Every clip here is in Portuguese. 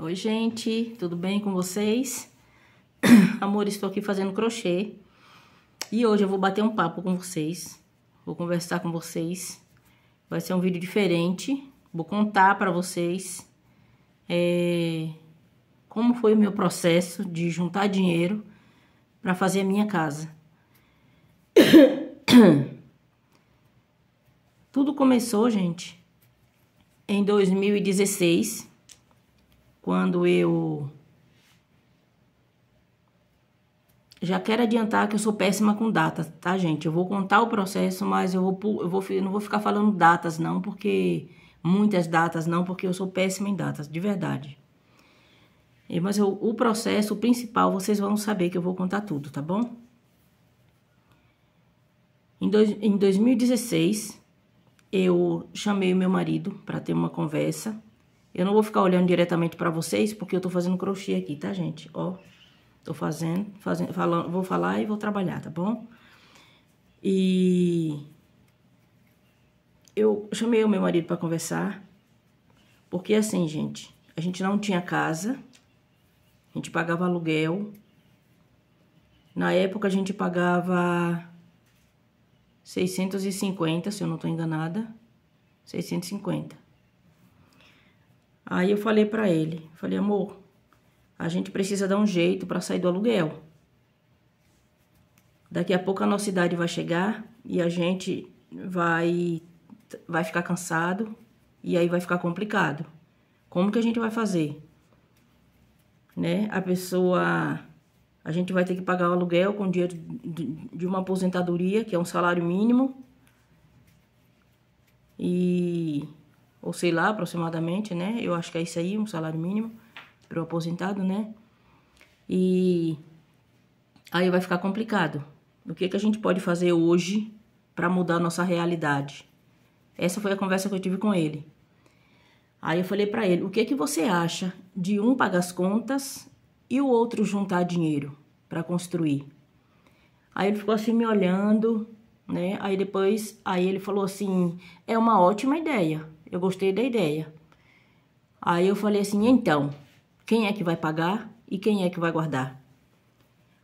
Oi, gente, tudo bem com vocês? Amor, estou aqui fazendo crochê e hoje eu vou bater um papo com vocês, vou conversar com vocês. Vai ser um vídeo diferente, vou contar para vocês é, como foi o meu processo de juntar dinheiro para fazer a minha casa. Tudo começou, gente, em 2016 quando eu. Já quero adiantar que eu sou péssima com datas, tá, gente? Eu vou contar o processo, mas eu, vou, eu vou, não vou ficar falando datas, não, porque. Muitas datas, não, porque eu sou péssima em datas, de verdade. Mas eu, o processo principal vocês vão saber que eu vou contar tudo, tá bom? Em, dois, em 2016, eu chamei o meu marido para ter uma conversa eu não vou ficar olhando diretamente pra vocês, porque eu tô fazendo crochê aqui, tá, gente? Ó, tô fazendo, fazendo falando, vou falar e vou trabalhar, tá bom? E... Eu chamei o meu marido pra conversar, porque assim, gente, a gente não tinha casa, a gente pagava aluguel. Na época a gente pagava 650, se eu não estou enganada. 650. Aí eu falei para ele, falei, amor, a gente precisa dar um jeito para sair do aluguel. Daqui a pouco a nossa idade vai chegar e a gente vai vai ficar cansado e aí vai ficar complicado. Como que a gente vai fazer? Né? A pessoa a gente vai ter que pagar o aluguel com dinheiro de uma aposentadoria, que é um salário mínimo. E ou sei lá, aproximadamente, né? Eu acho que é isso aí, um salário mínimo para o aposentado, né? E aí vai ficar complicado. O que, é que a gente pode fazer hoje para mudar a nossa realidade? Essa foi a conversa que eu tive com ele. Aí eu falei para ele: o que, é que você acha de um pagar as contas e o outro juntar dinheiro para construir? Aí ele ficou assim me olhando, né? Aí depois, aí ele falou assim: é uma ótima ideia eu gostei da ideia. Aí eu falei assim: então, quem é que vai pagar e quem é que vai guardar?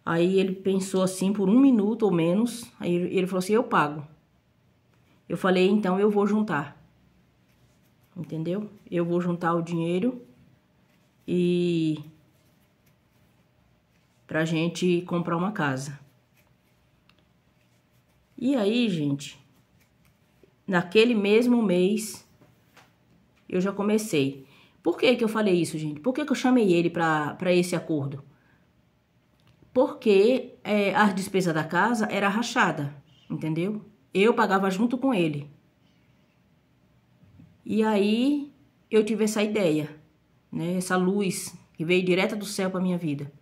Aí ele pensou assim por um minuto ou menos. Aí ele falou assim: eu pago. Eu falei: então eu vou juntar. Entendeu? Eu vou juntar o dinheiro e. pra gente comprar uma casa. E aí, gente, naquele mesmo mês eu já comecei. Por que, que eu falei isso, gente? Por que, que eu chamei ele para esse acordo? Porque é, a despesa da casa era rachada, entendeu? Eu pagava junto com ele. E aí eu tive essa ideia, né? Essa luz que veio direta do céu para minha vida.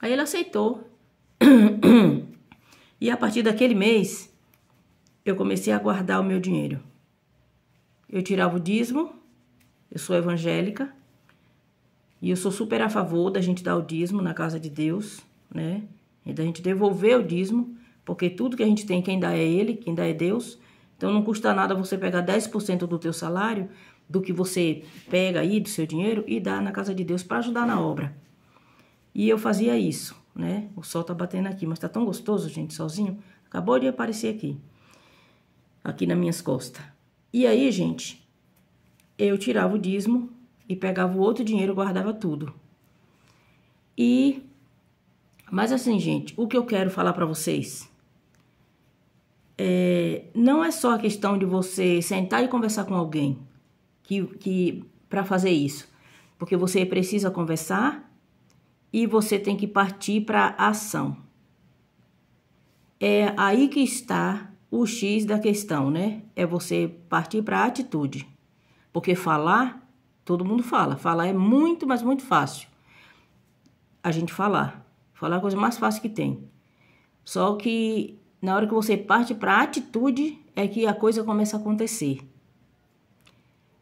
Aí ele aceitou. E a partir daquele mês, eu comecei a guardar o meu dinheiro eu tirava o dízimo, eu sou evangélica, e eu sou super a favor da gente dar o dízimo na casa de Deus, né? E da gente devolver o dízimo, porque tudo que a gente tem, quem dá é Ele, quem dá é Deus. Então não custa nada você pegar 10% do teu salário, do que você pega aí do seu dinheiro e dá na casa de Deus para ajudar na obra. E eu fazia isso, né? O sol tá batendo aqui, mas tá tão gostoso, gente, sozinho. Acabou de aparecer aqui. Aqui nas minhas costas. E aí, gente, eu tirava o dízimo e pegava o outro dinheiro, guardava tudo. E mas assim, gente, o que eu quero falar para vocês é, não é só a questão de você sentar e conversar com alguém que, que para fazer isso, porque você precisa conversar e você tem que partir para ação. É aí que está o X da questão, né? É você partir para a atitude. Porque falar, todo mundo fala. Falar é muito, mas muito fácil. A gente falar. Falar é a coisa mais fácil que tem. Só que na hora que você parte para a atitude, é que a coisa começa a acontecer.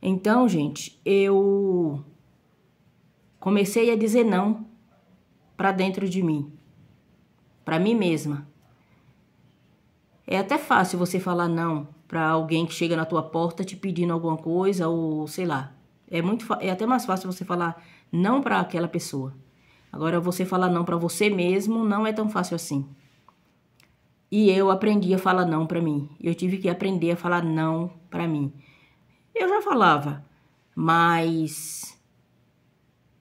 Então, gente, eu comecei a dizer não para dentro de mim, para mim mesma. É até fácil você falar não para alguém que chega na tua porta te pedindo alguma coisa ou sei lá. É muito é até mais fácil você falar não para aquela pessoa. Agora você falar não para você mesmo não é tão fácil assim. E eu aprendi a falar não para mim. Eu tive que aprender a falar não para mim. Eu já falava, mas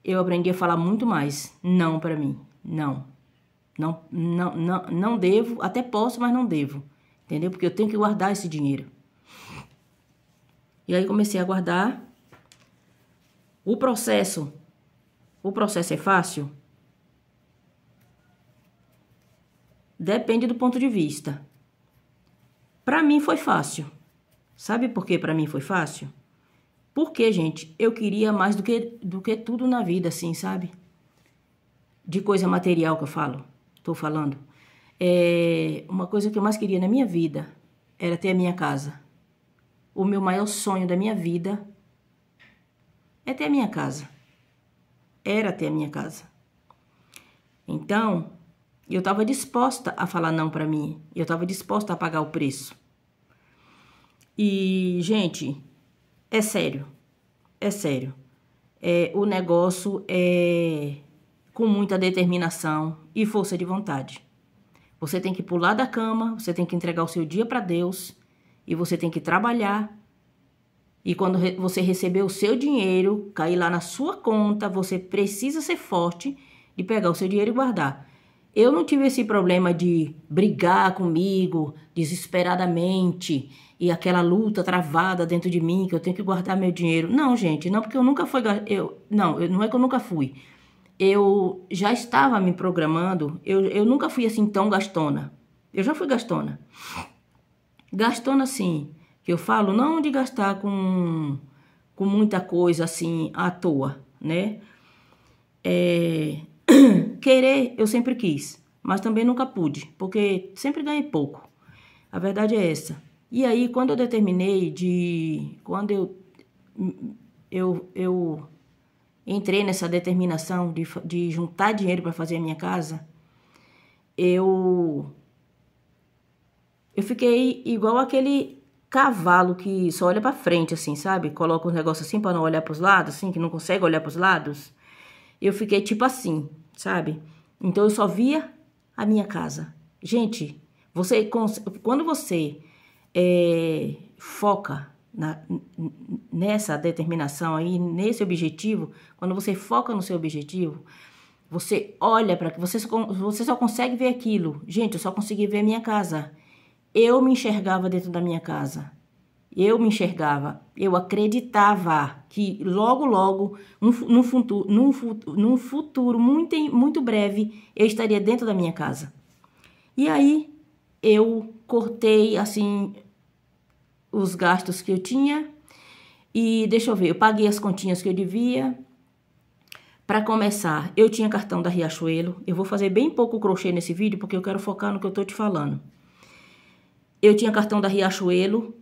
eu aprendi a falar muito mais não para mim. Não. Não, não, não, não devo, até posso, mas não devo entendeu? Porque eu tenho que guardar esse dinheiro. E aí comecei a guardar. O processo, o processo é fácil? Depende do ponto de vista. Para mim foi fácil. Sabe por que para mim foi fácil? Porque, gente, eu queria mais do que, do que tudo na vida, assim, sabe? De coisa material que eu falo, tô falando. É, uma coisa que eu mais queria na minha vida era ter a minha casa. O meu maior sonho da minha vida é ter a minha casa. Era ter a minha casa. Então, eu estava disposta a falar não para mim. Eu estava disposta a pagar o preço. E, gente, é sério. É sério. É, o negócio é com muita determinação e força de vontade. Você tem que pular da cama, você tem que entregar o seu dia para Deus e você tem que trabalhar. E quando re você receber o seu dinheiro, cair lá na sua conta, você precisa ser forte e pegar o seu dinheiro e guardar. Eu não tive esse problema de brigar comigo desesperadamente e aquela luta travada dentro de mim que eu tenho que guardar meu dinheiro. Não, gente, não porque eu nunca fui eu não, não é que eu nunca fui eu já estava me programando. Eu, eu nunca fui assim tão gastona. Eu já fui gastona. Gastona, assim, que eu falo, não de gastar com, com muita coisa assim à toa, né? É... Querer eu sempre quis, mas também nunca pude, porque sempre ganhei pouco. A verdade é essa. E aí, quando eu determinei de. Quando eu. Eu. eu entrei nessa determinação de, de juntar dinheiro para fazer a minha casa, eu eu fiquei igual aquele cavalo que só olha para frente assim, sabe? Coloca um negócio assim para não olhar para os lados, assim, que não consegue olhar para os lados. Eu fiquei tipo assim, sabe? Então eu só via a minha casa. Gente, você quando você é, foca na, nessa determinação aí, nesse objetivo, quando você foca no seu objetivo, você olha para que você, só, você só consegue ver aquilo. Gente, eu só consegui ver a minha casa. Eu me enxergava dentro da minha casa. Eu me enxergava, eu acreditava que logo, logo, num, futuro, num futuro muito, muito breve, eu estaria dentro da minha casa. E aí eu cortei assim os gastos que eu tinha e deixa eu ver, eu paguei as continhas que eu devia. Para começar, eu tinha cartão da Riachuelo. Eu vou fazer bem pouco crochê nesse vídeo porque eu quero focar no que eu tô te falando. Eu tinha cartão da Riachuelo,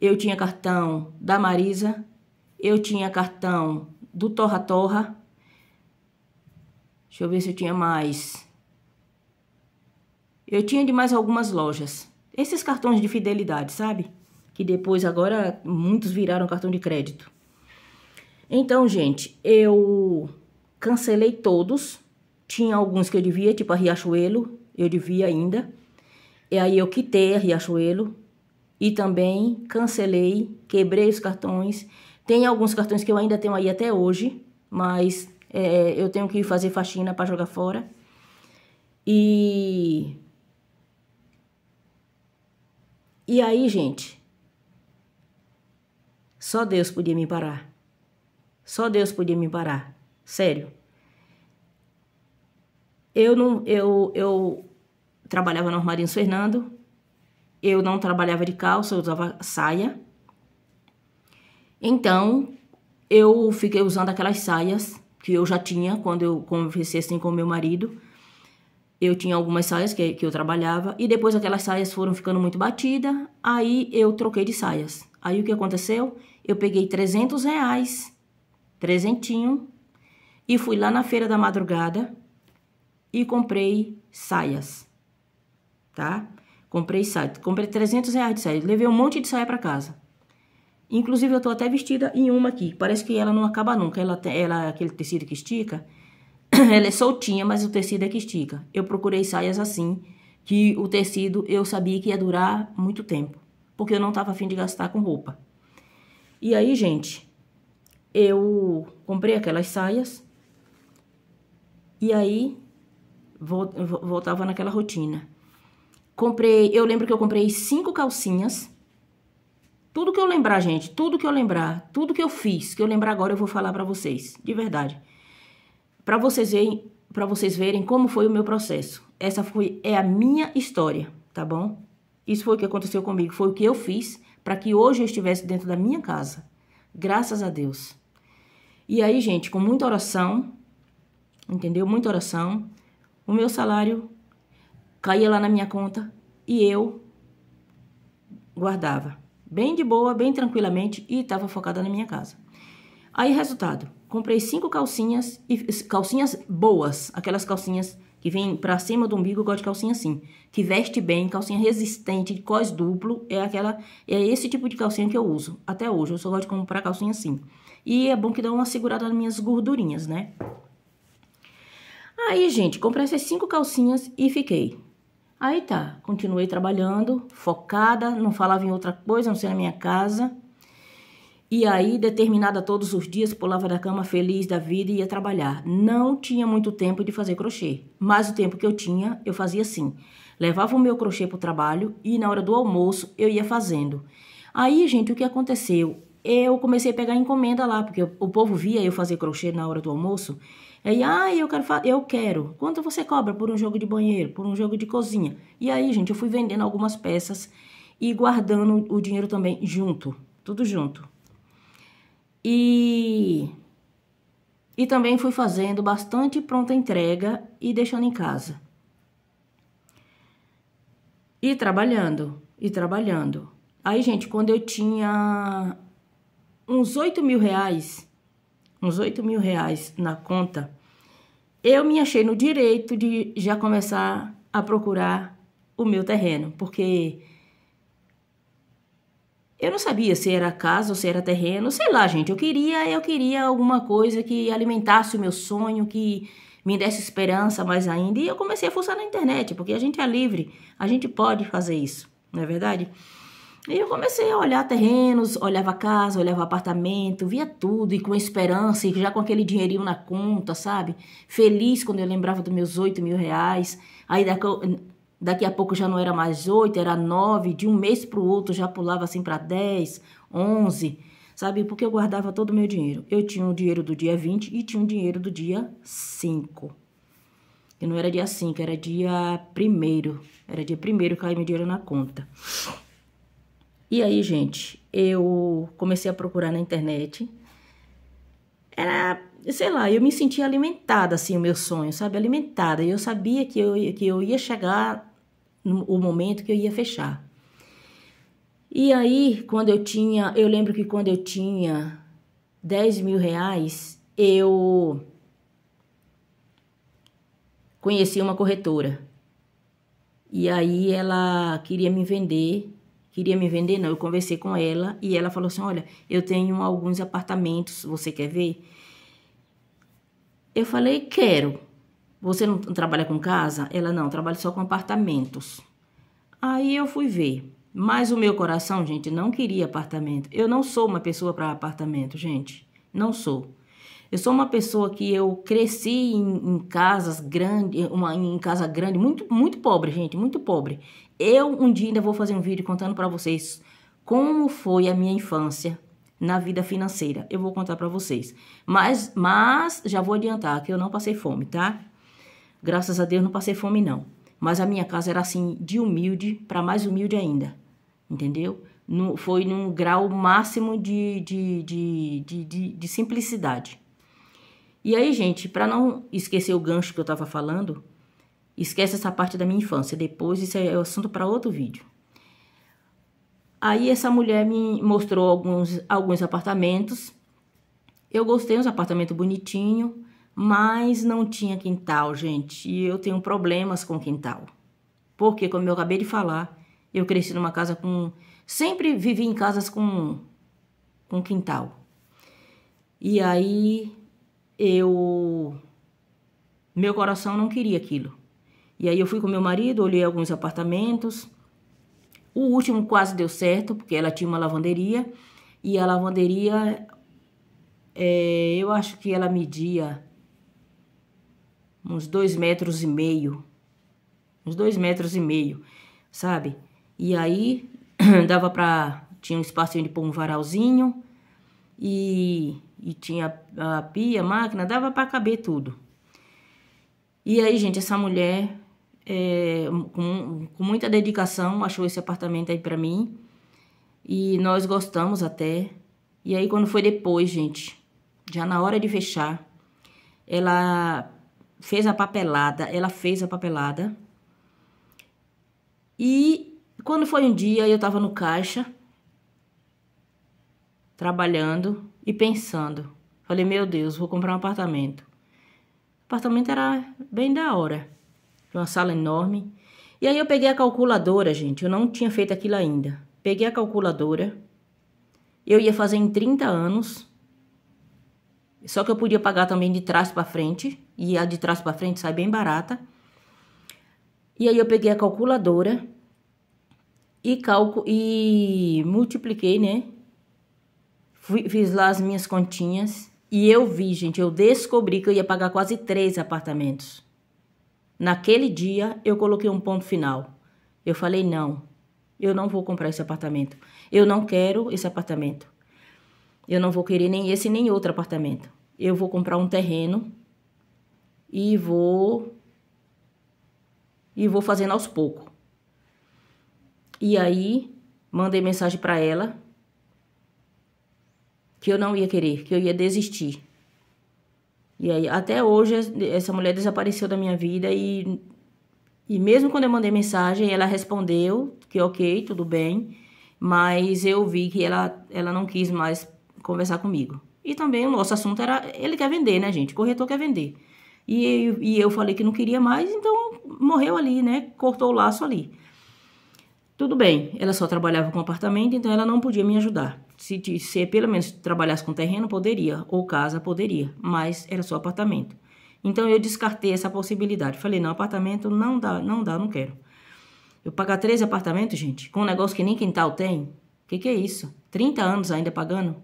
eu tinha cartão da Marisa, eu tinha cartão do Torra Torra. Deixa eu ver se eu tinha mais. Eu tinha de mais algumas lojas. Esses cartões de fidelidade, sabe? que depois agora muitos viraram cartão de crédito. Então, gente, eu cancelei todos. Tinha alguns que eu devia, tipo a Riachuelo, eu devia ainda. E aí eu quitei a Riachuelo e também cancelei, quebrei os cartões. Tem alguns cartões que eu ainda tenho aí até hoje, mas é, eu tenho que fazer faxina para jogar fora. E. E aí, gente, só Deus podia me parar. Só Deus podia me parar. Sério. Eu não eu eu trabalhava no armarinho Fernando. Eu não trabalhava de calça, eu usava saia. Então, eu fiquei usando aquelas saias que eu já tinha quando eu conversei assim com meu marido. Eu tinha algumas saias que, que eu trabalhava e depois aquelas saias foram ficando muito batidas, aí eu troquei de saias. Aí o que aconteceu? eu peguei 300 reais, trezentinho, e fui lá na feira da madrugada e comprei saias, tá? Comprei saias, comprei 300 reais de saias, levei um monte de saia para casa. Inclusive, eu tô até vestida em uma aqui, parece que ela não acaba nunca, ela, ela é aquele tecido que estica, ela é soltinha, mas o tecido é que estica. Eu procurei saias assim, que o tecido eu sabia que ia durar muito tempo, porque eu não tava afim de gastar com roupa. E aí, gente, eu comprei aquelas saias e aí voltava naquela rotina. Comprei, eu lembro que eu comprei cinco calcinhas. Tudo que eu lembrar, gente, tudo que eu lembrar, tudo que eu fiz, que eu lembrar agora eu vou falar para vocês, de verdade. Para vocês verem, para vocês verem como foi o meu processo. Essa foi é a minha história, tá bom? Isso foi o que aconteceu comigo, foi o que eu fiz para que hoje eu estivesse dentro da minha casa. Graças a Deus. E aí, gente, com muita oração, entendeu? Muita oração, o meu salário caía lá na minha conta e eu guardava. Bem de boa, bem tranquilamente e estava focada na minha casa. Aí, resultado, comprei cinco calcinhas, e, calcinhas boas, aquelas calcinhas que vem para cima do umbigo, eu gosto de calcinha assim, que veste bem, calcinha resistente, de cós duplo, é aquela, é esse tipo de calcinha que eu uso até hoje. Eu só gosto de comprar calcinha assim. E é bom que dá uma segurada nas minhas gordurinhas, né? Aí, gente, comprei essas cinco calcinhas e fiquei. Aí tá, continuei trabalhando, focada, não falava em outra coisa, não ser na minha casa. E aí, determinada todos os dias, pulava da cama feliz da vida e ia trabalhar. Não tinha muito tempo de fazer crochê, mas o tempo que eu tinha, eu fazia assim. Levava o meu crochê para o trabalho e na hora do almoço eu ia fazendo. Aí, gente, o que aconteceu? Eu comecei a pegar encomenda lá, porque o povo via eu fazer crochê na hora do almoço. Aí, ah, eu quero, eu quero. Quanto você cobra por um jogo de banheiro, por um jogo de cozinha? E aí, gente, eu fui vendendo algumas peças e guardando o dinheiro também junto, tudo junto. E, e também fui fazendo bastante pronta entrega e deixando em casa. E trabalhando, e trabalhando. Aí, gente, quando eu tinha uns 8 mil reais, uns 8 mil reais na conta, eu me achei no direito de já começar a procurar o meu terreno, porque eu não sabia se era casa ou se era terreno, sei lá, gente. Eu queria, eu queria alguma coisa que alimentasse o meu sonho, que me desse esperança mais ainda. E eu comecei a fuçar na internet, porque a gente é livre, a gente pode fazer isso, não é verdade? E eu comecei a olhar terrenos, olhava casa, olhava apartamento, via tudo e com esperança, e já com aquele dinheirinho na conta, sabe? Feliz quando eu lembrava dos meus 8 mil reais. Aí da Daqui a pouco já não era mais oito, era nove. De um mês para o outro já pulava assim para dez, onze. Sabe? Porque eu guardava todo o meu dinheiro. Eu tinha o dinheiro do dia 20 e tinha o dinheiro do dia 5. Que não era dia 5, era dia 1. Era dia 1 caiu meu dinheiro na conta. E aí, gente, eu comecei a procurar na internet. Era sei lá, eu me sentia alimentada, assim, o meu sonho, sabe? Alimentada. E eu sabia que eu, que eu ia chegar no momento que eu ia fechar. E aí, quando eu tinha, eu lembro que quando eu tinha 10 mil reais, eu conheci uma corretora. E aí ela queria me vender, queria me vender não, eu conversei com ela e ela falou assim, olha, eu tenho alguns apartamentos, você quer ver? Eu falei, quero. Você não trabalha com casa? Ela, não, trabalha só com apartamentos. Aí eu fui ver. Mas o meu coração, gente, não queria apartamento. Eu não sou uma pessoa para apartamento, gente. Não sou. Eu sou uma pessoa que eu cresci em, em casas grandes, uma em casa grande, muito muito pobre, gente, muito pobre. Eu um dia ainda vou fazer um vídeo contando para vocês como foi a minha infância na vida financeira. Eu vou contar para vocês. Mas, mas já vou adiantar que eu não passei fome, tá? Graças a Deus não passei fome não. Mas a minha casa era assim de humilde para mais humilde ainda, entendeu? No, foi num grau máximo de, de, de, de, de, de simplicidade. E aí, gente, para não esquecer o gancho que eu estava falando, esquece essa parte da minha infância. Depois isso é, é assunto para outro vídeo. Aí essa mulher me mostrou alguns, alguns apartamentos. Eu gostei, uns apartamentos bonitinhos, mas não tinha quintal, gente. E eu tenho problemas com quintal. Porque, como eu acabei de falar, eu cresci numa casa com... Sempre vivi em casas com, com quintal. E aí eu... Meu coração não queria aquilo. E aí eu fui com meu marido, olhei alguns apartamentos o último quase deu certo, porque ela tinha uma lavanderia e a lavanderia, é, eu acho que ela media uns dois metros e meio, uns dois metros e meio, sabe? E aí dava pra, tinha um espacinho de pôr um varalzinho e, e tinha a pia, a máquina, dava para caber tudo. E aí, gente, essa mulher é, com, com, muita dedicação, achou esse apartamento aí para mim. E nós gostamos até. E aí, quando foi depois, gente, já na hora de fechar, ela fez a papelada, ela fez a papelada. E quando foi um dia, eu tava no caixa, trabalhando e pensando. Falei, meu Deus, vou comprar um apartamento. O apartamento era bem da hora uma sala enorme. E aí eu peguei a calculadora, gente, eu não tinha feito aquilo ainda. Peguei a calculadora, eu ia fazer em 30 anos, só que eu podia pagar também de trás para frente, e a de trás para frente sai bem barata. E aí eu peguei a calculadora e calco e multipliquei, né? Fui, fiz lá as minhas continhas e eu vi, gente, eu descobri que eu ia pagar quase três apartamentos. Naquele dia eu coloquei um ponto final. Eu falei: não, eu não vou comprar esse apartamento. Eu não quero esse apartamento. Eu não vou querer nem esse nem outro apartamento. Eu vou comprar um terreno e vou e vou fazendo aos poucos. E aí mandei mensagem para ela que eu não ia querer, que eu ia desistir. E aí, até hoje, essa mulher desapareceu da minha vida e, e mesmo quando eu mandei mensagem, ela respondeu que ok, tudo bem, mas eu vi que ela, ela não quis mais conversar comigo. E também o nosso assunto era, ele quer vender, né, gente? O corretor quer vender. E, e eu falei que não queria mais, então morreu ali, né? Cortou o laço ali. Tudo bem, ela só trabalhava com apartamento, então ela não podia me ajudar. Se, se pelo menos trabalhasse com terreno, poderia, ou casa, poderia, mas era só apartamento. Então eu descartei essa possibilidade. Falei, não, apartamento não dá, não dá, não quero. Eu pagar três apartamentos, gente, com um negócio que nem quintal tem, o que, que é isso? 30 anos ainda pagando?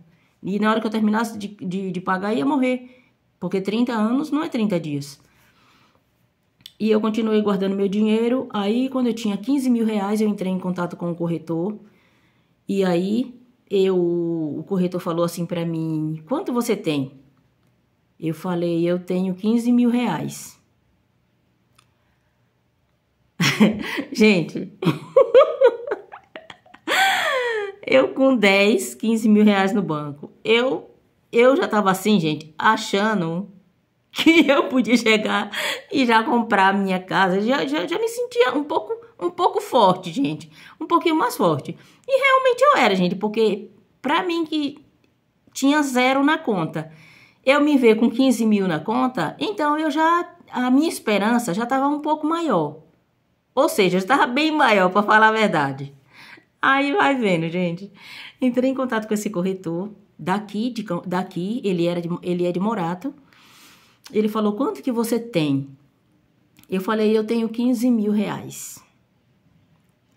E na hora que eu terminasse de, de, de pagar, ia morrer. Porque 30 anos não é 30 dias. E eu continuei guardando meu dinheiro. Aí, quando eu tinha 15 mil reais, eu entrei em contato com o corretor. E aí, eu, o corretor falou assim para mim: quanto você tem? Eu falei: eu tenho 15 mil reais. Gente, eu com 10, 15 mil reais no banco. Eu, eu já tava assim, gente, achando que eu podia chegar e já comprar a minha casa. Já, já, já me sentia um pouco um pouco forte, gente. Um pouquinho mais forte. E realmente eu era, gente, porque para mim que tinha zero na conta, eu me ver com 15 mil na conta, então eu já. A minha esperança já estava um pouco maior. Ou seja, já estava bem maior, para falar a verdade. Aí vai vendo, gente. Entrei em contato com esse corretor daqui, de, daqui ele, era de, ele é de Morato. Ele falou: quanto que você tem? Eu falei: eu tenho 15 mil reais.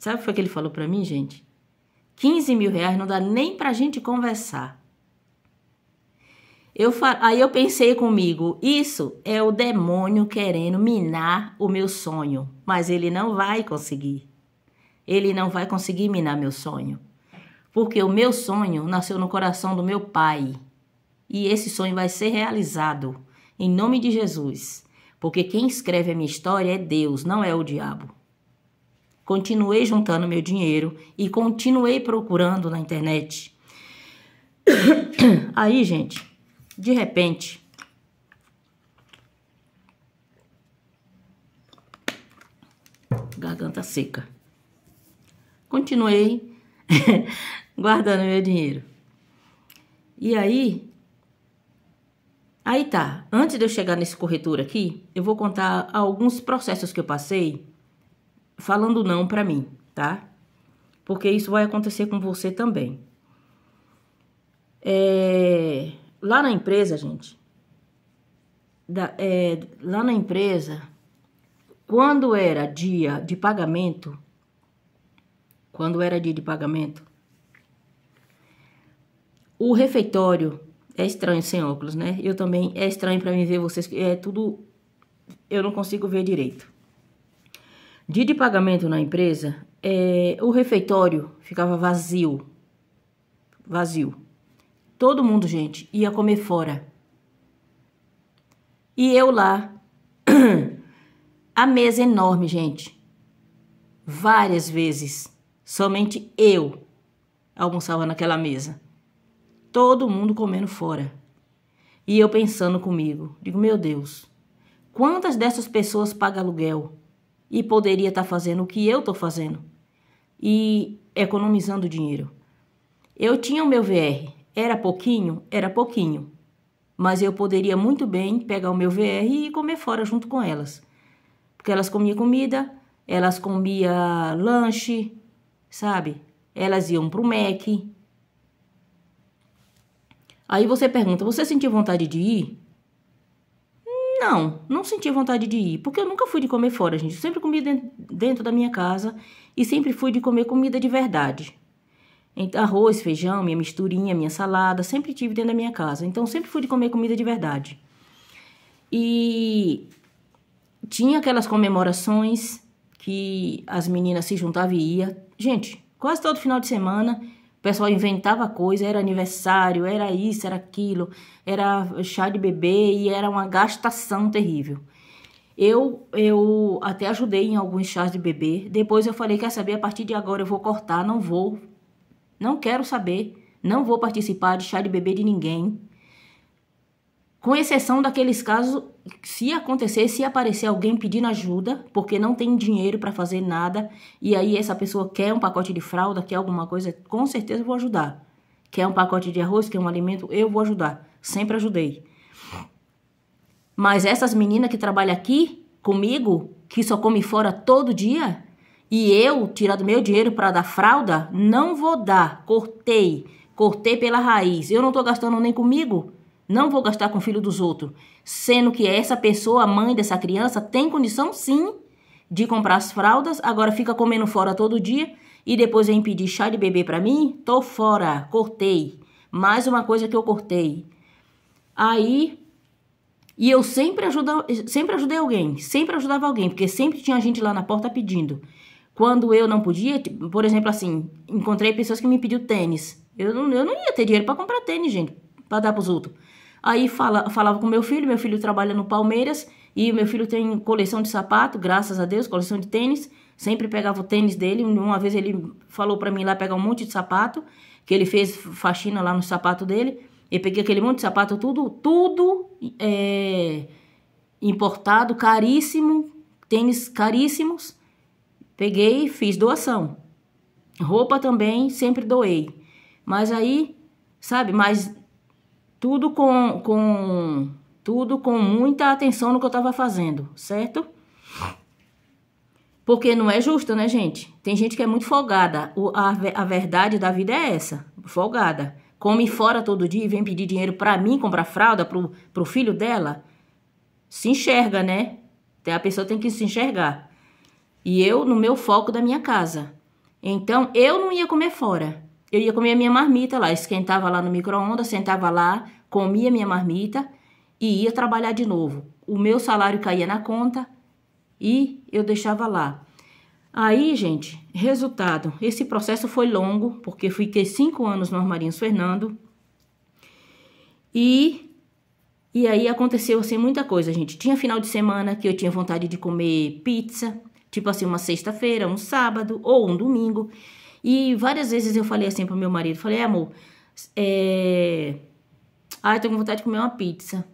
Sabe o que, foi que ele falou para mim, gente? 15 mil reais não dá nem pra gente conversar. Eu Aí eu pensei comigo, isso é o demônio querendo minar o meu sonho, mas ele não vai conseguir. Ele não vai conseguir minar meu sonho, porque o meu sonho nasceu no coração do meu pai e esse sonho vai ser realizado em nome de Jesus, porque quem escreve a minha história é Deus, não é o diabo continuei juntando meu dinheiro e continuei procurando na internet. Aí, gente, de repente, garganta seca. Continuei guardando meu dinheiro. E aí, aí tá. Antes de eu chegar nesse corretor aqui, eu vou contar alguns processos que eu passei falando não para mim, tá? Porque isso vai acontecer com você também. É, lá na empresa, gente, da, é, lá na empresa, quando era dia de pagamento, quando era dia de pagamento, o refeitório é estranho sem óculos, né? Eu também é estranho para mim ver vocês, é tudo eu não consigo ver direito. Dia de pagamento na empresa, é, o refeitório ficava vazio. Vazio. Todo mundo, gente, ia comer fora. E eu lá. A mesa enorme, gente. Várias vezes. Somente eu almoçava naquela mesa. Todo mundo comendo fora. E eu pensando comigo, digo, meu Deus, quantas dessas pessoas pagam aluguel? e poderia estar tá fazendo o que eu estou fazendo e economizando dinheiro. Eu tinha o meu VR, era pouquinho? Era pouquinho, mas eu poderia muito bem pegar o meu VR e comer fora junto com elas, porque elas comiam comida, elas comiam lanche, sabe? Elas iam para o Mac. Aí você pergunta: você sentiu vontade de ir? Não, não senti vontade de ir, porque eu nunca fui de comer fora, gente. Eu sempre comi dentro da minha casa e sempre fui de comer comida de verdade. Arroz, feijão, minha misturinha, minha salada, sempre tive dentro da minha casa. Então, sempre fui de comer comida de verdade. E tinha aquelas comemorações que as meninas se juntavam e iam. Gente, quase todo final de semana pessoal inventava coisa, era aniversário, era isso, era aquilo, era chá de bebê e era uma gastação terrível. Eu, eu até ajudei em alguns chás de bebê. Depois eu falei, quer saber, a partir de agora eu vou cortar, não vou. Não quero saber, não vou participar de chá de bebê de ninguém com exceção daqueles casos se acontecer, se aparecer alguém pedindo ajuda, porque não tem dinheiro para fazer nada, e aí essa pessoa quer um pacote de fralda, quer alguma coisa, com certeza eu vou ajudar. Quer um pacote de arroz, quer um alimento, eu vou ajudar. Sempre ajudei. Mas essas meninas que trabalham aqui comigo, que só come fora todo dia, e eu tirar do meu dinheiro para dar fralda, não vou dar. Cortei. Cortei pela raiz. Eu não estou gastando nem comigo. Não vou gastar com o filho dos outros, sendo que essa pessoa, a mãe dessa criança, tem condição sim de comprar as fraldas, agora fica comendo fora todo dia e depois vem pedir chá de bebê para mim? Tô fora, cortei. Mais uma coisa que eu cortei. Aí e eu sempre ajuda, sempre ajudei alguém, sempre ajudava alguém, porque sempre tinha gente lá na porta pedindo. Quando eu não podia, por exemplo, assim, encontrei pessoas que me pediam tênis. Eu não, eu não ia ter dinheiro para comprar tênis, gente, para dar pros outros. Aí fala, falava com meu filho, meu filho trabalha no Palmeiras e meu filho tem coleção de sapato, graças a Deus, coleção de tênis. Sempre pegava o tênis dele. Uma vez ele falou para mim lá pegar um monte de sapato, que ele fez faxina lá no sapato dele. Eu peguei aquele monte de sapato, tudo, tudo é, importado, caríssimo, tênis caríssimos. Peguei e fiz doação. Roupa também, sempre doei. Mas aí, sabe, mas tudo com, com, tudo com muita atenção no que eu estava fazendo, certo? Porque não é justo, né, gente? Tem gente que é muito folgada. O, a, a verdade da vida é essa, folgada. Come fora todo dia e vem pedir dinheiro para mim comprar fralda pro, pro filho dela. Se enxerga, né? A pessoa tem que se enxergar. E eu no meu foco da minha casa. Então, eu não ia comer fora eu ia comer a minha marmita lá, esquentava lá no micro-ondas, sentava lá, comia minha marmita e ia trabalhar de novo. O meu salário caía na conta e eu deixava lá. Aí, gente, resultado, esse processo foi longo, porque fiquei cinco anos no Armarinhos Fernando. E, e aí aconteceu, assim, muita coisa, gente. Tinha final de semana que eu tinha vontade de comer pizza, tipo assim, uma sexta-feira, um sábado ou um domingo. E várias vezes eu falei assim pro meu marido, falei, é, amor, é... Ai, tô com vontade de comer uma pizza.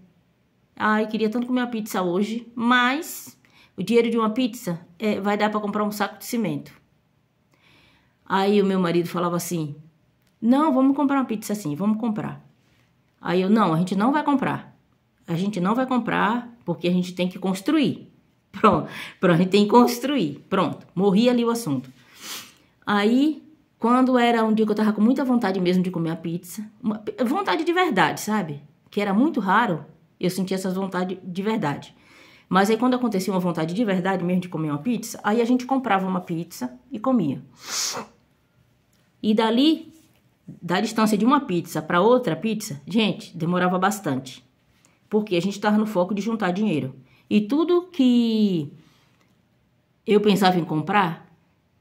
Ai, queria tanto comer uma pizza hoje, mas o dinheiro de uma pizza é, vai dar para comprar um saco de cimento. Aí o meu marido falava assim, não, vamos comprar uma pizza assim, vamos comprar. Aí eu, não, a gente não vai comprar. A gente não vai comprar porque a gente tem que construir. Pronto, pronto, a gente tem que construir. Pronto, morri ali o assunto. Aí, quando era um dia que eu tava com muita vontade mesmo de comer a pizza, uma, vontade de verdade, sabe? Que era muito raro eu sentir essas vontades de verdade. Mas aí, quando acontecia uma vontade de verdade mesmo de comer uma pizza, aí a gente comprava uma pizza e comia. E dali, da distância de uma pizza para outra pizza, gente, demorava bastante. Porque a gente estava no foco de juntar dinheiro. E tudo que eu pensava em comprar,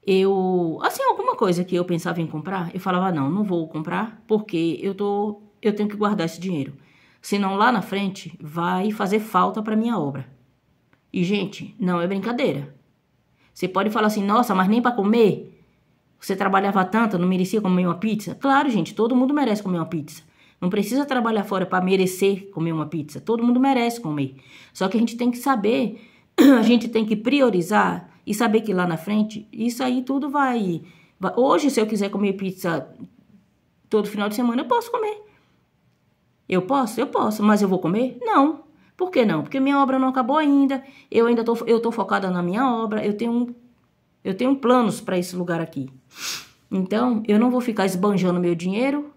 eu, assim, alguma coisa que eu pensava em comprar, eu falava não, não vou comprar, porque eu tô, eu tenho que guardar esse dinheiro. Senão lá na frente vai fazer falta para minha obra. E gente, não é brincadeira. Você pode falar assim, nossa, mas nem para comer. Você trabalhava tanto, não merecia comer uma pizza? Claro, gente, todo mundo merece comer uma pizza. Não precisa trabalhar fora para merecer comer uma pizza. Todo mundo merece comer. Só que a gente tem que saber, a gente tem que priorizar e saber que lá na frente, isso aí tudo vai. hoje, se eu quiser comer pizza todo final de semana, eu posso comer. Eu posso? Eu posso, mas eu vou comer? Não. Por que não? Porque minha obra não acabou ainda, eu ainda tô, eu tô focada na minha obra, eu tenho, eu tenho planos para esse lugar aqui. Então, eu não vou ficar esbanjando meu dinheiro.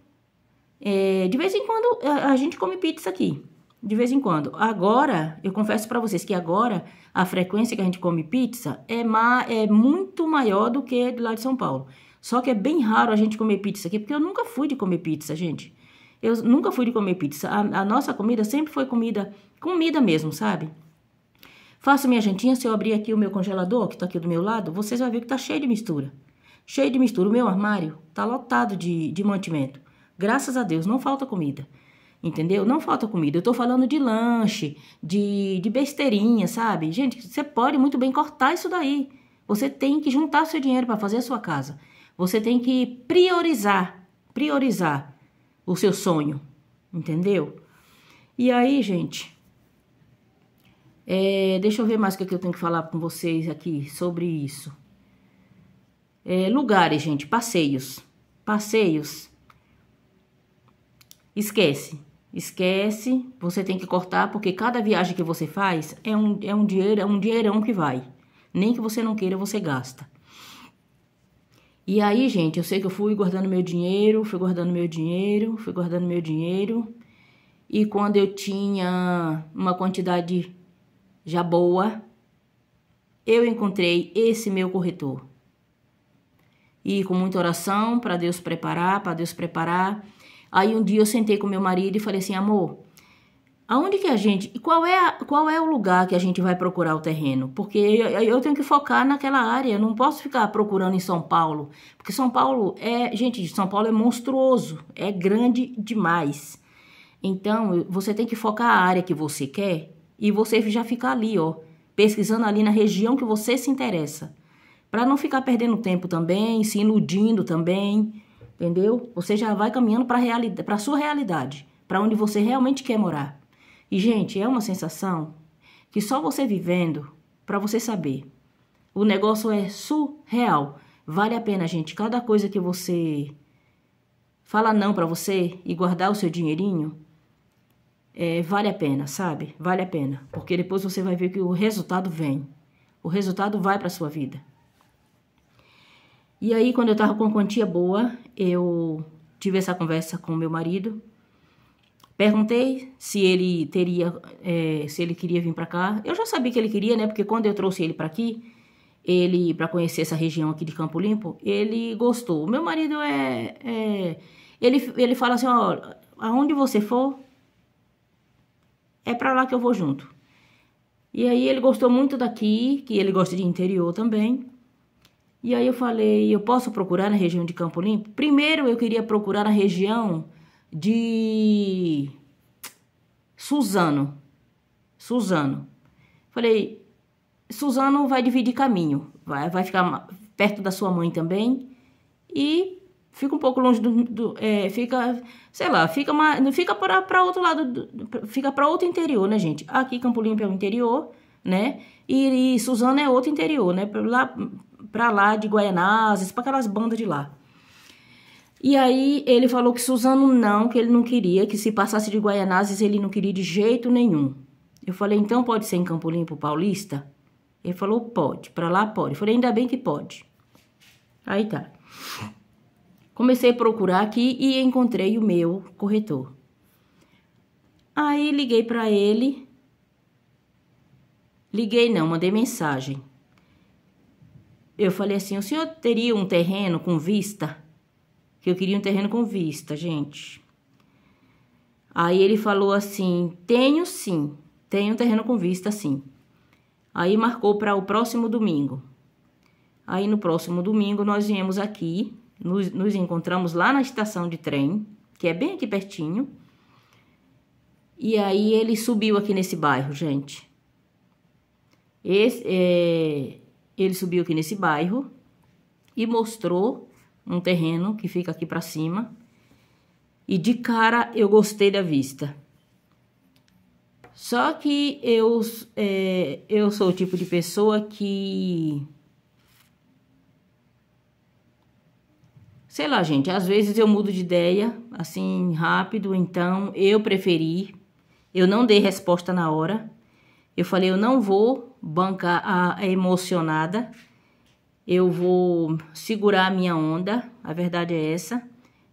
É, de vez em quando a gente come pizza aqui de vez em quando. Agora, eu confesso para vocês que agora a frequência que a gente come pizza é, ma é muito maior do que do lado de São Paulo. Só que é bem raro a gente comer pizza aqui, porque eu nunca fui de comer pizza, gente. Eu nunca fui de comer pizza. A, a nossa comida sempre foi comida, comida mesmo, sabe? Faço minha jantinha, se eu abrir aqui o meu congelador, que tá aqui do meu lado, vocês vão ver que tá cheio de mistura. Cheio de mistura. O meu armário tá lotado de, de mantimento. Graças a Deus, não falta comida entendeu? Não falta comida. Eu tô falando de lanche, de, de besteirinha, sabe? Gente, você pode muito bem cortar isso daí. Você tem que juntar seu dinheiro para fazer a sua casa. Você tem que priorizar, priorizar o seu sonho, entendeu? E aí, gente, é, deixa eu ver mais o que é eu tenho que falar com vocês aqui sobre isso. É, lugares, gente, passeios. Passeios. Esquece. Esquece, você tem que cortar, porque cada viagem que você faz é um, é um dinheiro, é um dinheirão que vai. Nem que você não queira, você gasta. E aí, gente, eu sei que eu fui guardando meu dinheiro, fui guardando meu dinheiro, fui guardando meu dinheiro. E quando eu tinha uma quantidade já boa, eu encontrei esse meu corretor. E com muita oração para Deus preparar, para Deus preparar, Aí um dia eu sentei com meu marido e falei assim, amor, aonde que a gente, e qual é, a, qual é o lugar que a gente vai procurar o terreno? Porque eu, eu, tenho que focar naquela área, não posso ficar procurando em São Paulo, porque São Paulo é, gente, São Paulo é monstruoso, é grande demais. Então, você tem que focar a área que você quer e você já fica ali, ó, pesquisando ali na região que você se interessa, para não ficar perdendo tempo também, se iludindo também, entendeu? Você já vai caminhando para reali a sua realidade, para onde você realmente quer morar. E, gente, é uma sensação que só você vivendo para você saber. O negócio é surreal. Vale a pena, gente, cada coisa que você fala não para você e guardar o seu dinheirinho, é, vale a pena, sabe? Vale a pena, porque depois você vai ver que o resultado vem. O resultado vai para sua vida. E aí, quando eu tava com quantia boa, eu tive essa conversa com meu marido. Perguntei se ele teria, é, se ele queria vir para cá. Eu já sabia que ele queria, né? Porque quando eu trouxe ele para aqui, ele para conhecer essa região aqui de Campo Limpo, ele gostou. Meu marido é, é ele, ele fala assim, ó, aonde você for, é para lá que eu vou junto. E aí ele gostou muito daqui, que ele gosta de interior também. E aí eu falei, eu posso procurar na região de Campo Limpo? Primeiro eu queria procurar na região de Suzano. Suzano. Falei, Suzano vai dividir caminho, vai, vai ficar perto da sua mãe também e fica um pouco longe do, do é, fica, sei lá, fica não fica para outro lado, do, fica para outro interior, né, gente? Aqui Campo Limpo é o interior, né? E, e Suzano é outro interior, né? Lá pra lá de Guaianazes, pra aquelas bandas de lá. E aí ele falou que Suzano não, que ele não queria, que se passasse de Guaianazes ele não queria de jeito nenhum. Eu falei, então pode ser em Campo Limpo Paulista? Ele falou, pode, pra lá pode. Eu falei, ainda bem que pode. Aí tá. Comecei a procurar aqui e encontrei o meu corretor. Aí liguei para ele. Liguei não, mandei mensagem eu falei assim: o senhor teria um terreno com vista? Que eu queria um terreno com vista, gente. Aí ele falou assim: tenho sim, tenho um terreno com vista sim. Aí marcou para o próximo domingo. Aí no próximo domingo nós viemos aqui, nos, nos encontramos lá na estação de trem, que é bem aqui pertinho. E aí ele subiu aqui nesse bairro, gente. Esse, é, ele subiu aqui nesse bairro e mostrou um terreno que fica aqui para cima. E de cara eu gostei da vista. Só que eu, é, eu sou o tipo de pessoa que. Sei lá, gente, às vezes eu mudo de ideia, assim, rápido, então eu preferi. Eu não dei resposta na hora. Eu falei, eu não vou bancar a emocionada, eu vou segurar a minha onda, a verdade é essa,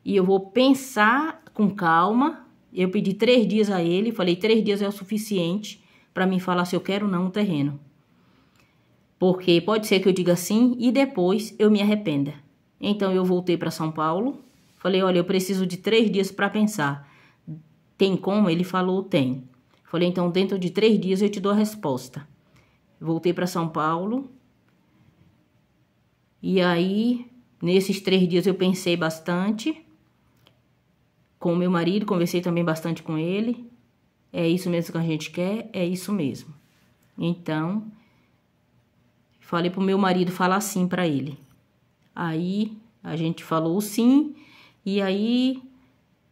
e eu vou pensar com calma. Eu pedi três dias a ele, falei, três dias é o suficiente para me falar se eu quero ou não o terreno. Porque pode ser que eu diga sim e depois eu me arrependa. Então eu voltei para São Paulo, falei, olha, eu preciso de três dias para pensar. Tem como? Ele falou, tem. Falei, então, dentro de três dias eu te dou a resposta. Voltei para São Paulo. E aí, nesses três dias eu pensei bastante com o meu marido, conversei também bastante com ele. É isso mesmo que a gente quer, é isso mesmo. Então, falei pro meu marido falar sim para ele. Aí a gente falou sim e aí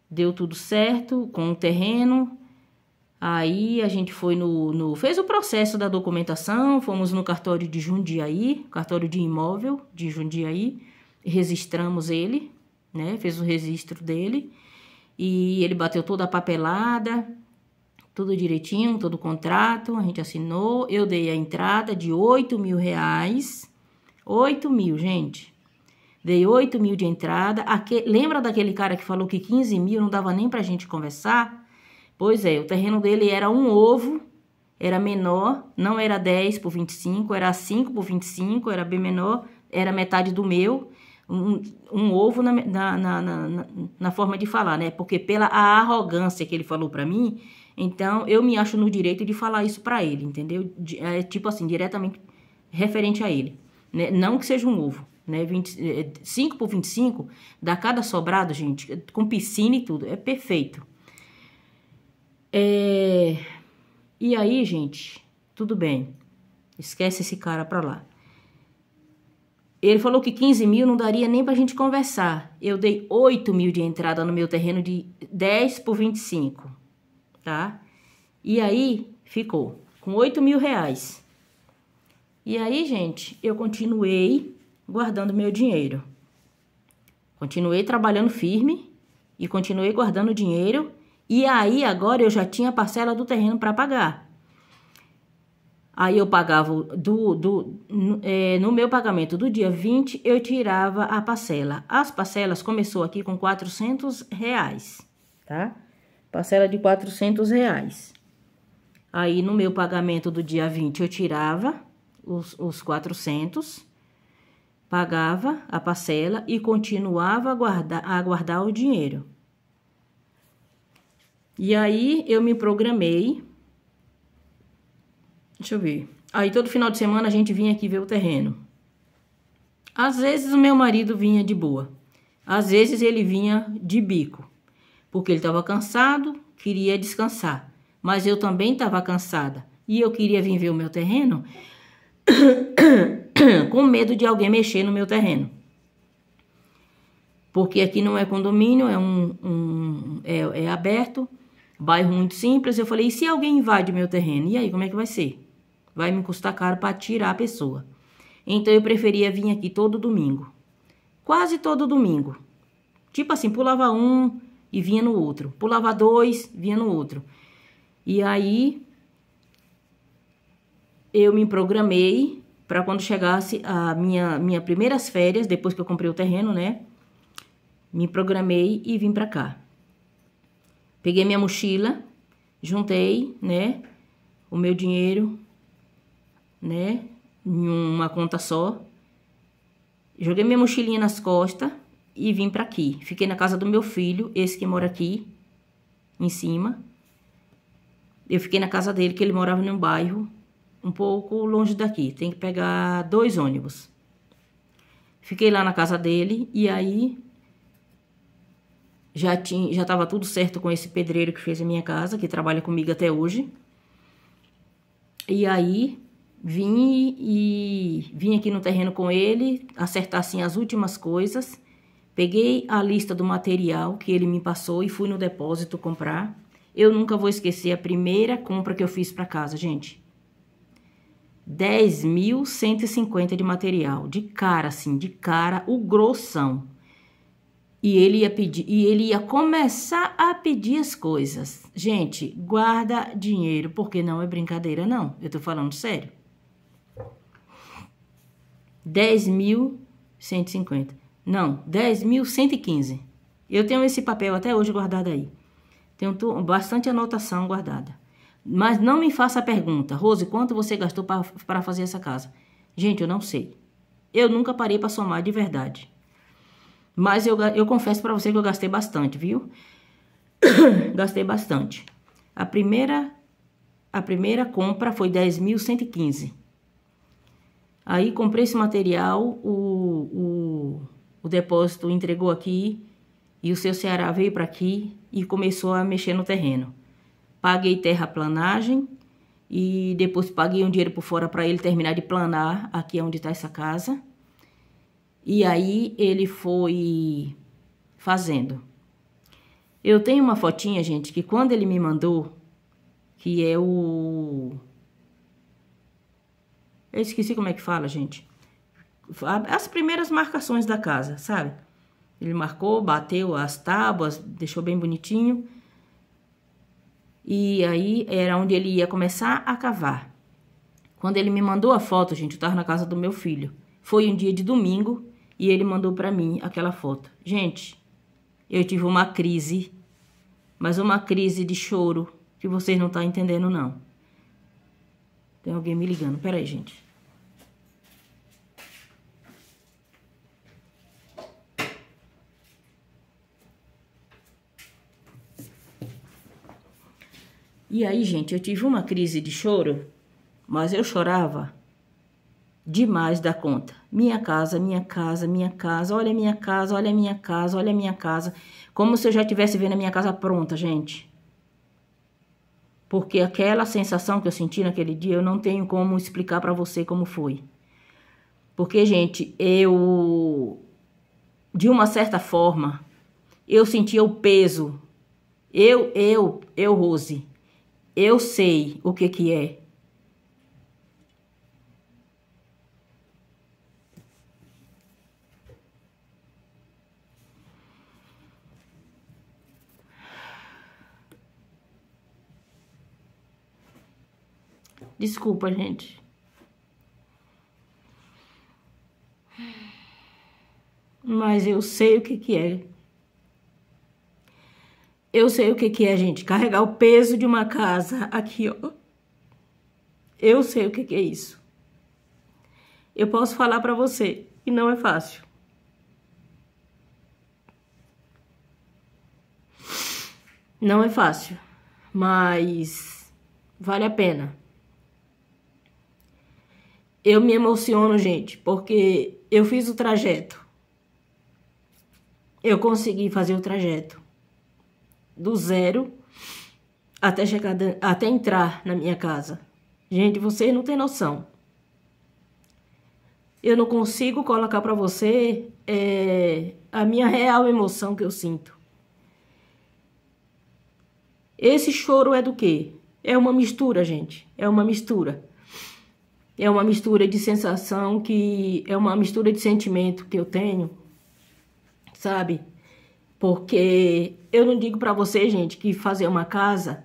deu tudo certo com o terreno. Aí a gente foi no, no, fez o processo da documentação, fomos no cartório de Jundiaí, cartório de imóvel de Jundiaí, registramos ele, né? Fez o registro dele e ele bateu toda a papelada, tudo direitinho, todo o contrato, a gente assinou. Eu dei a entrada de 8 mil reais, 8 mil, gente. Dei 8 mil de entrada. Aque, lembra daquele cara que falou que 15 mil não dava nem pra gente conversar? Pois é, o terreno dele era um ovo, era menor, não era 10 por 25, era 5 por 25, era bem menor, era metade do meu. Um, um ovo na, na, na, na, forma de falar, né? Porque pela arrogância que ele falou para mim, então eu me acho no direito de falar isso para ele, entendeu? É, tipo assim, diretamente referente a ele. Né? Não que seja um ovo, né? 20, 5 é, por 25, dá cada sobrado, gente, com piscina e tudo, é perfeito. É... E aí, gente, tudo bem. Esquece esse cara pra lá. Ele falou que 15 mil não daria nem pra gente conversar. Eu dei 8 mil de entrada no meu terreno de 10 por 25, tá? E aí ficou com 8 mil reais. E aí, gente, eu continuei guardando meu dinheiro. Continuei trabalhando firme e continuei guardando dinheiro e aí agora eu já tinha parcela do terreno para pagar. Aí eu pagava do, do é, no meu pagamento do dia 20, eu tirava a parcela. As parcelas começou aqui com 400 reais, tá? Parcela de 400 reais. Aí no meu pagamento do dia 20 eu tirava os, os 400, pagava a parcela e continuava a guardar, a guardar o dinheiro. E aí, eu me programei. Deixa eu ver. Aí, todo final de semana, a gente vinha aqui ver o terreno. Às vezes, o meu marido vinha de boa. Às vezes, ele vinha de bico. Porque ele estava cansado, queria descansar. Mas eu também estava cansada. E eu queria vir ver o meu terreno com medo de alguém mexer no meu terreno porque aqui não é condomínio, é um, um é, é, aberto bairro muito simples. Eu falei, e se alguém invade meu terreno? E aí, como é que vai ser? Vai me custar caro para tirar a pessoa. Então eu preferia vir aqui todo domingo. Quase todo domingo. Tipo assim, pulava um e vinha no outro. Pulava dois, vinha no outro. E aí eu me programei para quando chegasse a minha minha primeiras férias, depois que eu comprei o terreno, né? Me programei e vim para cá. Peguei minha mochila, juntei, né, o meu dinheiro, né, em uma conta só. Joguei minha mochilinha nas costas e vim para aqui. Fiquei na casa do meu filho, esse que mora aqui em cima. Eu fiquei na casa dele, que ele morava num bairro um pouco longe daqui. Tem que pegar dois ônibus. Fiquei lá na casa dele e aí já tinha, já estava tudo certo com esse pedreiro que fez a minha casa, que trabalha comigo até hoje. E aí vim e vim aqui no terreno com ele, acertar assim as últimas coisas. Peguei a lista do material que ele me passou e fui no depósito comprar. Eu nunca vou esquecer a primeira compra que eu fiz para casa, gente. 10.150 de material, de cara assim, de cara, o grossão. E ele ia pedir, e ele ia começar a pedir as coisas. Gente, guarda dinheiro, porque não é brincadeira, não. Eu tô falando sério. 10.150. Não, 10.115. Eu tenho esse papel até hoje guardado aí. Tenho bastante anotação guardada. Mas não me faça a pergunta, Rose, quanto você gastou para fazer essa casa? Gente, eu não sei. Eu nunca parei para somar de verdade. Mas eu, eu confesso para você que eu gastei bastante, viu? gastei bastante. A primeira, a primeira compra foi 10.115. Aí comprei esse material, o, o, o depósito entregou aqui e o seu Ceará veio para aqui e começou a mexer no terreno. Paguei terraplanagem e depois paguei um dinheiro por fora para ele terminar de planar aqui é onde está essa casa. E aí ele foi fazendo. Eu tenho uma fotinha, gente, que quando ele me mandou, que é o... Eu esqueci como é que fala, gente. As primeiras marcações da casa, sabe? Ele marcou, bateu as tábuas, deixou bem bonitinho. E aí era onde ele ia começar a cavar. Quando ele me mandou a foto, gente, eu tava na casa do meu filho. Foi um dia de domingo, e ele mandou para mim aquela foto. Gente, eu tive uma crise, mas uma crise de choro que vocês não estão tá entendendo, não. Tem alguém me ligando. Peraí, gente. E aí, gente, eu tive uma crise de choro, mas eu chorava demais da conta. Minha casa, minha casa, minha casa, olha minha casa, olha minha casa, olha minha casa. Como se eu já estivesse vendo a minha casa pronta, gente. Porque aquela sensação que eu senti naquele dia, eu não tenho como explicar para você como foi. Porque, gente, eu de uma certa forma, eu sentia o peso. Eu, eu, eu, Rose, eu sei o que que é Desculpa, gente. Mas eu sei o que que é. Eu sei o que que é, gente. Carregar o peso de uma casa aqui, ó. Eu sei o que que é isso. Eu posso falar para você e não é fácil. Não é fácil, mas vale a pena eu me emociono, gente, porque eu fiz o trajeto. Eu consegui fazer o trajeto do zero até chegar até entrar na minha casa. Gente, vocês não têm noção. Eu não consigo colocar para você é, a minha real emoção que eu sinto. Esse choro é do quê? É uma mistura, gente. É uma mistura é uma mistura de sensação que é uma mistura de sentimento que eu tenho, sabe? Porque eu não digo para você, gente, que fazer uma casa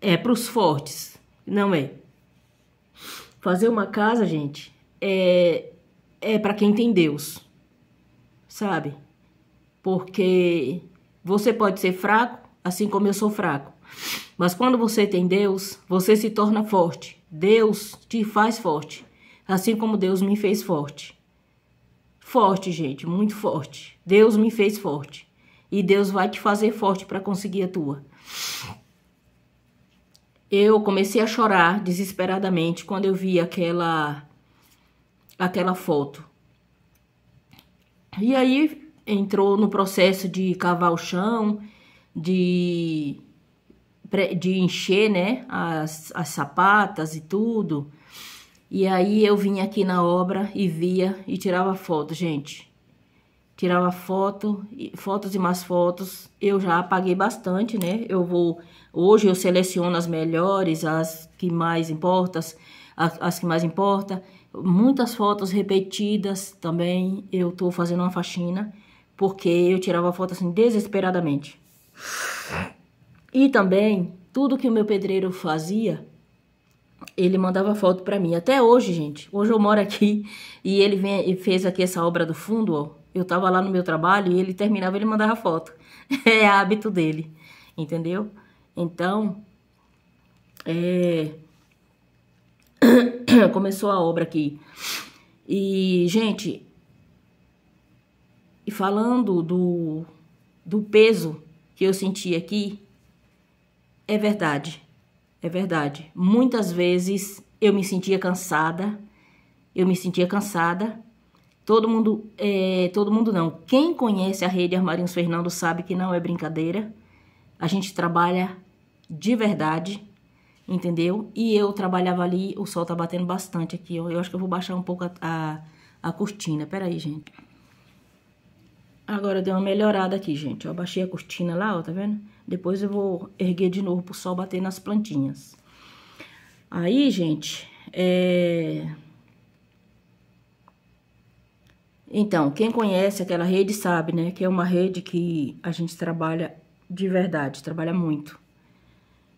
é para os fortes, não é. Fazer uma casa, gente, é é para quem tem Deus. Sabe? Porque você pode ser fraco, assim como eu sou fraco mas quando você tem Deus, você se torna forte. Deus te faz forte, assim como Deus me fez forte. Forte, gente, muito forte. Deus me fez forte. E Deus vai te fazer forte para conseguir a tua. Eu comecei a chorar desesperadamente quando eu vi aquela aquela foto. E aí entrou no processo de cavar o chão, de de encher, né, as, as sapatas e tudo. E aí eu vinha aqui na obra e via e tirava foto, gente. Tirava foto, fotos e mais fotos. Eu já apaguei bastante, né? Eu vou hoje eu seleciono as melhores, as que mais importas as, as que mais importa. Muitas fotos repetidas também. Eu tô fazendo uma faxina porque eu tirava foto assim desesperadamente. E também, tudo que o meu pedreiro fazia, ele mandava foto para mim. Até hoje, gente. Hoje eu moro aqui e ele vem, fez aqui essa obra do fundo, ó. Eu tava lá no meu trabalho e ele terminava, ele mandava foto. É hábito dele, entendeu? Então, é... começou a obra aqui. E, gente, e falando do, do peso que eu senti aqui, é verdade, é verdade. Muitas vezes eu me sentia cansada, eu me sentia cansada. Todo mundo, é, todo mundo não. Quem conhece a rede Armarinhos Fernando sabe que não é brincadeira. A gente trabalha de verdade, entendeu? E eu trabalhava ali, o sol tá batendo bastante aqui, ó. Eu acho que eu vou baixar um pouco a, a, a cortina. Peraí, gente. Agora deu uma melhorada aqui, gente. Eu abaixei a cortina lá, ó, tá vendo? Depois eu vou erguer de novo pro sol bater nas plantinhas. Aí, gente, é... Então, quem conhece aquela rede sabe, né? Que é uma rede que a gente trabalha de verdade, trabalha muito.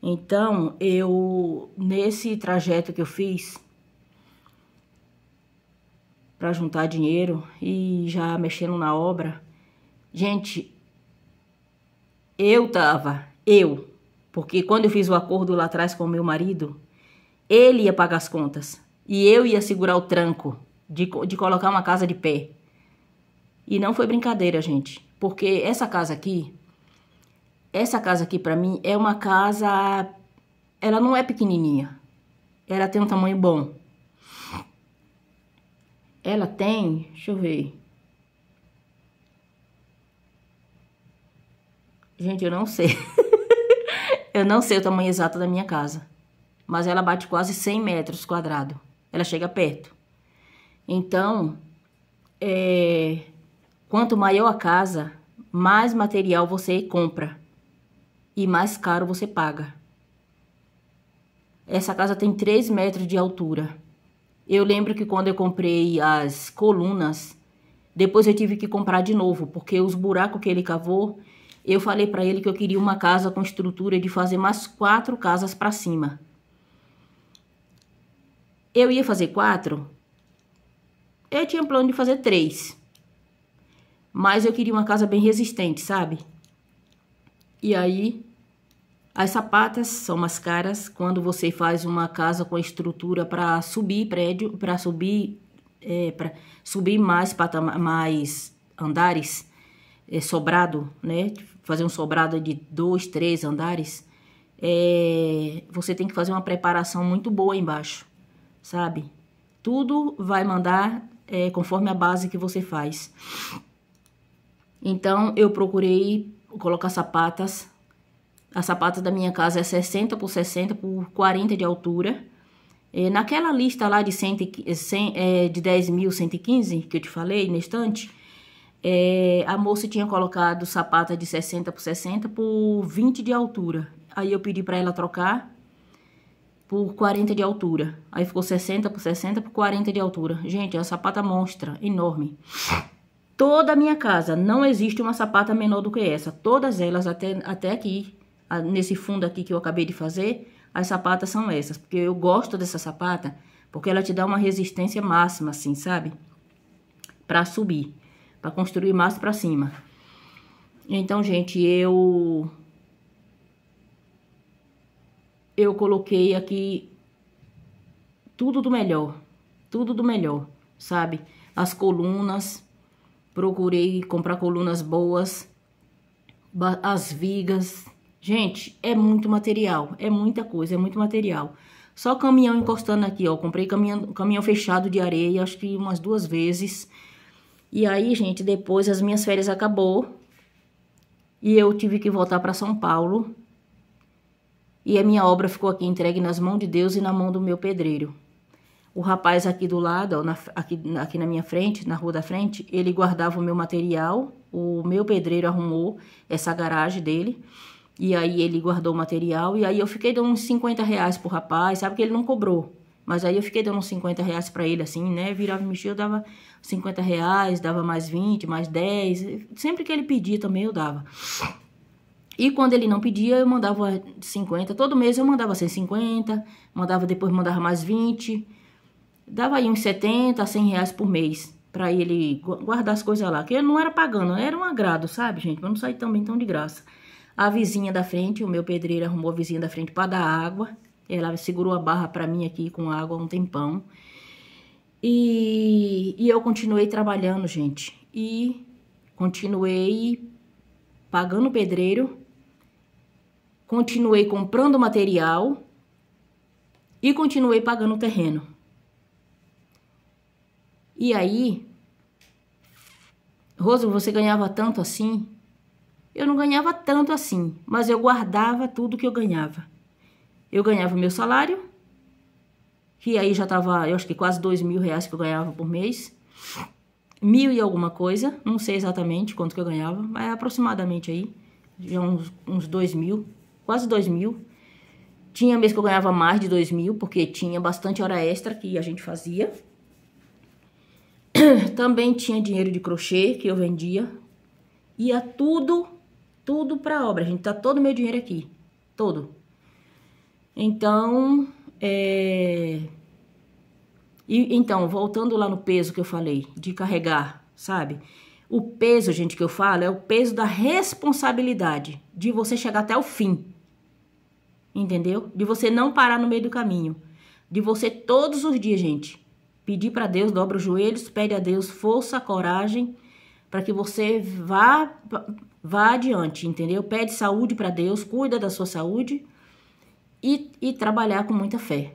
Então, eu, nesse trajeto que eu fiz para juntar dinheiro e já mexendo na obra, Gente, eu tava, eu, porque quando eu fiz o acordo lá atrás com o meu marido, ele ia pagar as contas e eu ia segurar o tranco de, de colocar uma casa de pé. E não foi brincadeira, gente, porque essa casa aqui, essa casa aqui para mim é uma casa, ela não é pequenininha, ela tem um tamanho bom. Ela tem, deixa eu ver, Gente, eu não sei. eu não sei o tamanho exato da minha casa. Mas ela bate quase 100 metros quadrados. Ela chega perto. Então, é, quanto maior a casa, mais material você compra. E mais caro você paga. Essa casa tem 3 metros de altura. Eu lembro que quando eu comprei as colunas, depois eu tive que comprar de novo, porque os buracos que ele cavou eu falei para ele que eu queria uma casa com estrutura de fazer mais quatro casas para cima. Eu ia fazer quatro, eu tinha plano de fazer três. Mas eu queria uma casa bem resistente, sabe? E aí, as sapatas são mais caras quando você faz uma casa com estrutura para subir prédio, para subir, é, para subir mais, mais andares é, sobrado, né? Fazer um sobrado de dois, três andares, é, você tem que fazer uma preparação muito boa embaixo, sabe? Tudo vai mandar é, conforme a base que você faz. Então, eu procurei colocar sapatas. A sapata da minha casa é 60 por 60 por 40 de altura. É, naquela lista lá de, 100, 100, é, de 10.115 que eu te falei no estante, é, a moça tinha colocado sapata de 60 por 60 por 20 de altura. Aí eu pedi para ela trocar por 40 de altura. Aí ficou 60 por 60 por 40 de altura. Gente, é uma sapata monstra, enorme. Toda a minha casa, não existe uma sapata menor do que essa. Todas elas, até, até aqui, nesse fundo aqui que eu acabei de fazer, as sapatas são essas. Porque eu gosto dessa sapata, porque ela te dá uma resistência máxima, assim, sabe? Pra subir para construir mais para cima. Então, gente, eu eu coloquei aqui tudo do melhor, tudo do melhor, sabe? As colunas, procurei comprar colunas boas, as vigas. Gente, é muito material, é muita coisa, é muito material. Só caminhão encostando aqui, ó, comprei caminhão, caminhão fechado de areia, acho que umas duas vezes. E aí, gente, depois as minhas férias acabou e eu tive que voltar para São Paulo. E a minha obra ficou aqui entregue nas mãos de Deus e na mão do meu pedreiro. O rapaz aqui do lado, ó, na, aqui, aqui na minha frente, na rua da frente, ele guardava o meu material. O meu pedreiro arrumou essa garagem dele. E aí ele guardou o material. E aí eu fiquei dando uns 50 reais pro rapaz, sabe? Que ele não cobrou. Mas aí eu fiquei dando uns 50 reais pra ele, assim, né? Virava e mexia, eu dava 50 reais, dava mais 20, mais 10. Sempre que ele pedia também, eu dava. E quando ele não pedia, eu mandava 50. Todo mês eu mandava 150, mandava depois mandava mais 20. Dava aí uns 70, 100 reais por mês para ele guardar as coisas lá. Que eu não era pagando, era um agrado, sabe, gente? Pra não sair também tão de graça. A vizinha da frente, o meu pedreiro arrumou a vizinha da frente para dar água. Ela segurou a barra para mim aqui com água um tempão. E, e eu continuei trabalhando, gente. E continuei pagando pedreiro, continuei comprando material e continuei pagando o terreno. E aí, Rosa, você ganhava tanto assim? Eu não ganhava tanto assim, mas eu guardava tudo que eu ganhava eu ganhava meu salário, que aí já tava, eu acho que quase dois mil reais que eu ganhava por mês, mil e alguma coisa, não sei exatamente quanto que eu ganhava, mas é aproximadamente aí, já uns, uns dois mil, quase dois mil. Tinha mês que eu ganhava mais de dois mil, porque tinha bastante hora extra que a gente fazia. Também tinha dinheiro de crochê que eu vendia. Ia tudo, tudo pra obra, gente. Tá todo o meu dinheiro aqui. Todo. Então, é... e, então, voltando lá no peso que eu falei, de carregar, sabe? O peso, gente, que eu falo é o peso da responsabilidade de você chegar até o fim. Entendeu? De você não parar no meio do caminho. De você todos os dias, gente, pedir para Deus, dobra os joelhos, pede a Deus força, coragem, para que você vá vá adiante, entendeu? Pede saúde para Deus, cuida da sua saúde e, e trabalhar com muita fé.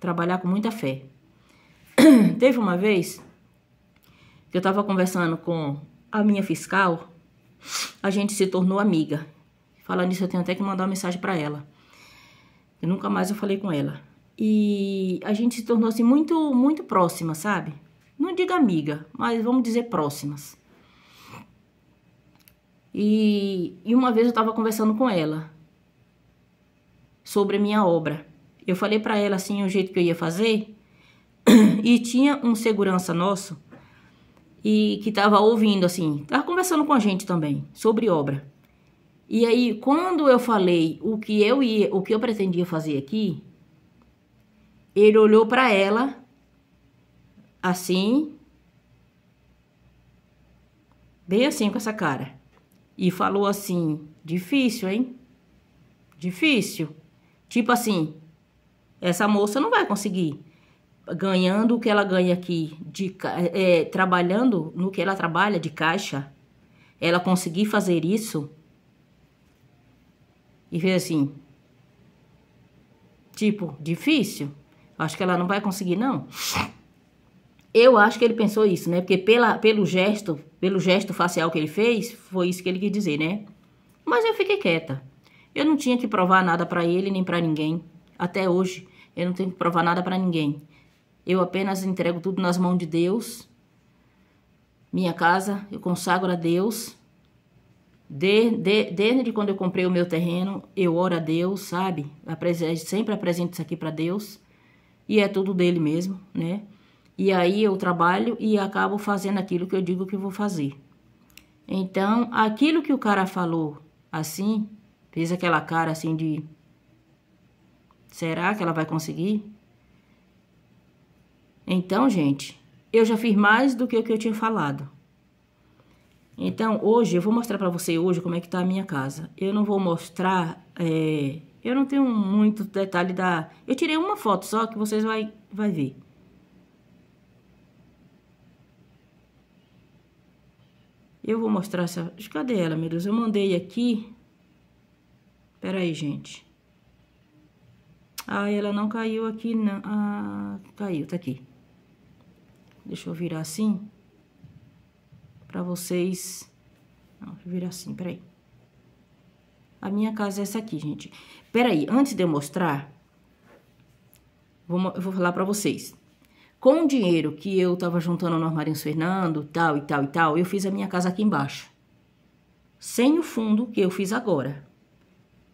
Trabalhar com muita fé. Teve uma vez que eu estava conversando com a minha fiscal, a gente se tornou amiga. Falando isso, eu tenho até que mandar uma mensagem para ela. Eu nunca mais eu falei com ela. E a gente se tornou assim muito, muito próxima, sabe? Não diga amiga, mas vamos dizer próximas. E, e uma vez eu estava conversando com ela sobre a minha obra. Eu falei para ela assim o jeito que eu ia fazer e tinha um segurança nosso e que estava ouvindo assim, estava conversando com a gente também sobre obra. E aí quando eu falei o que eu ia, o que eu pretendia fazer aqui, ele olhou para ela assim, bem assim com essa cara e falou assim: "Difícil, hein? Difícil." Tipo assim, essa moça não vai conseguir ganhando o que ela ganha aqui, de, é, trabalhando no que ela trabalha de caixa, ela conseguir fazer isso e fez assim, tipo, difícil. Acho que ela não vai conseguir, não. Eu acho que ele pensou isso, né? Porque pela, pelo gesto, pelo gesto facial que ele fez, foi isso que ele quis dizer, né? Mas eu fiquei quieta. Eu não tinha que provar nada para ele nem para ninguém. Até hoje, eu não tenho que provar nada para ninguém. Eu apenas entrego tudo nas mãos de Deus. Minha casa, eu consagro a Deus. Desde, de, desde quando eu comprei o meu terreno, eu oro a Deus, sabe? sempre apresento isso aqui para Deus. E é tudo dele mesmo, né? E aí eu trabalho e acabo fazendo aquilo que eu digo que vou fazer. Então, aquilo que o cara falou assim, Fez aquela cara assim de... Será que ela vai conseguir? Então, gente, eu já fiz mais do que o que eu tinha falado. Então, hoje, eu vou mostrar pra você hoje como é que tá a minha casa. Eu não vou mostrar... É... Eu não tenho muito detalhe da... Eu tirei uma foto só que vocês vai, vai ver. Eu vou mostrar essa... Cadê ela, meu Deus? Eu mandei aqui Pera aí, gente. Ah, ela não caiu aqui, não. Ah, caiu, tá aqui. Deixa eu virar assim. Pra vocês... Não, virar assim, peraí. A minha casa é essa aqui, gente. Peraí, antes de eu mostrar... Vou, eu vou falar pra vocês. Com o dinheiro que eu tava juntando no armário Fernando, tal e tal e tal, eu fiz a minha casa aqui embaixo. Sem o fundo que eu fiz agora.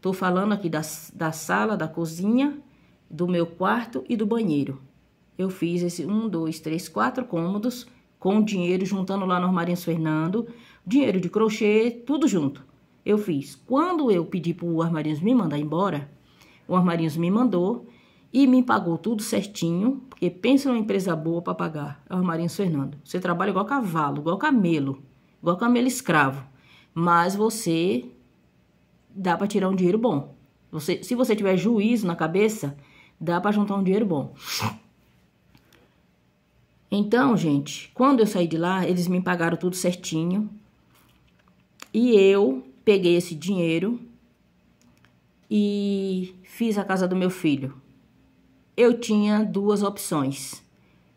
Estou falando aqui da, da sala, da cozinha, do meu quarto e do banheiro. Eu fiz esse um, dois, três, quatro cômodos com dinheiro, juntando lá no armário Fernando, dinheiro de crochê, tudo junto. Eu fiz. Quando eu pedi para o Armarinhos me mandar embora, o Armarinhos me mandou e me pagou tudo certinho, porque pensa numa empresa boa para pagar. É o Armarinhos Fernando. Você trabalha igual cavalo, igual camelo, igual camelo escravo. Mas você dá para tirar um dinheiro bom. Você, se você tiver juízo na cabeça, dá para juntar um dinheiro bom. Então, gente, quando eu saí de lá, eles me pagaram tudo certinho. E eu peguei esse dinheiro e fiz a casa do meu filho. Eu tinha duas opções.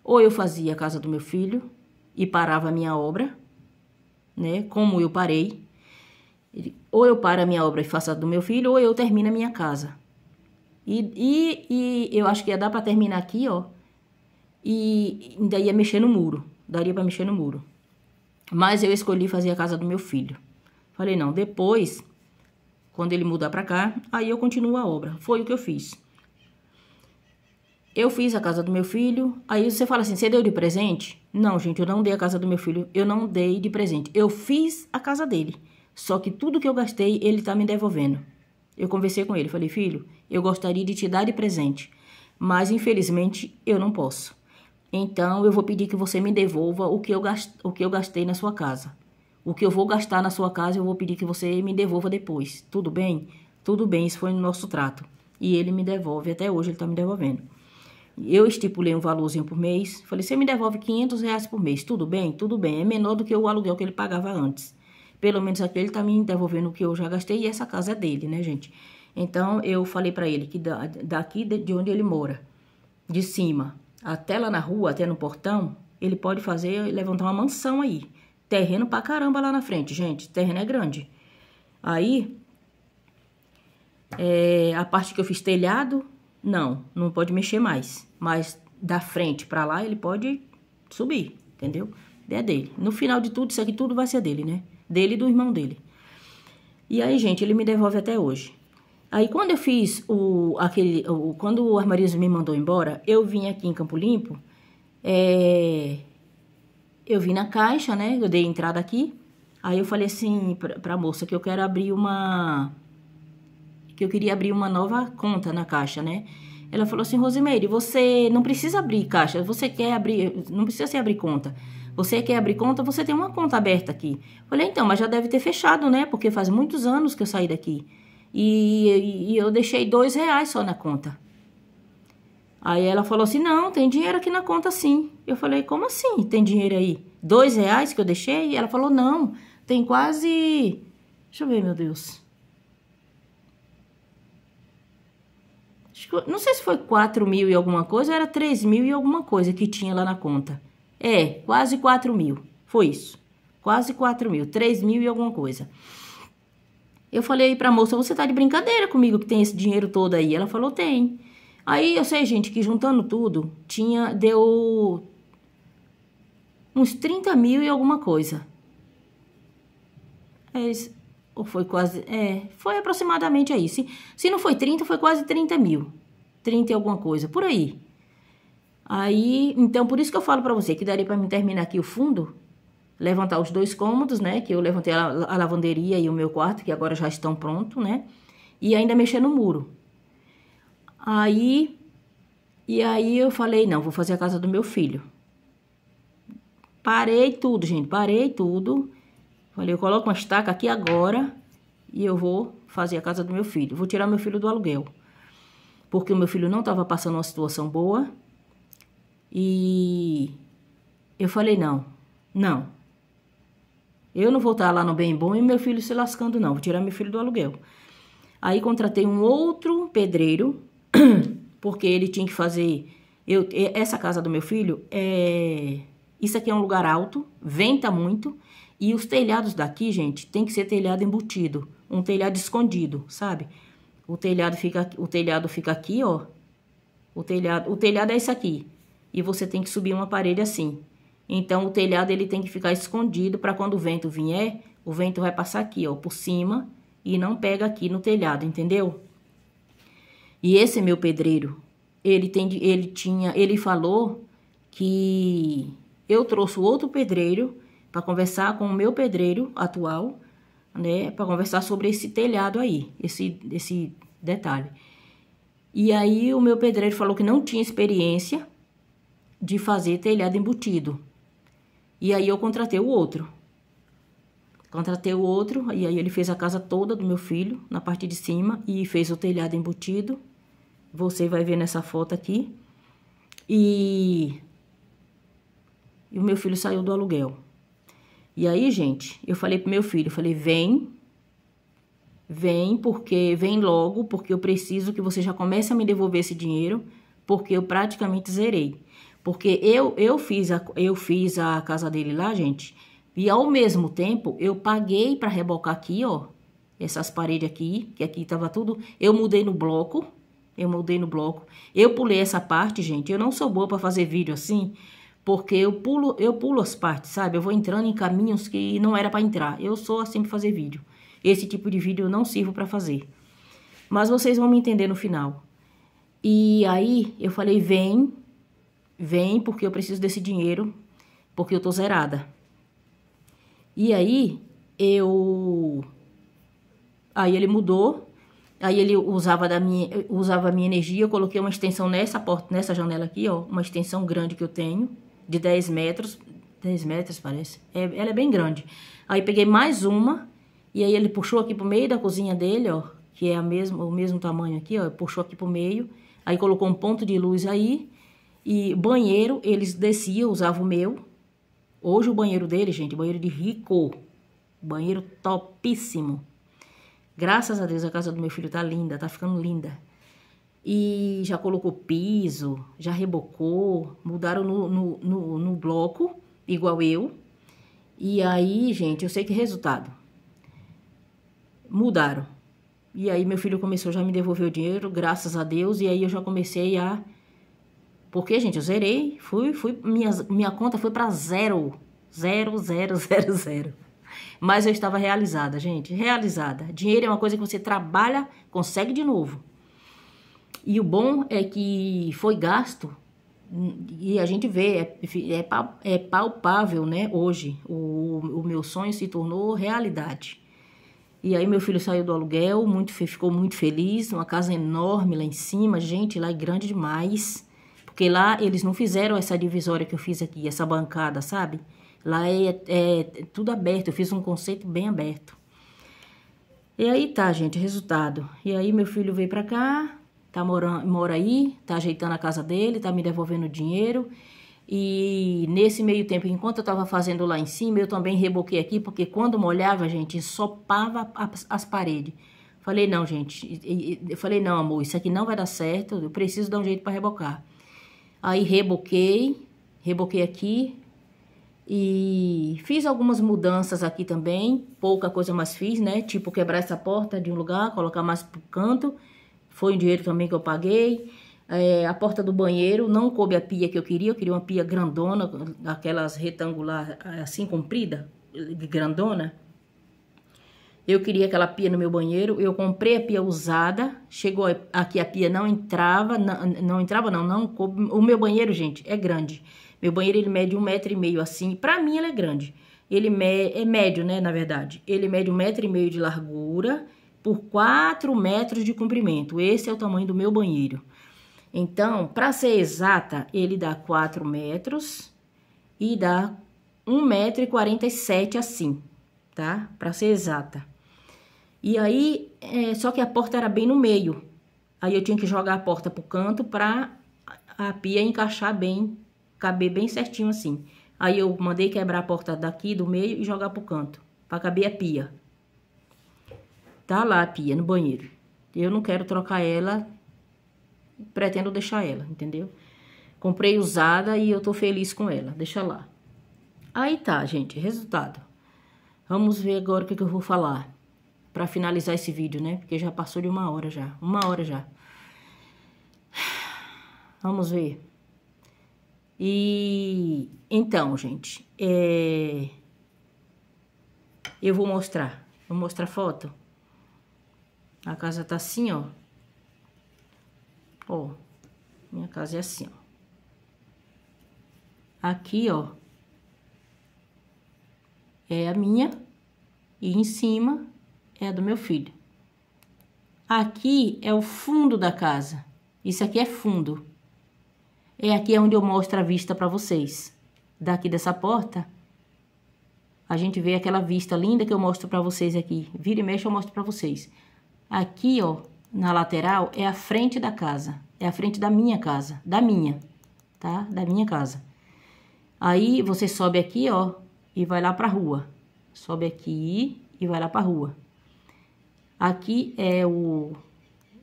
Ou eu fazia a casa do meu filho e parava a minha obra, né? Como eu parei ou eu paro a minha obra e faço a do meu filho, ou eu termino a minha casa. E, e, e eu acho que ia dar para terminar aqui, ó. E ainda ia mexer no muro. Daria para mexer no muro. Mas eu escolhi fazer a casa do meu filho. Falei, não, depois, quando ele mudar para cá, aí eu continuo a obra. Foi o que eu fiz. Eu fiz a casa do meu filho. Aí você fala assim: você deu de presente? Não, gente, eu não dei a casa do meu filho. Eu não dei de presente. Eu fiz a casa dele. Só que tudo que eu gastei, ele está me devolvendo. Eu conversei com ele, falei, filho, eu gostaria de te dar de presente, mas infelizmente eu não posso. Então eu vou pedir que você me devolva o que eu, gast... o que eu gastei na sua casa. O que eu vou gastar na sua casa, eu vou pedir que você me devolva depois. Tudo bem? Tudo bem, isso foi no nosso trato. E ele me devolve, até hoje ele está me devolvendo. Eu estipulei um valorzinho por mês. Falei, você me devolve 500 reais por mês. Tudo bem? Tudo bem. É menor do que o aluguel que ele pagava antes. Pelo menos aqui ele tá me devolvendo o que eu já gastei e essa casa é dele, né, gente? Então, eu falei para ele que da, daqui de onde ele mora, de cima, até lá na rua, até no portão, ele pode fazer, levantar uma mansão aí. Terreno pra caramba lá na frente, gente. Terreno é grande. Aí, é, a parte que eu fiz telhado, não, não pode mexer mais. Mas da frente pra lá, ele pode subir, entendeu? É dele. No final de tudo, isso aqui tudo vai ser dele, né? dele e do irmão dele. E aí, gente, ele me devolve até hoje. Aí quando eu fiz o aquele o, quando o armarismo me mandou embora, eu vim aqui em Campo Limpo, é, eu vim na caixa, né? Eu dei entrada aqui. Aí eu falei assim pra, pra moça que eu quero abrir uma que eu queria abrir uma nova conta na caixa, né? Ela falou assim, Rosimeire, você não precisa abrir caixa, você quer abrir, não precisa se abrir conta. Você quer abrir conta? Você tem uma conta aberta aqui. Falei, então, mas já deve ter fechado, né? Porque faz muitos anos que eu saí daqui. E, e, e eu deixei dois reais só na conta. Aí ela falou assim: não, tem dinheiro aqui na conta sim. Eu falei: como assim tem dinheiro aí? Dois reais que eu deixei? E ela falou: não, tem quase. Deixa eu ver, meu Deus. não sei se foi quatro mil e alguma coisa, era três mil e alguma coisa que tinha lá na conta. É, quase 4 mil. Foi isso. Quase 4 mil. 3 mil e alguma coisa. Eu falei pra moça, você tá de brincadeira comigo que tem esse dinheiro todo aí? Ela falou, tem. Aí eu sei, gente, que juntando tudo, tinha, deu uns 30 mil e alguma coisa. É isso. Ou foi quase. É, foi aproximadamente aí. Se, se não foi 30, foi quase 30 mil. 30 e alguma coisa, por aí. Aí, então, por isso que eu falo para você que daria para mim terminar aqui o fundo, levantar os dois cômodos, né? Que eu levantei a, a lavanderia e o meu quarto, que agora já estão prontos, né? E ainda mexer no muro. Aí, e aí eu falei, não, vou fazer a casa do meu filho. Parei tudo, gente, parei tudo. Falei, eu coloco uma estaca aqui agora e eu vou fazer a casa do meu filho. Vou tirar meu filho do aluguel. Porque o meu filho não estava passando uma situação boa e eu falei: não, não. Eu não vou estar lá no Bem Bom e meu filho se lascando, não. Vou tirar meu filho do aluguel. Aí contratei um outro pedreiro, porque ele tinha que fazer. Eu, essa casa do meu filho é. Isso aqui é um lugar alto, venta muito. E os telhados daqui, gente, tem que ser telhado embutido, um telhado escondido, sabe? O telhado fica, o telhado fica aqui, ó. O telhado, o telhado é esse aqui e você tem que subir uma parede assim. Então o telhado ele tem que ficar escondido para quando o vento vier, o vento vai passar aqui, ó, por cima e não pega aqui no telhado, entendeu? E esse meu pedreiro, ele tem ele tinha, ele falou que eu trouxe outro pedreiro para conversar com o meu pedreiro atual, né, para conversar sobre esse telhado aí, esse esse detalhe. E aí o meu pedreiro falou que não tinha experiência de fazer telhado embutido. E aí eu contratei o outro. Contratei o outro, e aí ele fez a casa toda do meu filho, na parte de cima, e fez o telhado embutido. Você vai ver nessa foto aqui. E, e o meu filho saiu do aluguel. E aí, gente, eu falei pro meu filho, falei, vem, vem, porque vem logo, porque eu preciso que você já comece a me devolver esse dinheiro, porque eu praticamente zerei. Porque eu, eu, fiz, a, eu fiz a casa dele lá, gente, e ao mesmo tempo eu paguei para rebocar aqui, ó, essas paredes aqui, que aqui tava tudo, eu mudei no bloco, eu mudei no bloco. Eu pulei essa parte, gente, eu não sou boa para fazer vídeo assim, porque eu pulo, eu pulo as partes, sabe? Eu vou entrando em caminhos que não era para entrar. Eu sou assim para fazer vídeo. Esse tipo de vídeo eu não sirvo para fazer. Mas vocês vão me entender no final. E aí eu falei, vem, Vem porque eu preciso desse dinheiro, porque eu tô zerada. E aí eu aí ele mudou, aí ele usava da minha usava a minha energia, eu coloquei uma extensão nessa porta, nessa janela aqui, ó, uma extensão grande que eu tenho, de 10 metros, 10 metros parece. É, ela é bem grande. Aí peguei mais uma e aí ele puxou aqui pro meio da cozinha dele, ó, que é a mesma, o mesmo tamanho aqui, ó, puxou aqui pro meio, aí colocou um ponto de luz aí e banheiro, eles desciam, usavam o meu. Hoje o banheiro dele, gente, banheiro de rico. Banheiro topíssimo. Graças a Deus a casa do meu filho tá linda, tá ficando linda. E já colocou piso, já rebocou, mudaram no, no, no, no bloco, igual eu. E aí, gente, eu sei que resultado. Mudaram. E aí meu filho começou já me devolver o dinheiro, graças a Deus, e aí eu já comecei a porque, gente, eu zerei, fui, fui, minha, minha conta foi para zero. Zero, zero, zero, zero. Mas eu estava realizada, gente, realizada. Dinheiro é uma coisa que você trabalha, consegue de novo. E o bom é que foi gasto e a gente vê, é, é, é palpável, né? Hoje, o, o meu sonho se tornou realidade. E aí meu filho saiu do aluguel, muito, ficou muito feliz, uma casa enorme lá em cima, gente, lá é grande demais. Porque lá eles não fizeram essa divisória que eu fiz aqui, essa bancada, sabe? Lá é, é, é tudo aberto, eu fiz um conceito bem aberto. E aí tá, gente, resultado. E aí meu filho veio pra cá, tá morando, mora aí, tá ajeitando a casa dele, tá me devolvendo dinheiro. E nesse meio tempo, enquanto eu tava fazendo lá em cima, eu também reboquei aqui, porque quando molhava, gente, sopava as, as paredes. Falei, não, gente, eu falei, não, amor, isso aqui não vai dar certo, eu preciso dar um jeito para rebocar. Aí reboquei, reboquei aqui e fiz algumas mudanças aqui também, pouca coisa mais fiz, né? Tipo quebrar essa porta de um lugar, colocar mais pro canto, foi um dinheiro também que eu paguei. É, a porta do banheiro não coube a pia que eu queria, eu queria uma pia grandona, aquelas retangular assim comprida, grandona. Eu queria aquela pia no meu banheiro, eu comprei a pia usada, chegou aqui a pia não entrava, não, não entrava não, não O meu banheiro, gente, é grande. Meu banheiro, ele mede um metro e meio assim, pra mim ele é grande. Ele me, é médio, né, na verdade. Ele mede um metro e meio de largura por quatro metros de comprimento. Esse é o tamanho do meu banheiro. Então, para ser exata, ele dá 4 metros e dá 1,47 metro assim, tá? Para ser exata. E aí, é, só que a porta era bem no meio. Aí eu tinha que jogar a porta pro canto pra a pia encaixar bem, caber bem certinho assim. Aí eu mandei quebrar a porta daqui do meio e jogar pro canto, pra caber a pia. Tá lá a pia no banheiro. Eu não quero trocar ela, pretendo deixar ela, entendeu? Comprei usada e eu tô feliz com ela, deixa lá. Aí tá, gente, resultado. Vamos ver agora o que, que eu vou falar para finalizar esse vídeo, né? Porque já passou de uma hora já, uma hora já. Vamos ver. E então, gente, é... eu vou mostrar, vou mostrar a foto. A casa tá assim, ó. Ó, minha casa é assim, ó. Aqui, ó, é a minha. E em cima é a do meu filho. Aqui é o fundo da casa. Isso aqui é fundo. É aqui é onde eu mostro a vista para vocês. Daqui dessa porta, a gente vê aquela vista linda que eu mostro para vocês aqui. Vira e mexe, eu mostro para vocês. Aqui, ó, na lateral, é a frente da casa. É a frente da minha casa, da minha, tá? Da minha casa. Aí, você sobe aqui, ó, e vai lá pra rua. Sobe aqui e vai lá pra rua. Aqui é o,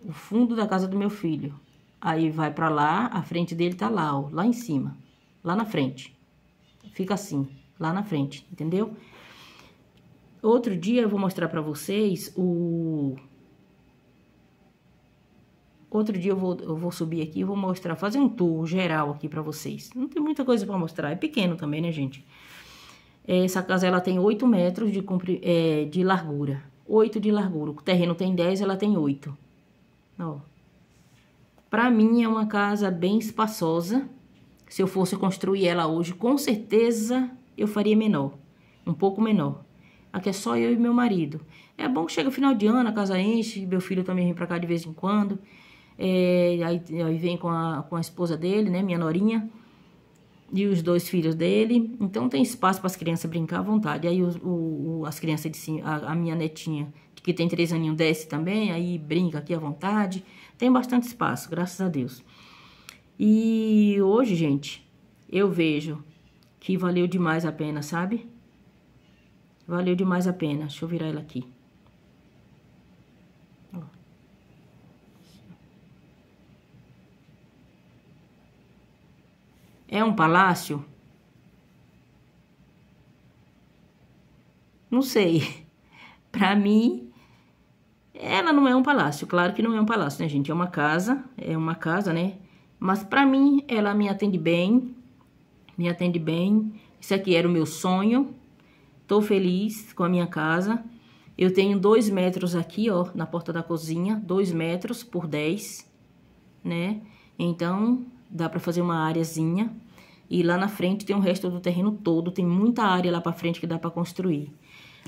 o fundo da casa do meu filho. Aí vai para lá, a frente dele tá lá, ó, lá em cima, lá na frente. Fica assim, lá na frente, entendeu? Outro dia eu vou mostrar para vocês o Outro dia eu vou, eu vou subir aqui e vou mostrar, fazer um tour geral aqui para vocês. Não tem muita coisa para mostrar, é pequeno também, né, gente? Essa casa, ela tem 8 metros de, compri... é, de largura. 8 de largura. O terreno tem 10, ela tem 8. Ó. Pra mim é uma casa bem espaçosa. Se eu fosse construir ela hoje, com certeza eu faria menor. Um pouco menor. Aqui é só eu e meu marido. É bom que chega o final de ano, a casa enche, meu filho também vem pra cá de vez em quando. É, aí, aí, vem com a, com a esposa dele, né, minha norinha e os dois filhos dele. Então tem espaço para as crianças brincar à vontade. Aí o, o, as crianças de cima, a, a, minha netinha, que tem três aninhos, desce também, aí brinca aqui à vontade. Tem bastante espaço, graças a Deus. E hoje, gente, eu vejo que valeu demais a pena, sabe? Valeu demais a pena. Deixa eu virar ela aqui. É um palácio? Não sei. Para mim, ela não é um palácio. Claro que não é um palácio, né, gente? É uma casa, é uma casa, né? Mas para mim, ela me atende bem, me atende bem. Isso aqui era o meu sonho. Tô feliz com a minha casa. Eu tenho dois metros aqui, ó, na porta da cozinha, dois metros por 10, né? Então, dá para fazer uma áreazinha. E lá na frente tem o resto do terreno todo, tem muita área lá para frente que dá para construir.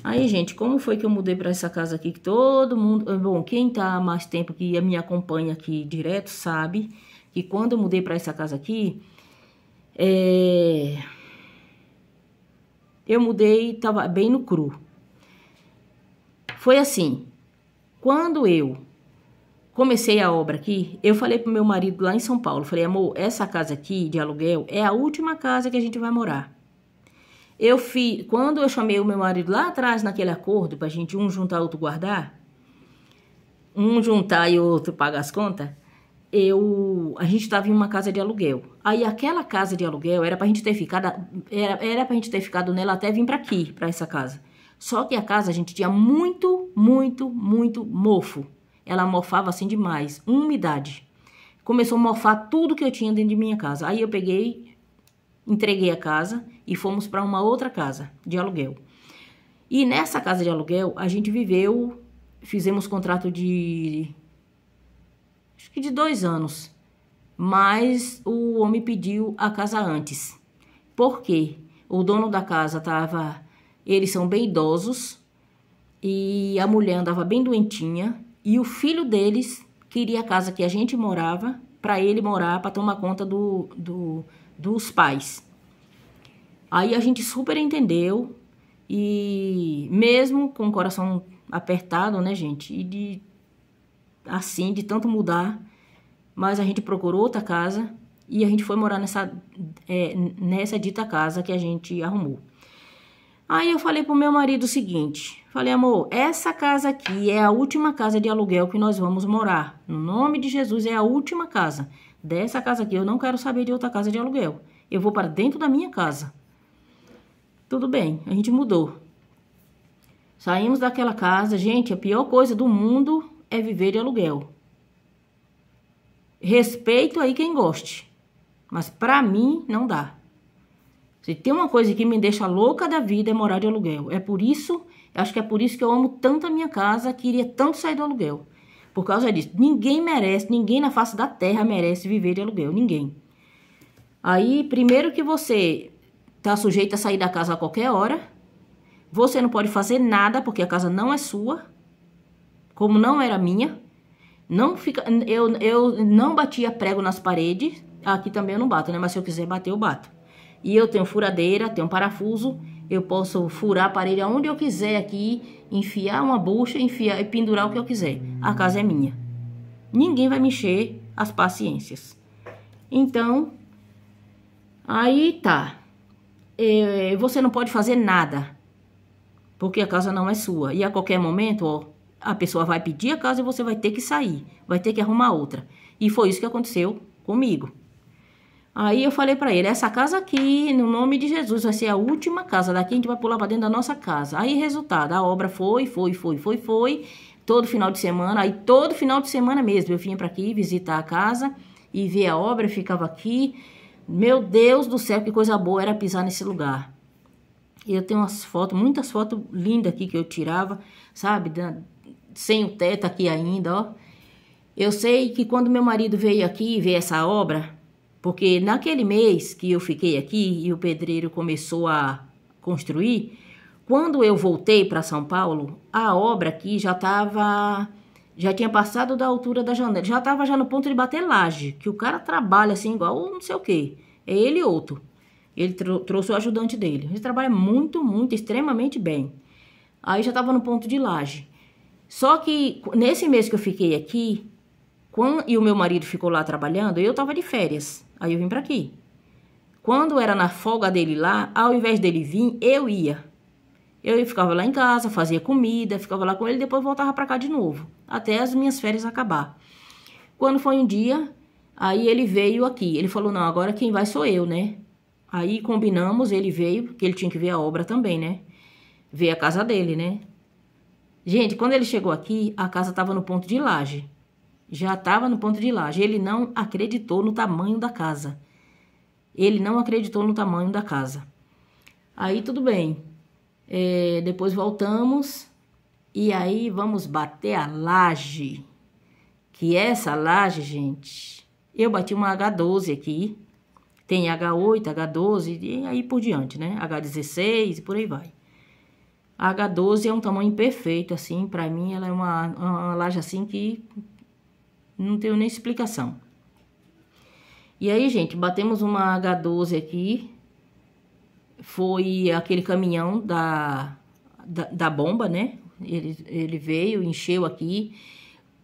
Aí, gente, como foi que eu mudei para essa casa aqui que todo mundo, eh, bom, quem tá há mais tempo que me acompanha aqui direto sabe que quando eu mudei para essa casa aqui, é... eu mudei, tava bem no cru. Foi assim, quando eu comecei a obra aqui, eu falei pro meu marido lá em São Paulo, falei, amor, essa casa aqui de aluguel é a última casa que a gente vai morar. Eu fui quando eu chamei o meu marido lá atrás naquele acordo pra gente um juntar, outro guardar, um juntar e outro pagar as contas, eu, a gente estava em uma casa de aluguel. Aí aquela casa de aluguel era pra gente ter ficado, era, era pra gente ter ficado nela até vir para aqui, para essa casa. Só que a casa a gente tinha muito, muito, muito mofo. Ela mofava assim demais, umidade. Começou a mofar tudo que eu tinha dentro de minha casa. Aí eu peguei, entreguei a casa e fomos para uma outra casa de aluguel. E nessa casa de aluguel, a gente viveu, fizemos contrato de. acho que de dois anos. Mas o homem pediu a casa antes. Por quê? O dono da casa estava. Eles são bem idosos e a mulher andava bem doentinha e o filho deles queria a casa que a gente morava para ele morar, para tomar conta do, do, dos pais. Aí a gente super entendeu e mesmo com o coração apertado, né, gente? E de assim, de tanto mudar, mas a gente procurou outra casa e a gente foi morar nessa, é, nessa dita casa que a gente arrumou. Aí eu falei pro meu marido o seguinte, falei, amor, essa casa aqui é a última casa de aluguel que nós vamos morar. No nome de Jesus, é a última casa. Dessa casa aqui, eu não quero saber de outra casa de aluguel. Eu vou para dentro da minha casa. Tudo bem, a gente mudou. Saímos daquela casa. Gente, a pior coisa do mundo é viver de aluguel. Respeito aí quem goste. Mas para mim, não dá. Se tem uma coisa que me deixa louca da vida é morar de aluguel. É por isso, acho que é por isso que eu amo tanto a minha casa, queria tanto sair do aluguel. Por causa disso, ninguém merece, ninguém na face da terra merece viver de aluguel, ninguém. Aí, primeiro que você tá sujeito a sair da casa a qualquer hora, você não pode fazer nada porque a casa não é sua, como não era minha. Não fica, eu, eu não batia prego nas paredes, aqui também eu não bato, né? Mas se eu quiser bater, eu bato. E eu tenho furadeira, tenho parafuso, eu posso furar a parede aonde eu quiser aqui, enfiar uma bucha, enfiar e pendurar o que eu quiser. A casa é minha. Ninguém vai mexer as paciências. Então, aí tá. É, você não pode fazer nada, porque a casa não é sua. E a qualquer momento, ó, a pessoa vai pedir a casa e você vai ter que sair, vai ter que arrumar outra. E foi isso que aconteceu comigo. Aí eu falei para ele, essa casa aqui, no nome de Jesus, vai ser a última casa. Daqui a gente vai pular para dentro da nossa casa. Aí, resultado, a obra foi, foi, foi, foi, foi. Todo final de semana, aí todo final de semana mesmo, eu vinha para aqui visitar a casa e ver a obra, eu ficava aqui. Meu Deus do céu, que coisa boa era pisar nesse lugar. E eu tenho umas fotos, muitas fotos lindas aqui que eu tirava, sabe? Da, sem o teto aqui ainda, ó. Eu sei que quando meu marido veio aqui ver essa obra, porque naquele mês que eu fiquei aqui e o pedreiro começou a construir, quando eu voltei para São Paulo, a obra aqui já estava já tinha passado da altura da janela, já estava já no ponto de bater laje, que o cara trabalha assim igual não sei o quê. É ele e outro. Ele trouxe o ajudante dele. Ele trabalha muito, muito, extremamente bem. Aí já estava no ponto de laje. Só que nesse mês que eu fiquei aqui, quando, e o meu marido ficou lá trabalhando, eu estava de férias. Aí eu vim para aqui. Quando era na folga dele lá, ao invés dele vir, eu ia. Eu ficava lá em casa, fazia comida, ficava lá com ele, depois voltava para cá de novo, até as minhas férias acabar. Quando foi um dia, aí ele veio aqui. Ele falou: "Não, agora quem vai sou eu, né?" Aí combinamos, ele veio, porque ele tinha que ver a obra também, né? Ver a casa dele, né? Gente, quando ele chegou aqui, a casa estava no ponto de laje já estava no ponto de laje. Ele não acreditou no tamanho da casa. Ele não acreditou no tamanho da casa. Aí tudo bem. É, depois voltamos e aí vamos bater a laje. Que essa laje, gente, eu bati uma H12 aqui. Tem H8, H12 e aí por diante, né? H16 e por aí vai. A H12 é um tamanho perfeito, assim, para mim ela é uma, uma laje assim que não tenho nem explicação. E aí, gente, batemos uma H12 aqui. Foi aquele caminhão da, da, da bomba, né? Ele, ele veio, encheu aqui.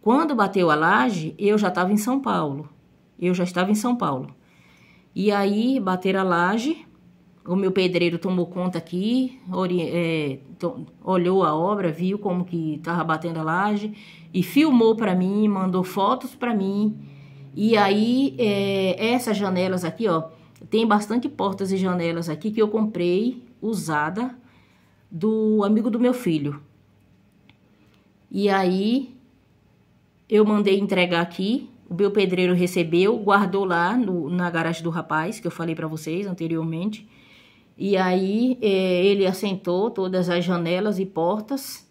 Quando bateu a laje, eu já estava em São Paulo. Eu já estava em São Paulo. E aí, bater a laje, o meu pedreiro tomou conta aqui, é, olhou a obra, viu como que estava batendo a laje e filmou para mim, mandou fotos para mim. E aí, é, essas janelas aqui, ó, tem bastante portas e janelas aqui que eu comprei usada do amigo do meu filho. E aí, eu mandei entregar aqui, o meu pedreiro recebeu, guardou lá no, na garagem do rapaz, que eu falei para vocês anteriormente. E aí é, ele assentou todas as janelas e portas.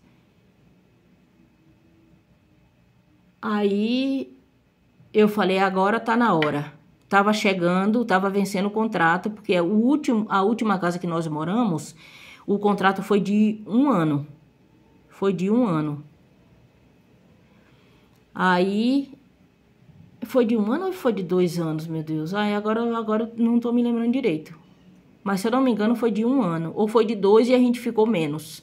Aí eu falei, agora tá na hora. Tava chegando, tava vencendo o contrato, porque o último, a última casa que nós moramos, o contrato foi de um ano. Foi de um ano. Aí foi de um ano ou foi de dois anos, meu Deus? Aí agora, agora não tô me lembrando direito. Mas se eu não me engano, foi de um ano. Ou foi de dois e a gente ficou menos.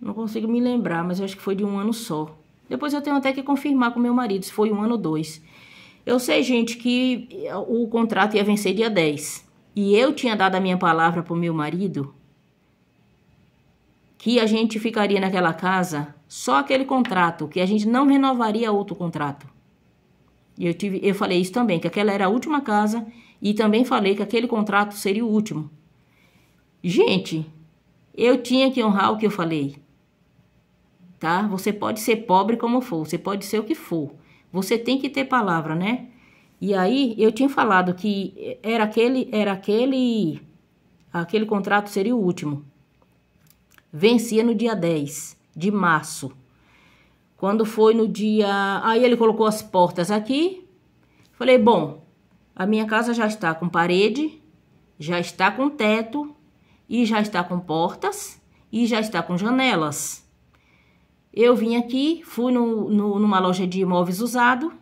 Não consigo me lembrar, mas acho que foi de um ano só. Depois eu tenho até que confirmar com meu marido se foi um ano ou dois. Eu sei, gente, que o contrato ia vencer dia 10. E eu tinha dado a minha palavra pro meu marido que a gente ficaria naquela casa só aquele contrato, que a gente não renovaria outro contrato. E eu, tive, eu falei isso também, que aquela era a última casa e também falei que aquele contrato seria o último. Gente, eu tinha que honrar o que eu falei. Tá? Você pode ser pobre como for, você pode ser o que for. Você tem que ter palavra, né? E aí eu tinha falado que era aquele, era aquele, aquele contrato seria o último. Vencia no dia 10 de março quando foi no dia... Aí ele colocou as portas aqui. Falei, bom, a minha casa já está com parede, já está com teto, e já está com portas, e já está com janelas. Eu vim aqui, fui no, no, numa loja de imóveis usado,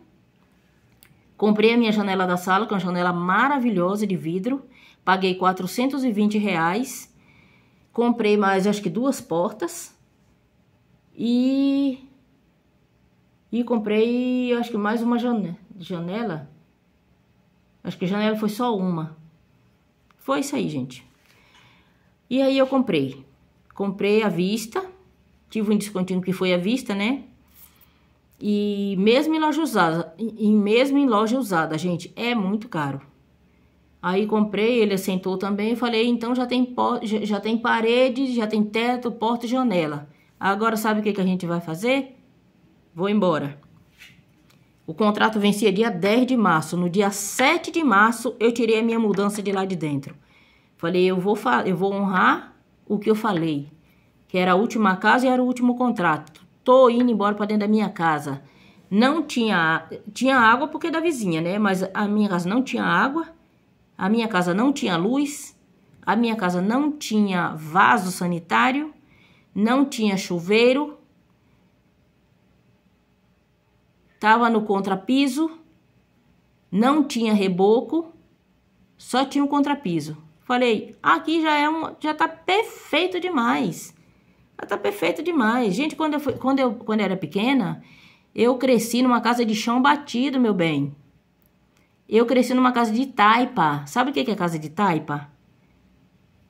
comprei a minha janela da sala, que é uma janela maravilhosa de vidro, paguei 420 reais, comprei mais acho que duas portas e e comprei, acho que mais uma janela. Acho que janela foi só uma. Foi isso aí, gente. E aí eu comprei. Comprei à vista. Tive um descontinho que foi à vista, né? E mesmo em loja usada, e mesmo em loja usada, gente, é muito caro. Aí comprei, ele assentou também e falei, então já tem, já tem parede, já tem teto, porta e janela. Agora sabe o que, que a gente vai fazer? vou embora. O contrato vencia dia 10 de março. No dia 7 de março, eu tirei a minha mudança de lá de dentro. Falei, eu vou, eu vou honrar o que eu falei, que era a última casa e era o último contrato. Tô indo embora para dentro da minha casa. Não tinha, tinha água porque é da vizinha, né? Mas a minha casa não tinha água, a minha casa não tinha luz, a minha casa não tinha vaso sanitário, não tinha chuveiro, Estava no contrapiso, não tinha reboco, só tinha um contrapiso. Falei, aqui já é um, já tá perfeito demais. Já tá perfeito demais. Gente, quando eu, fui, quando eu, quando eu era pequena, eu cresci numa casa de chão batido, meu bem. Eu cresci numa casa de taipa. Sabe o que é casa de taipa?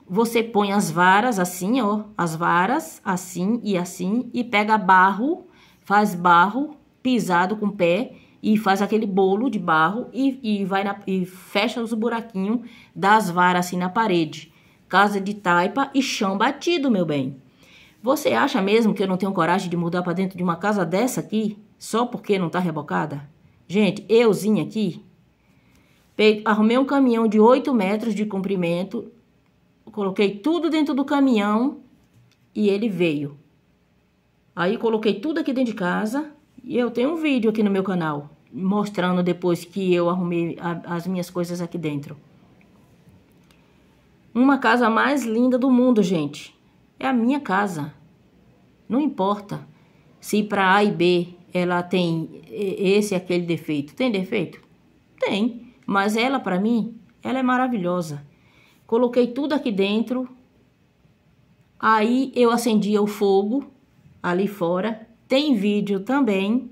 Você põe as varas assim, ó, as varas assim e assim e pega barro, faz barro pisado com o pé e faz aquele bolo de barro e, e vai na, e fecha os buraquinhos das varas assim na parede. Casa de taipa e chão batido, meu bem. Você acha mesmo que eu não tenho coragem de mudar para dentro de uma casa dessa aqui, só porque não tá rebocada? Gente, euzinha aqui, peguei, arrumei um caminhão de 8 metros de comprimento, coloquei tudo dentro do caminhão e ele veio. Aí coloquei tudo aqui dentro de casa, e eu tenho um vídeo aqui no meu canal, mostrando depois que eu arrumei a, as minhas coisas aqui dentro. Uma casa mais linda do mundo, gente. É a minha casa. Não importa se para A e B ela tem esse e aquele defeito. Tem defeito? Tem. Mas ela, para mim, ela é maravilhosa. Coloquei tudo aqui dentro. Aí eu acendia o fogo ali fora tem vídeo também.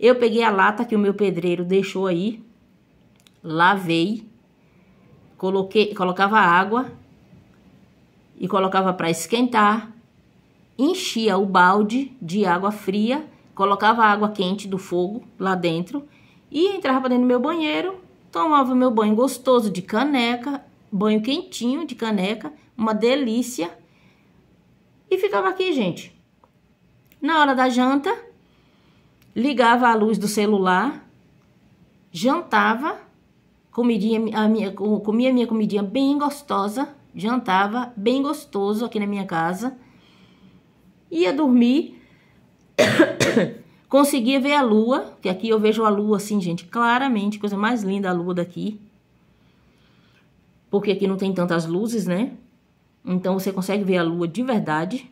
Eu peguei a lata que o meu pedreiro deixou aí, lavei, coloquei, colocava água e colocava para esquentar, enchia o balde de água fria, colocava água quente do fogo lá dentro e entrava para dentro do meu banheiro, tomava meu banho gostoso de caneca, banho quentinho de caneca, uma delícia. E ficava aqui, gente, na hora da janta, ligava a luz do celular, jantava, comidinha, a minha, comia a minha comidinha bem gostosa, jantava bem gostoso aqui na minha casa, ia dormir, conseguia ver a lua, que aqui eu vejo a lua assim, gente, claramente, coisa mais linda a lua daqui, porque aqui não tem tantas luzes, né? Então você consegue ver a lua de verdade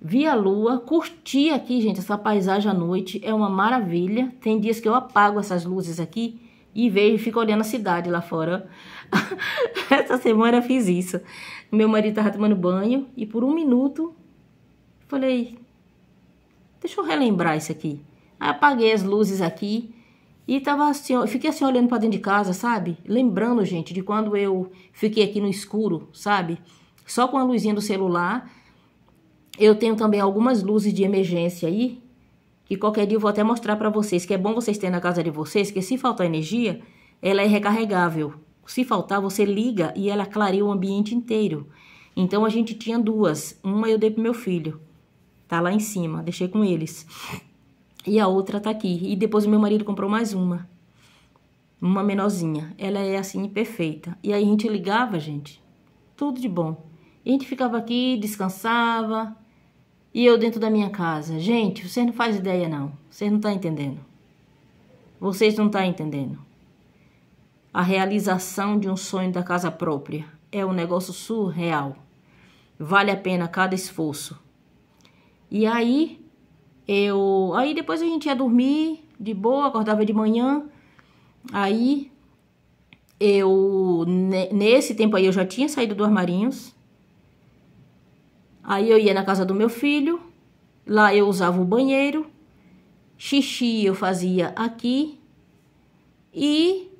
vi a lua, curti aqui, gente, essa paisagem à noite, é uma maravilha. Tem dias que eu apago essas luzes aqui e vejo, fico olhando a cidade lá fora. essa semana eu fiz isso. Meu marido estava tomando banho e por um minuto falei, deixa eu relembrar isso aqui. Aí apaguei as luzes aqui e tava assim, fiquei assim olhando para dentro de casa, sabe? Lembrando, gente, de quando eu fiquei aqui no escuro, sabe? Só com a luzinha do celular eu tenho também algumas luzes de emergência aí, que qualquer dia eu vou até mostrar para vocês, que é bom vocês terem na casa de vocês, que se faltar energia, ela é recarregável. Se faltar, você liga e ela clareia o ambiente inteiro. Então, a gente tinha duas. Uma eu dei pro meu filho. Tá lá em cima, deixei com eles. E a outra tá aqui. E depois meu marido comprou mais uma. Uma menorzinha. Ela é assim, perfeita. E aí a gente ligava, gente. Tudo de bom. E a gente ficava aqui, descansava, e eu dentro da minha casa. Gente, vocês não fazem ideia, não. Vocês não estão tá entendendo. Vocês não estão tá entendendo. A realização de um sonho da casa própria é um negócio surreal. Vale a pena cada esforço. E aí, eu. Aí depois a gente ia dormir de boa, acordava de manhã. Aí eu nesse tempo aí eu já tinha saído do armarinhos Aí eu ia na casa do meu filho, lá eu usava o banheiro, xixi eu fazia aqui e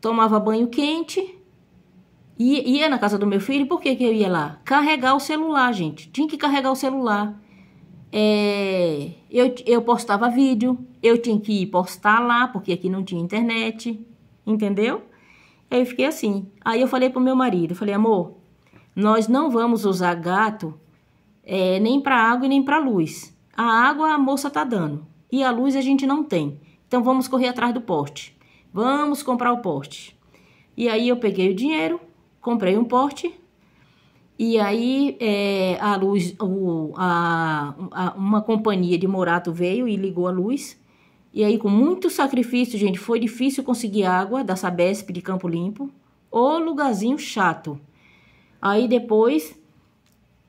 tomava banho quente. E ia na casa do meu filho, por que, que eu ia lá? Carregar o celular, gente. Tinha que carregar o celular. É, eu, eu postava vídeo, eu tinha que ir postar lá, porque aqui não tinha internet, entendeu? Aí eu fiquei assim. Aí eu falei pro meu marido, falei, amor, nós não vamos usar gato é, nem para água e nem para luz. A água a moça tá dando e a luz a gente não tem. Então vamos correr atrás do porte. Vamos comprar o porte. E aí eu peguei o dinheiro, comprei um porte. E aí é, a luz, o, a, a, uma companhia de Morato veio e ligou a luz. E aí com muito sacrifício, gente, foi difícil conseguir água da Sabesp de Campo Limpo. O lugarzinho chato. Aí depois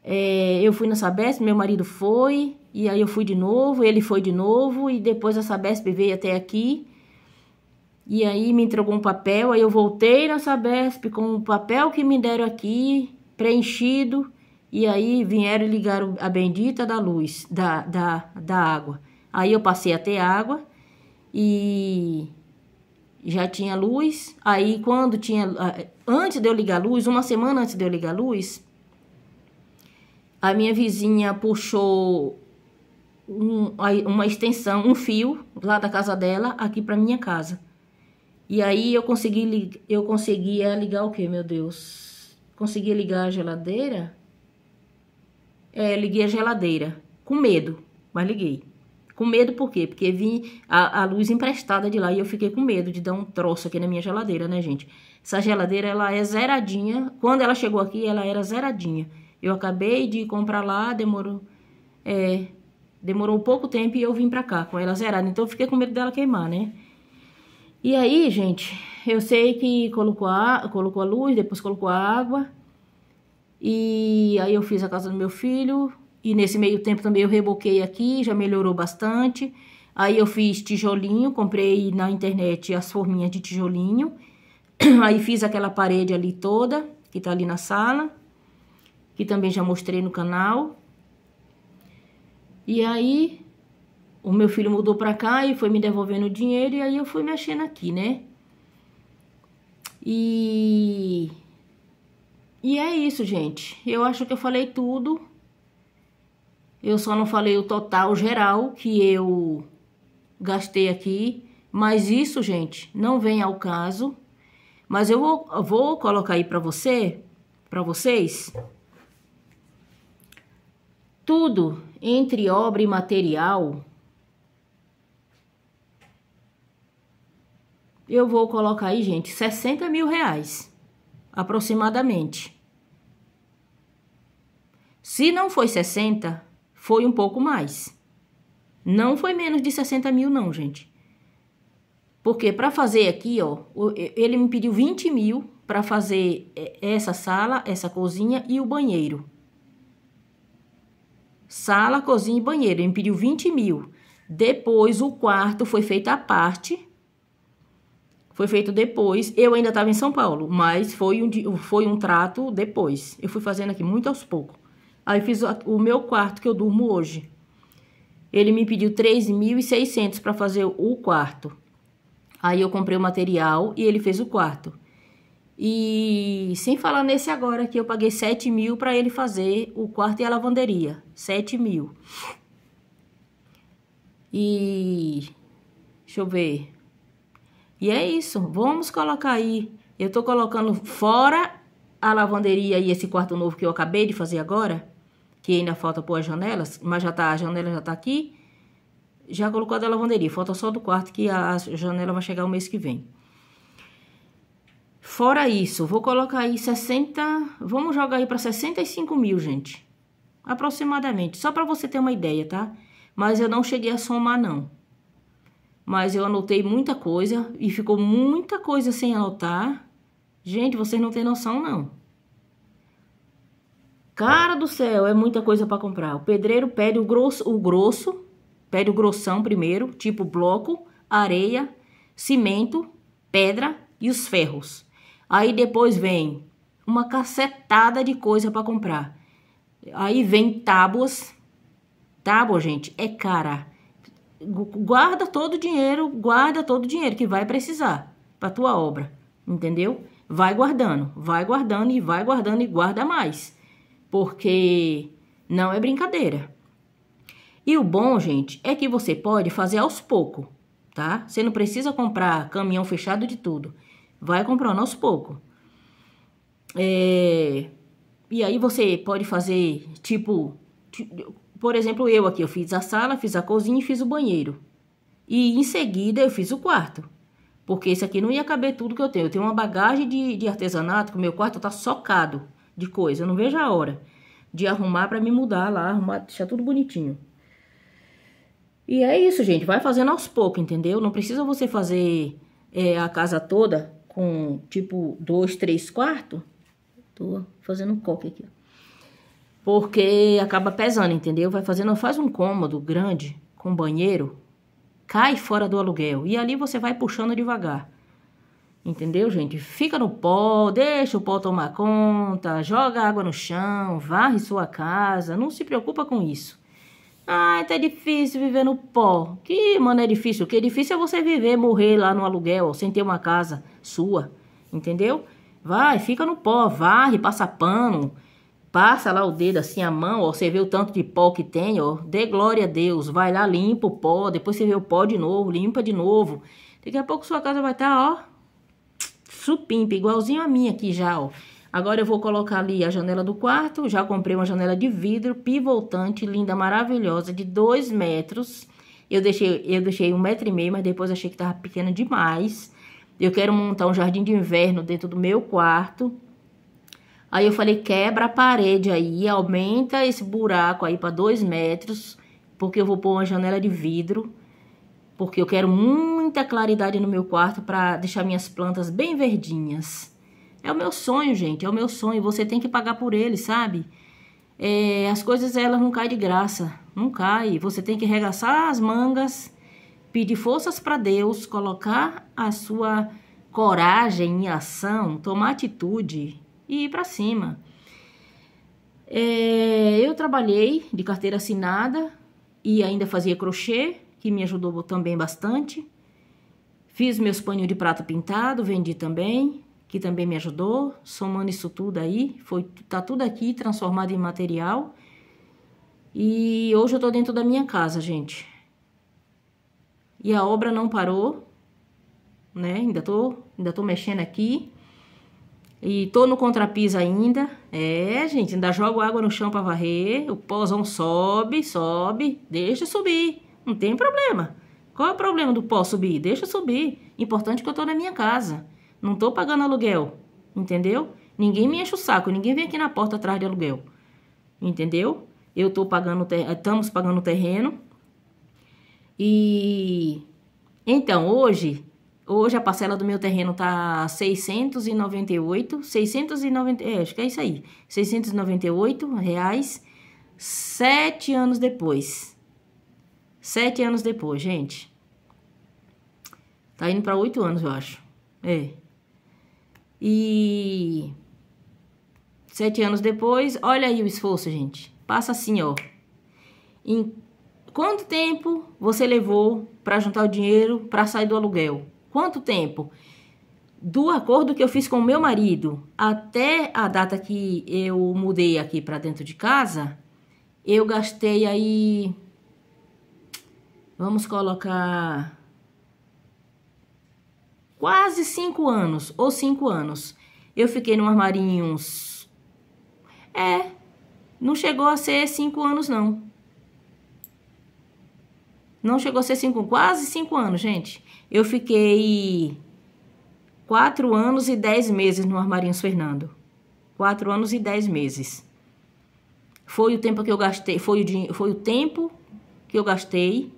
é, eu fui na Sabesp, meu marido foi, e aí eu fui de novo, ele foi de novo, e depois a Sabesp veio até aqui. E aí me entregou um papel, aí eu voltei na Sabesp com o papel que me deram aqui, preenchido, e aí vieram e ligaram a bendita da luz, da, da, da água. Aí eu passei a ter água e já tinha luz. Aí quando tinha. Antes de eu ligar a luz, uma semana antes de eu ligar a luz, a minha vizinha puxou um, uma extensão, um fio lá da casa dela aqui para minha casa. E aí eu consegui eu conseguia ligar o que, meu Deus? Consegui ligar a geladeira? É, liguei a geladeira com medo, mas liguei. Com medo por quê? Porque vi a, a, luz emprestada de lá e eu fiquei com medo de dar um troço aqui na minha geladeira, né, gente? Essa geladeira, ela é zeradinha. Quando ela chegou aqui, ela era zeradinha. Eu acabei de comprar lá, demorou, é, demorou pouco tempo e eu vim pra cá com ela zerada. Então eu fiquei com medo dela queimar, né? E aí, gente, eu sei que colocou a, colocou a luz, depois colocou a água. E aí eu fiz a casa do meu filho. E nesse meio tempo também eu reboquei aqui, já melhorou bastante. Aí eu fiz tijolinho, comprei na internet as forminhas de tijolinho. Aí fiz aquela parede ali toda, que tá ali na sala que também já mostrei no canal. E aí, o meu filho mudou pra cá e foi me devolvendo o dinheiro, e aí eu fui mexendo aqui, né? E... E é isso, gente. Eu acho que eu falei tudo. Eu só não falei o total geral que eu gastei aqui. Mas isso, gente, não vem ao caso. Mas eu vou, vou colocar aí para você, para vocês, tudo entre obra e material, eu vou colocar aí, gente, 60 mil reais, aproximadamente. Se não foi 60, foi um pouco mais. Não foi menos de 60 mil, não, gente. Porque para fazer aqui, ó, ele me pediu 20 mil para fazer é, essa sala, essa cozinha e o banheiro sala, cozinha e banheiro. Ele me pediu 20 mil. Depois, o quarto foi feito à parte. Foi feito depois. Eu ainda estava em São Paulo, mas foi um, foi um trato depois. Eu fui fazendo aqui muito aos poucos. Aí fiz o meu quarto que eu durmo hoje. Ele me pediu 3.600 para fazer o quarto. Aí eu comprei o material e ele fez o quarto. E sem falar nesse agora que eu paguei 7 mil para ele fazer o quarto e a lavanderia. 7 mil. E deixa eu ver. E é isso. Vamos colocar aí. Eu tô colocando fora a lavanderia e esse quarto novo que eu acabei de fazer agora. Que ainda falta pôr as janelas, mas já tá, a janela já tá aqui. Já colocou a da lavanderia. Falta só do quarto que a janela vai chegar o mês que vem. Fora isso, vou colocar aí 60, vamos jogar aí para 65 mil, gente. Aproximadamente, só para você ter uma ideia, tá? Mas eu não cheguei a somar, não. Mas eu anotei muita coisa e ficou muita coisa sem anotar. Gente, vocês não têm noção, não. Cara do céu, é muita coisa para comprar. O pedreiro pede o grosso, o grosso, pede o grossão primeiro, tipo bloco, areia, cimento, pedra e os ferros. Aí depois vem uma cacetada de coisa para comprar. Aí vem tábuas. Tábua, gente, é cara. Guarda todo o dinheiro, guarda todo o dinheiro que vai precisar para tua obra, entendeu? Vai guardando, vai guardando e vai guardando e guarda mais. Porque não é brincadeira. E o bom, gente, é que você pode fazer aos poucos, tá? Você não precisa comprar caminhão fechado de tudo. Vai comprando aos poucos. É, e aí você pode fazer, tipo, por exemplo, eu aqui, eu fiz a sala, fiz a cozinha e fiz o banheiro. E em seguida eu fiz o quarto. Porque isso aqui não ia caber tudo que eu tenho. Eu tenho uma bagagem de, de artesanato, que o meu quarto tá socado de coisa. Eu não vejo a hora de arrumar para me mudar lá, arrumar, deixar tudo bonitinho. E é isso, gente. Vai fazendo aos poucos, entendeu? Não precisa você fazer é, a casa toda com tipo 2, 3 quartos, tô fazendo um coque aqui, porque acaba pesando, entendeu? Vai fazendo, faz um cômodo grande com banheiro, cai fora do aluguel e ali você vai puxando devagar. Entendeu, gente? Fica no pó, deixa o pó tomar conta, joga água no chão, varre sua casa, não se preocupa com isso. Ai, tá difícil viver no pó. Que, mano, é difícil. O que é difícil é você viver, morrer lá no aluguel, sem ter uma casa sua, entendeu? Vai, fica no pó, varre, passa pano, passa lá o dedo assim, a mão, ó, você vê o tanto de pó que tem, ó, dê glória a Deus, vai lá, limpa o pó, depois você vê o pó de novo, limpa de novo. Daqui a pouco sua casa vai estar, tá, ó, supimpa, igualzinho a minha aqui já, ó. Agora eu vou colocar ali a janela do quarto. Já comprei uma janela de vidro pivotante, linda, maravilhosa, de 2 metros. Eu deixei, eu deixei um metro e meio, mas depois achei que tava pequena demais. Eu quero montar um jardim de inverno dentro do meu quarto. Aí eu falei, quebra a parede aí, aumenta esse buraco aí para 2 metros, porque eu vou pôr uma janela de vidro, porque eu quero muita claridade no meu quarto para deixar minhas plantas bem verdinhas. É o meu sonho, gente, é o meu sonho. Você tem que pagar por ele, sabe? É, as coisas, elas não caem de graça, não caem. Você tem que arregaçar as mangas, pedir forças para Deus, colocar a sua coragem em ação, tomar atitude e ir para cima. É, eu trabalhei de carteira assinada e ainda fazia crochê, que me ajudou também bastante. Fiz meus paninhos de prato pintado, vendi também que também me ajudou, somando isso tudo aí, foi tá tudo aqui transformado em material. E hoje eu tô dentro da minha casa, gente. E a obra não parou, né? Ainda tô, ainda tô mexendo aqui. E tô no contrapiso ainda. É, gente, ainda jogo água no chão para varrer. O pozão sobe, sobe, deixa subir. Não tem problema. Qual é o problema do pó subir? Deixa subir. Importante que eu tô na minha casa. Não estou pagando aluguel, entendeu? Ninguém me enche o saco, ninguém vem aqui na porta atrás de aluguel, entendeu? Eu estou pagando, estamos pagando o terreno. E então hoje, hoje a parcela do meu terreno tá 698, 690, é, acho que é isso aí, 698 reais. Sete anos depois, sete anos depois, gente. Tá indo para oito anos, eu acho. É. E sete anos depois, olha aí o esforço, gente. Passa assim, ó. Em quanto tempo você levou para juntar o dinheiro para sair do aluguel? Quanto tempo? Do acordo que eu fiz com meu marido até a data que eu mudei aqui para dentro de casa, eu gastei aí. Vamos colocar quase cinco anos, ou cinco anos. Eu fiquei no armário uns. É, não chegou a ser cinco anos, não. Não chegou a ser cinco, quase cinco anos, gente. Eu fiquei quatro anos e dez meses no Armarinhos Fernando. Quatro anos e dez meses. Foi o tempo que eu gastei, foi o, foi o tempo que eu gastei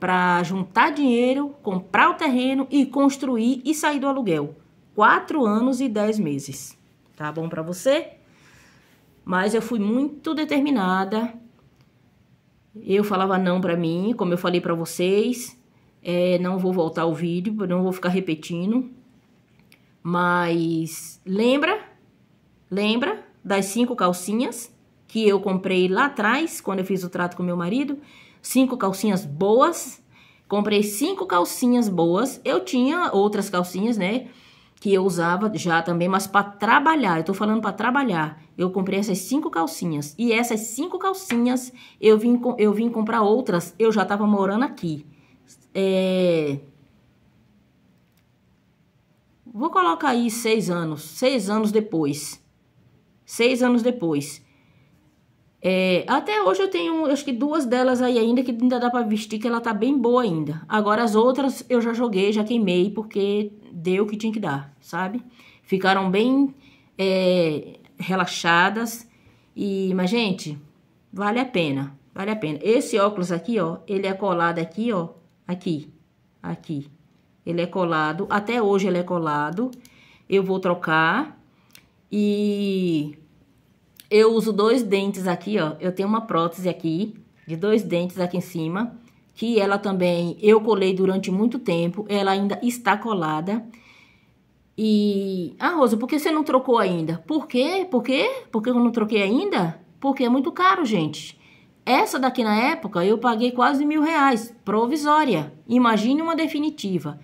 para juntar dinheiro, comprar o terreno e construir e sair do aluguel. Quatro anos e dez meses. Tá bom para você? Mas eu fui muito determinada. Eu falava não para mim, como eu falei para vocês. É, não vou voltar ao vídeo, não vou ficar repetindo. Mas lembra? Lembra das cinco calcinhas que eu comprei lá atrás, quando eu fiz o trato com meu marido? cinco calcinhas boas. Comprei cinco calcinhas boas. Eu tinha outras calcinhas, né? Que eu usava já também, mas para trabalhar. Eu tô falando para trabalhar. Eu comprei essas cinco calcinhas. E essas cinco calcinhas eu vim, eu vim comprar outras. Eu já tava morando aqui. É... Vou colocar aí seis anos. Seis anos depois. Seis anos depois. É, até hoje eu tenho, acho que duas delas aí ainda que ainda dá para vestir, que ela tá bem boa ainda. Agora as outras eu já joguei, já queimei, porque deu o que tinha que dar, sabe? Ficaram bem é, relaxadas. E, mas, gente, vale a pena, vale a pena. Esse óculos aqui, ó, ele é colado aqui, ó, aqui, aqui. Ele é colado, até hoje ele é colado. Eu vou trocar e eu uso dois dentes aqui, ó. Eu tenho uma prótese aqui, de dois dentes aqui em cima, que ela também eu colei durante muito tempo, ela ainda está colada. E, ah, Rosa, por que você não trocou ainda? Por quê? Por quê? Por que eu não troquei ainda? Porque é muito caro, gente. Essa daqui na época eu paguei quase mil reais, provisória. Imagine uma definitiva.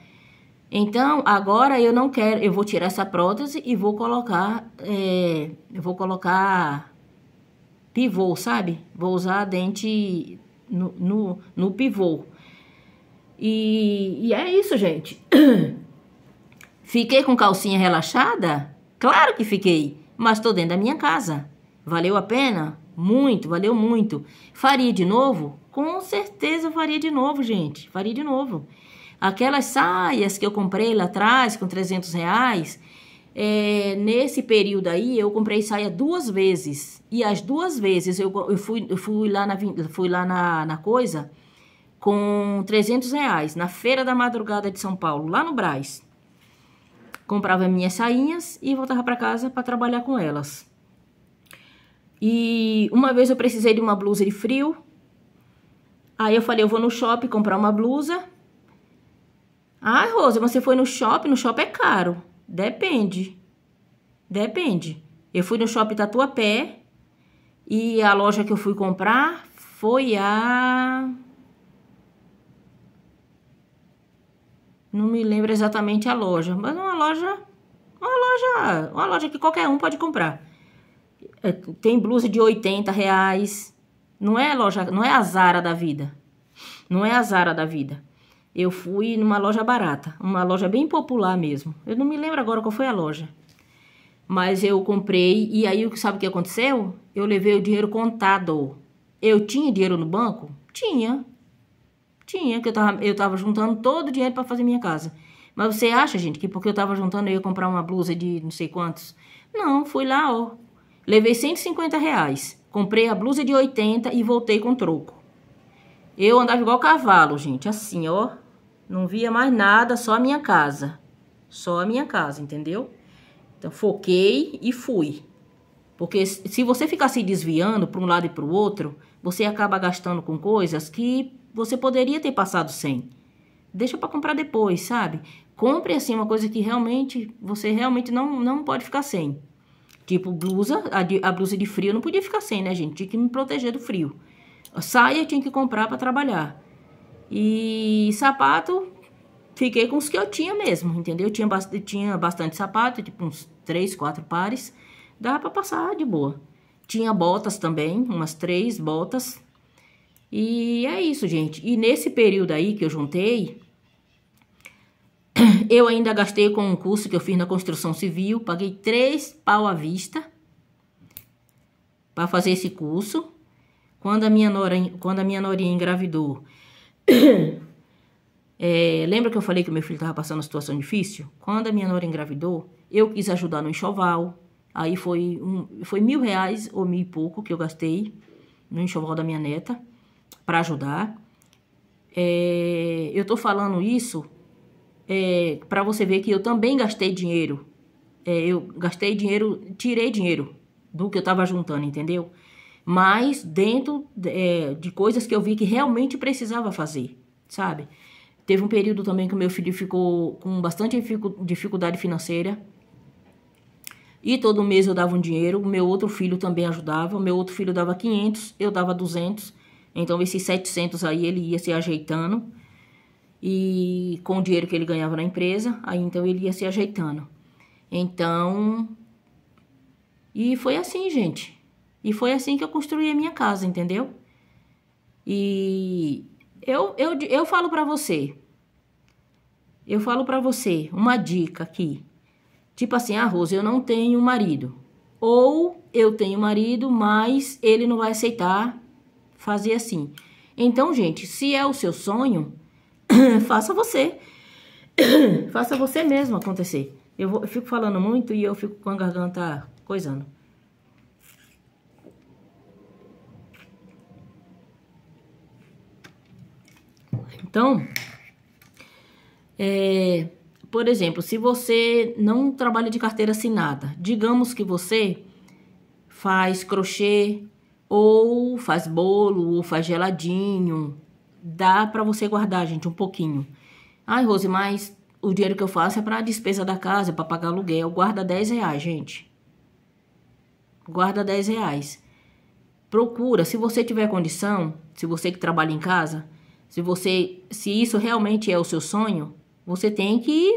Então, agora eu não quero, eu vou tirar essa prótese e vou colocar, é, eu vou colocar pivô, sabe? Vou usar dente no, no, no pivô. E, e é isso, gente. Fiquei com calcinha relaxada? Claro que fiquei, mas tô dentro da minha casa. Valeu a pena? Muito, valeu muito. Faria de novo? Com certeza faria de novo, gente. Faria de novo. Aquelas saias que eu comprei lá atrás com 300 reais, é, nesse período aí eu comprei saia duas vezes. E as duas vezes eu, eu, fui, eu fui lá, na, fui lá na, na coisa com 300 reais, na Feira da Madrugada de São Paulo, lá no Braz. Comprava minhas sainhas e voltava para casa para trabalhar com elas. E uma vez eu precisei de uma blusa de frio. Aí eu falei, eu vou no shopping comprar uma blusa ah, Rosa, você foi no shopping? No shopping é caro. Depende. Depende. Eu fui no shopping Tatuapé e a loja que eu fui comprar foi a. Não me lembro exatamente a loja, mas é uma loja. Uma loja. Uma loja que qualquer um pode comprar. É, tem blusa de 80 reais. Não é loja, não é a Zara da vida. Não é a Zara da vida eu fui numa loja barata, uma loja bem popular mesmo. Eu não me lembro agora qual foi a loja. Mas eu comprei e aí sabe o que aconteceu? Eu levei o dinheiro contado. Eu tinha dinheiro no banco? Tinha. Tinha, que eu tava, eu tava juntando todo o dinheiro para fazer minha casa. Mas você acha, gente, que porque eu tava juntando eu ia comprar uma blusa de não sei quantos? Não, fui lá, ó. Levei 150 reais. Comprei a blusa de 80 e voltei com troco. Eu andava igual cavalo, gente, assim, ó. Não via mais nada, só a minha casa. Só a minha casa, entendeu? Então, foquei e fui. Porque se você ficar se desviando para um lado e para o outro, você acaba gastando com coisas que você poderia ter passado sem. Deixa para comprar depois, sabe? Compre assim uma coisa que realmente você realmente não, não pode ficar sem. Tipo blusa, a, de, a blusa de frio eu não podia ficar sem, né, gente? Tinha que me proteger do frio. saia eu tinha que comprar para trabalhar. E sapato, fiquei com os que eu tinha mesmo, entendeu? Eu tinha, bastante, tinha bastante sapato, tipo uns 3, 4 pares. Dava pra passar de boa. Tinha botas também, umas três botas. E é isso, gente. E nesse período aí que eu juntei, eu ainda gastei com um curso que eu fiz na construção civil. Paguei três pau à vista para fazer esse curso. Quando a minha nora, quando a minha norinha engravidou, É, lembra que eu falei que meu filho estava passando uma situação difícil? Quando a minha nora engravidou, eu quis ajudar no enxoval. Aí foi, um, foi mil reais ou mil e pouco que eu gastei no enxoval da minha neta para ajudar. É, eu tô falando isso é, para você ver que eu também gastei dinheiro. É, eu gastei dinheiro, tirei dinheiro do que eu estava juntando, entendeu? mas dentro é, de coisas que eu vi que realmente precisava fazer, sabe? Teve um período também que o meu filho ficou com bastante dificuldade financeira. E todo mês eu dava um dinheiro, o meu outro filho também ajudava, o meu outro filho dava 500, eu dava 200. Então esses 700 aí ele ia se ajeitando. E com o dinheiro que ele ganhava na empresa, aí então ele ia se ajeitando. Então, e foi assim, gente. E foi assim que eu construí a minha casa, entendeu? E eu, eu, eu falo para você, eu falo para você uma dica aqui. Tipo assim, ah, Rosa, eu não tenho marido. Ou eu tenho marido, mas ele não vai aceitar fazer assim. Então, gente, se é o seu sonho, faça você. faça você mesmo acontecer. Eu, vou, eu, fico falando muito e eu fico com a garganta coisando. Então, é, por exemplo, se você não trabalha de carteira assinada, digamos que você faz crochê ou faz bolo ou faz geladinho, dá para você guardar, gente, um pouquinho. Ai, Rose, mas o dinheiro que eu faço é para a despesa da casa, é para pagar aluguel. Guarda 10 reais, gente. Guarda 10 reais. Procura, se você tiver condição, se você que trabalha em casa, se você, se isso realmente é o seu sonho, você tem que,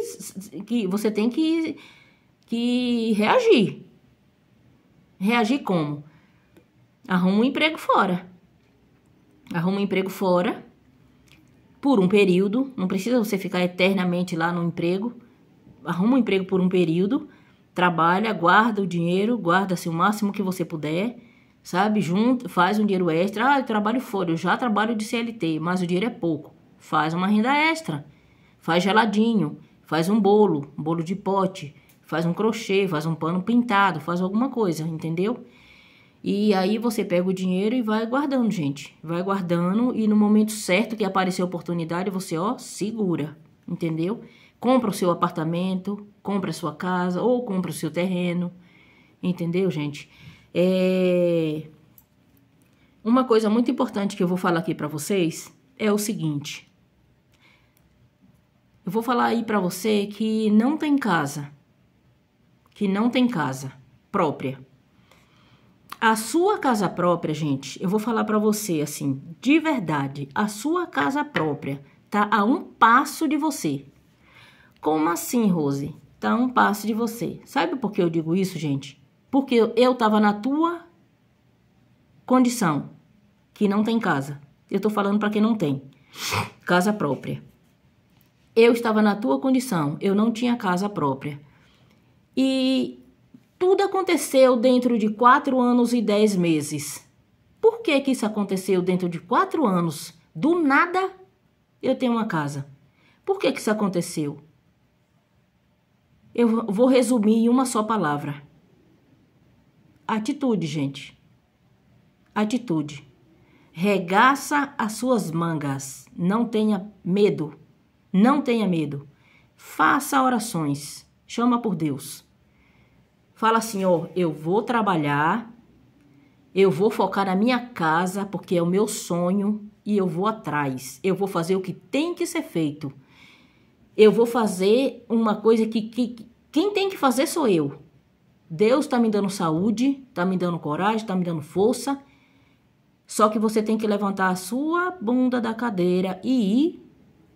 que você tem que, que reagir. Reagir como? Arruma um emprego fora. Arruma um emprego fora por um período, não precisa você ficar eternamente lá no emprego. Arruma um emprego por um período, trabalha, guarda o dinheiro, guarda-se o máximo que você puder sabe? Junta, faz um dinheiro extra. Ah, eu trabalho fora, eu já trabalho de CLT, mas o dinheiro é pouco. Faz uma renda extra. Faz geladinho, faz um bolo, um bolo de pote, faz um crochê, faz um pano pintado, faz alguma coisa, entendeu? E aí você pega o dinheiro e vai guardando, gente. Vai guardando e no momento certo que aparecer a oportunidade, você, ó, segura, entendeu? Compra o seu apartamento, compra a sua casa ou compra o seu terreno, entendeu, gente? É... Uma coisa muito importante que eu vou falar aqui para vocês é o seguinte. Eu vou falar aí para você que não tem casa, que não tem casa própria. A sua casa própria, gente, eu vou falar para você assim, de verdade, a sua casa própria tá a um passo de você. Como assim, Rose? Tá a um passo de você. Sabe por que eu digo isso, gente? Porque eu estava na tua condição, que não tem casa. Eu estou falando para quem não tem casa própria. Eu estava na tua condição, eu não tinha casa própria. E tudo aconteceu dentro de quatro anos e dez meses. Por que, que isso aconteceu dentro de quatro anos? Do nada eu tenho uma casa. Por que, que isso aconteceu? Eu vou resumir em uma só palavra: Atitude, gente. Atitude. Regaça as suas mangas. Não tenha medo. Não tenha medo. Faça orações. Chama por Deus. Fala assim, ó, eu vou trabalhar, eu vou focar na minha casa, porque é o meu sonho e eu vou atrás. Eu vou fazer o que tem que ser feito. Eu vou fazer uma coisa que, que quem tem que fazer sou eu. Deus está me dando saúde, está me dando coragem, está me dando força. Só que você tem que levantar a sua bunda da cadeira e ir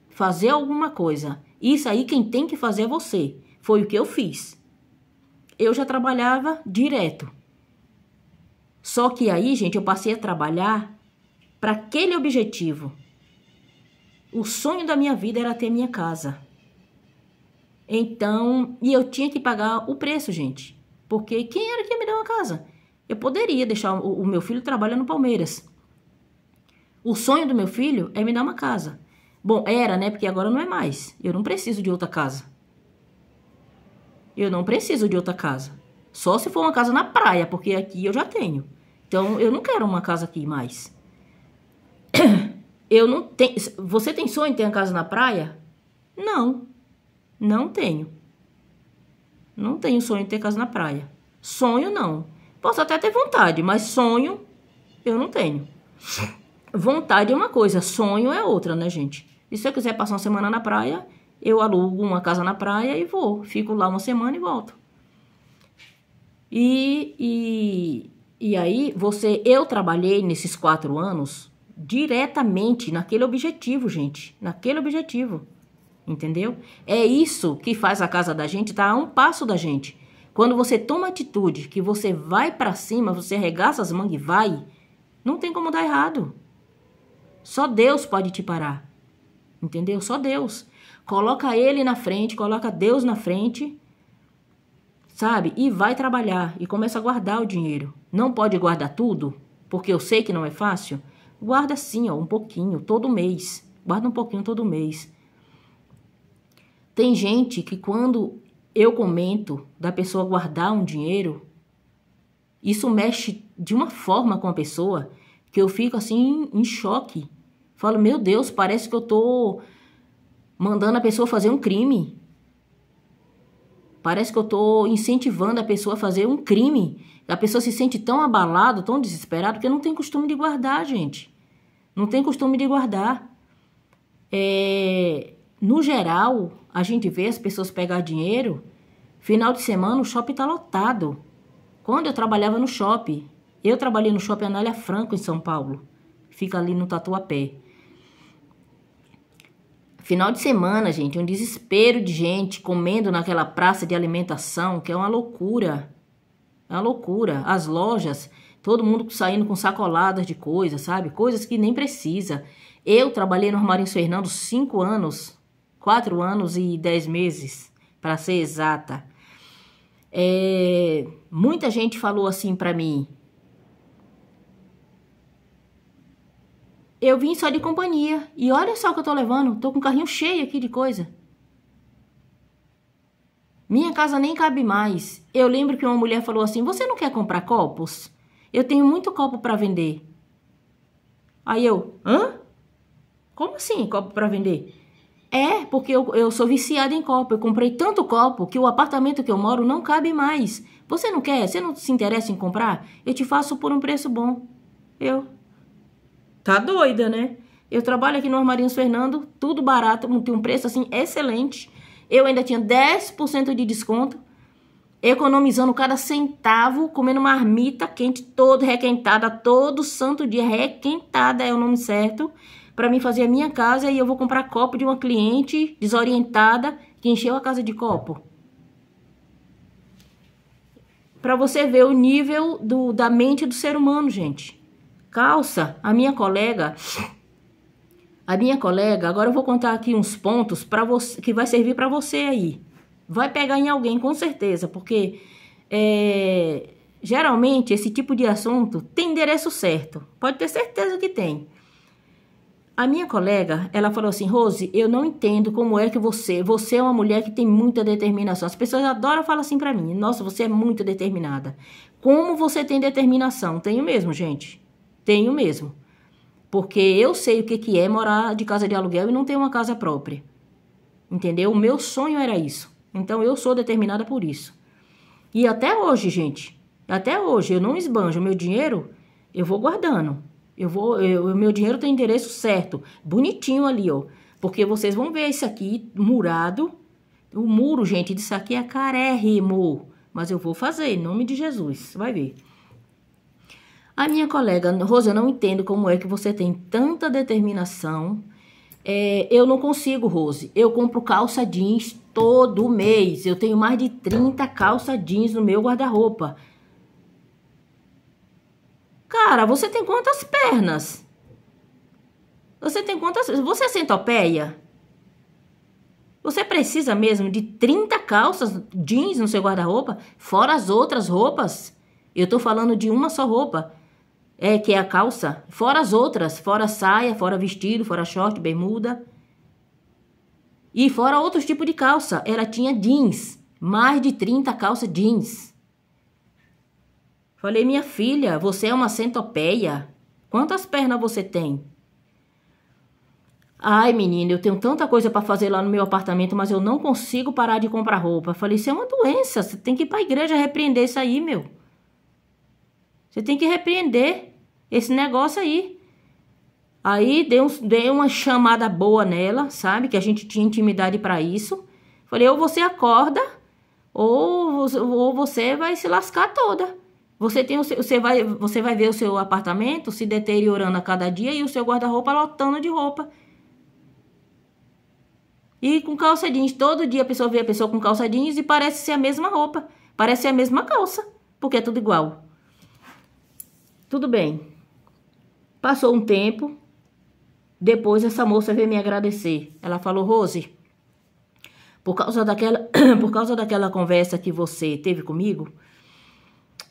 fazer alguma coisa. Isso aí quem tem que fazer é você. Foi o que eu fiz. Eu já trabalhava direto. Só que aí, gente, eu passei a trabalhar para aquele objetivo. O sonho da minha vida era ter minha casa. Então, e eu tinha que pagar o preço, gente. Porque quem era que ia me dar uma casa? Eu poderia deixar o, o meu filho trabalhando no Palmeiras. O sonho do meu filho é me dar uma casa. Bom, era, né? Porque agora não é mais. Eu não preciso de outra casa. Eu não preciso de outra casa. Só se for uma casa na praia, porque aqui eu já tenho. Então eu não quero uma casa aqui mais. Eu não tenho. Você tem sonho de ter uma casa na praia? Não, não tenho. Não tenho sonho de ter casa na praia. Sonho não. Posso até ter vontade, mas sonho eu não tenho. Vontade é uma coisa, sonho é outra, né, gente? E se eu quiser passar uma semana na praia, eu alugo uma casa na praia e vou. Fico lá uma semana e volto. E, e, e aí, você, eu trabalhei nesses quatro anos diretamente naquele objetivo, gente. Naquele objetivo. Entendeu? É isso que faz a casa da gente estar tá a um passo da gente. Quando você toma atitude que você vai para cima, você arregaça as mangas e vai, não tem como dar errado. Só Deus pode te parar. Entendeu? Só Deus. Coloca ele na frente, coloca Deus na frente, sabe? E vai trabalhar e começa a guardar o dinheiro. Não pode guardar tudo, porque eu sei que não é fácil. Guarda sim, ó, um pouquinho todo mês. Guarda um pouquinho todo mês. Tem gente que quando eu comento da pessoa guardar um dinheiro, isso mexe de uma forma com a pessoa que eu fico assim em choque. Falo, meu Deus, parece que eu tô mandando a pessoa fazer um crime. Parece que eu tô incentivando a pessoa a fazer um crime. A pessoa se sente tão abalada, tão desesperada, porque não tem costume de guardar, gente. Não tem costume de guardar. É, no geral, a gente vê as pessoas pegar dinheiro. Final de semana o shopping está lotado. Quando eu trabalhava no shopping, eu trabalhei no shopping Anália Franco, em São Paulo. Fica ali no Tatuapé. Final de semana, gente, um desespero de gente comendo naquela praça de alimentação, que é uma loucura. É uma loucura. As lojas, todo mundo saindo com sacoladas de coisas, sabe? Coisas que nem precisa. Eu trabalhei no Armário Fernando cinco anos quatro anos e dez meses, para ser exata. É, muita gente falou assim para mim. Eu vim só de companhia e olha só o que eu tô levando, tô com um carrinho cheio aqui de coisa. Minha casa nem cabe mais. Eu lembro que uma mulher falou assim: "Você não quer comprar copos? Eu tenho muito copo para vender". Aí eu: "Hã? Como assim, copo para vender?" É, porque eu, eu sou viciada em copo. Eu comprei tanto copo que o apartamento que eu moro não cabe mais. Você não quer? Você não se interessa em comprar? Eu te faço por um preço bom. Eu. Tá doida, né? Eu trabalho aqui no Armarinhos Fernando, tudo barato, tem um preço assim excelente. Eu ainda tinha 10% de desconto, economizando cada centavo, comendo uma marmita quente, todo requentada, todo santo dia. Requentada é o nome certo para mim fazer a minha casa e eu vou comprar copo de uma cliente desorientada que encheu a casa de copo. Para você ver o nível do, da mente do ser humano, gente. Calça, a minha colega, a minha colega, agora eu vou contar aqui uns pontos para você que vai servir para você aí. Vai pegar em alguém com certeza, porque é, geralmente esse tipo de assunto tem endereço certo. Pode ter certeza que tem. A minha colega, ela falou assim, Rose, eu não entendo como é que você, você é uma mulher que tem muita determinação. As pessoas adoram falar assim para mim, nossa, você é muito determinada. Como você tem determinação? Tenho mesmo, gente. Tenho mesmo. Porque eu sei o que, que é morar de casa de aluguel e não ter uma casa própria. Entendeu? O meu sonho era isso. Então eu sou determinada por isso. E até hoje, gente, até hoje eu não esbanjo meu dinheiro, eu vou guardando. Eu vou, eu, meu dinheiro tem endereço certo, bonitinho ali, ó. Porque vocês vão ver isso aqui murado. O muro, gente, disso aqui é carérrimo. Mas eu vou fazer, em nome de Jesus. Vai ver. A minha colega, Rosa, eu não entendo como é que você tem tanta determinação. É, eu não consigo, Rose. Eu compro calça jeans todo mês. Eu tenho mais de 30 calça jeans no meu guarda-roupa. Cara, você tem quantas pernas? Você tem quantas. Você é centopeia? Você precisa mesmo de 30 calças jeans no seu guarda-roupa, fora as outras roupas. Eu tô falando de uma só roupa, é que é a calça, fora as outras, fora saia, fora vestido, fora short, bermuda. E fora outros tipos de calça, ela tinha jeans, mais de 30 calças jeans. Falei, minha filha, você é uma centopeia. Quantas pernas você tem? Ai, menina, eu tenho tanta coisa para fazer lá no meu apartamento, mas eu não consigo parar de comprar roupa. Falei, isso é uma doença, você tem que ir para a igreja repreender isso aí, meu. Você tem que repreender esse negócio aí. Aí dei, um, dei uma chamada boa nela, sabe? Que a gente tinha intimidade para isso. Falei, ou você acorda, ou, ou você vai se lascar toda. Você, tem o seu, você, vai, você vai ver o seu apartamento se deteriorando a cada dia e o seu guarda-roupa lotando de roupa. E com calça jeans, todo dia a pessoa vê a pessoa com calça jeans e parece ser a mesma roupa, parece ser a mesma calça, porque é tudo igual. Tudo bem. Passou um tempo, depois essa moça veio me agradecer. Ela falou, Rose, por causa daquela, por causa daquela conversa que você teve comigo,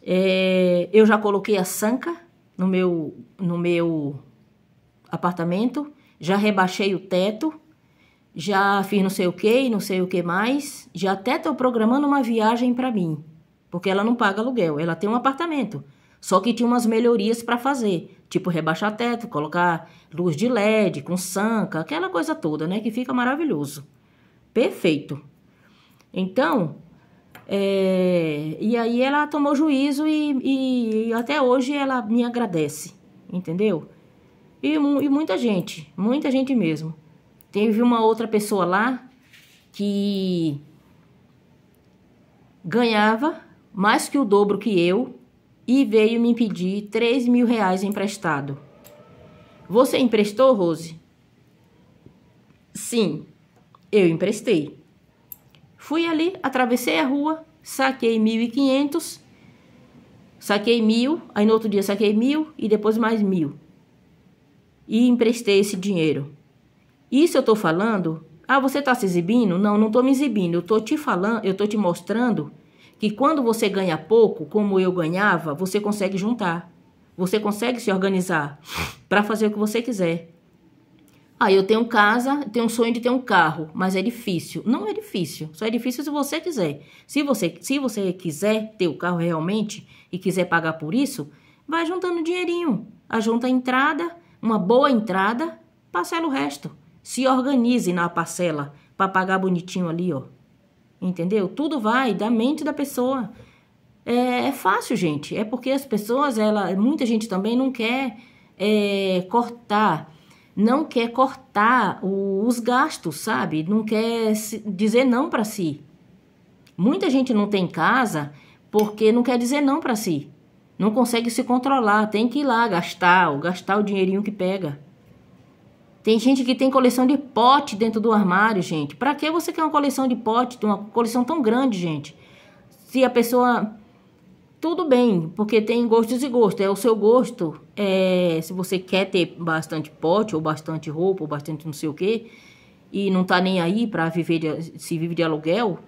é, eu já coloquei a sanca no meu, no meu apartamento, já rebaixei o teto, já fiz não sei o que, não sei o que mais, já até estou programando uma viagem para mim, porque ela não paga aluguel, ela tem um apartamento. Só que tinha umas melhorias para fazer, tipo rebaixar teto, colocar luz de LED com sanca, aquela coisa toda, né, que fica maravilhoso. Perfeito. Então, é, e aí ela tomou juízo e, e, até hoje ela me agradece, entendeu? E, e muita gente, muita gente mesmo. Teve uma outra pessoa lá que ganhava mais que o dobro que eu e veio me pedir 3 mil reais emprestado. Você emprestou, Rose? Sim, eu emprestei. Fui ali, atravessei a rua, saquei 1.500, saquei mil, aí no outro dia saquei mil e depois mais mil. E emprestei esse dinheiro. Isso eu estou falando. Ah, você está se exibindo? Não, não estou me exibindo. Eu estou te falando, eu estou te mostrando que quando você ganha pouco, como eu ganhava, você consegue juntar. Você consegue se organizar para fazer o que você quiser. Ah, eu tenho casa, tenho um sonho de ter um carro, mas é difícil. Não é difícil, só é difícil se você quiser. Se você, se você quiser ter o carro realmente e quiser pagar por isso, vai juntando dinheirinho. Ajunta a entrada, uma boa entrada, parcela o resto. Se organize na parcela para pagar bonitinho ali, ó. Entendeu? Tudo vai da mente da pessoa. É, é, fácil, gente. É porque as pessoas, ela, muita gente também não quer é, cortar não quer cortar os gastos, sabe? Não quer dizer não para si. Muita gente não tem casa porque não quer dizer não para si. Não consegue se controlar, tem que ir lá gastar, ou gastar o dinheirinho que pega. Tem gente que tem coleção de pote dentro do armário, gente. Para que você quer uma coleção de pote, uma coleção tão grande, gente? Se a pessoa tudo bem, porque tem gostos e gostos. É o seu gosto. É, se você quer ter bastante pote, ou bastante roupa, ou bastante não sei o quê e não tá nem aí pra viver de, se vive de aluguel,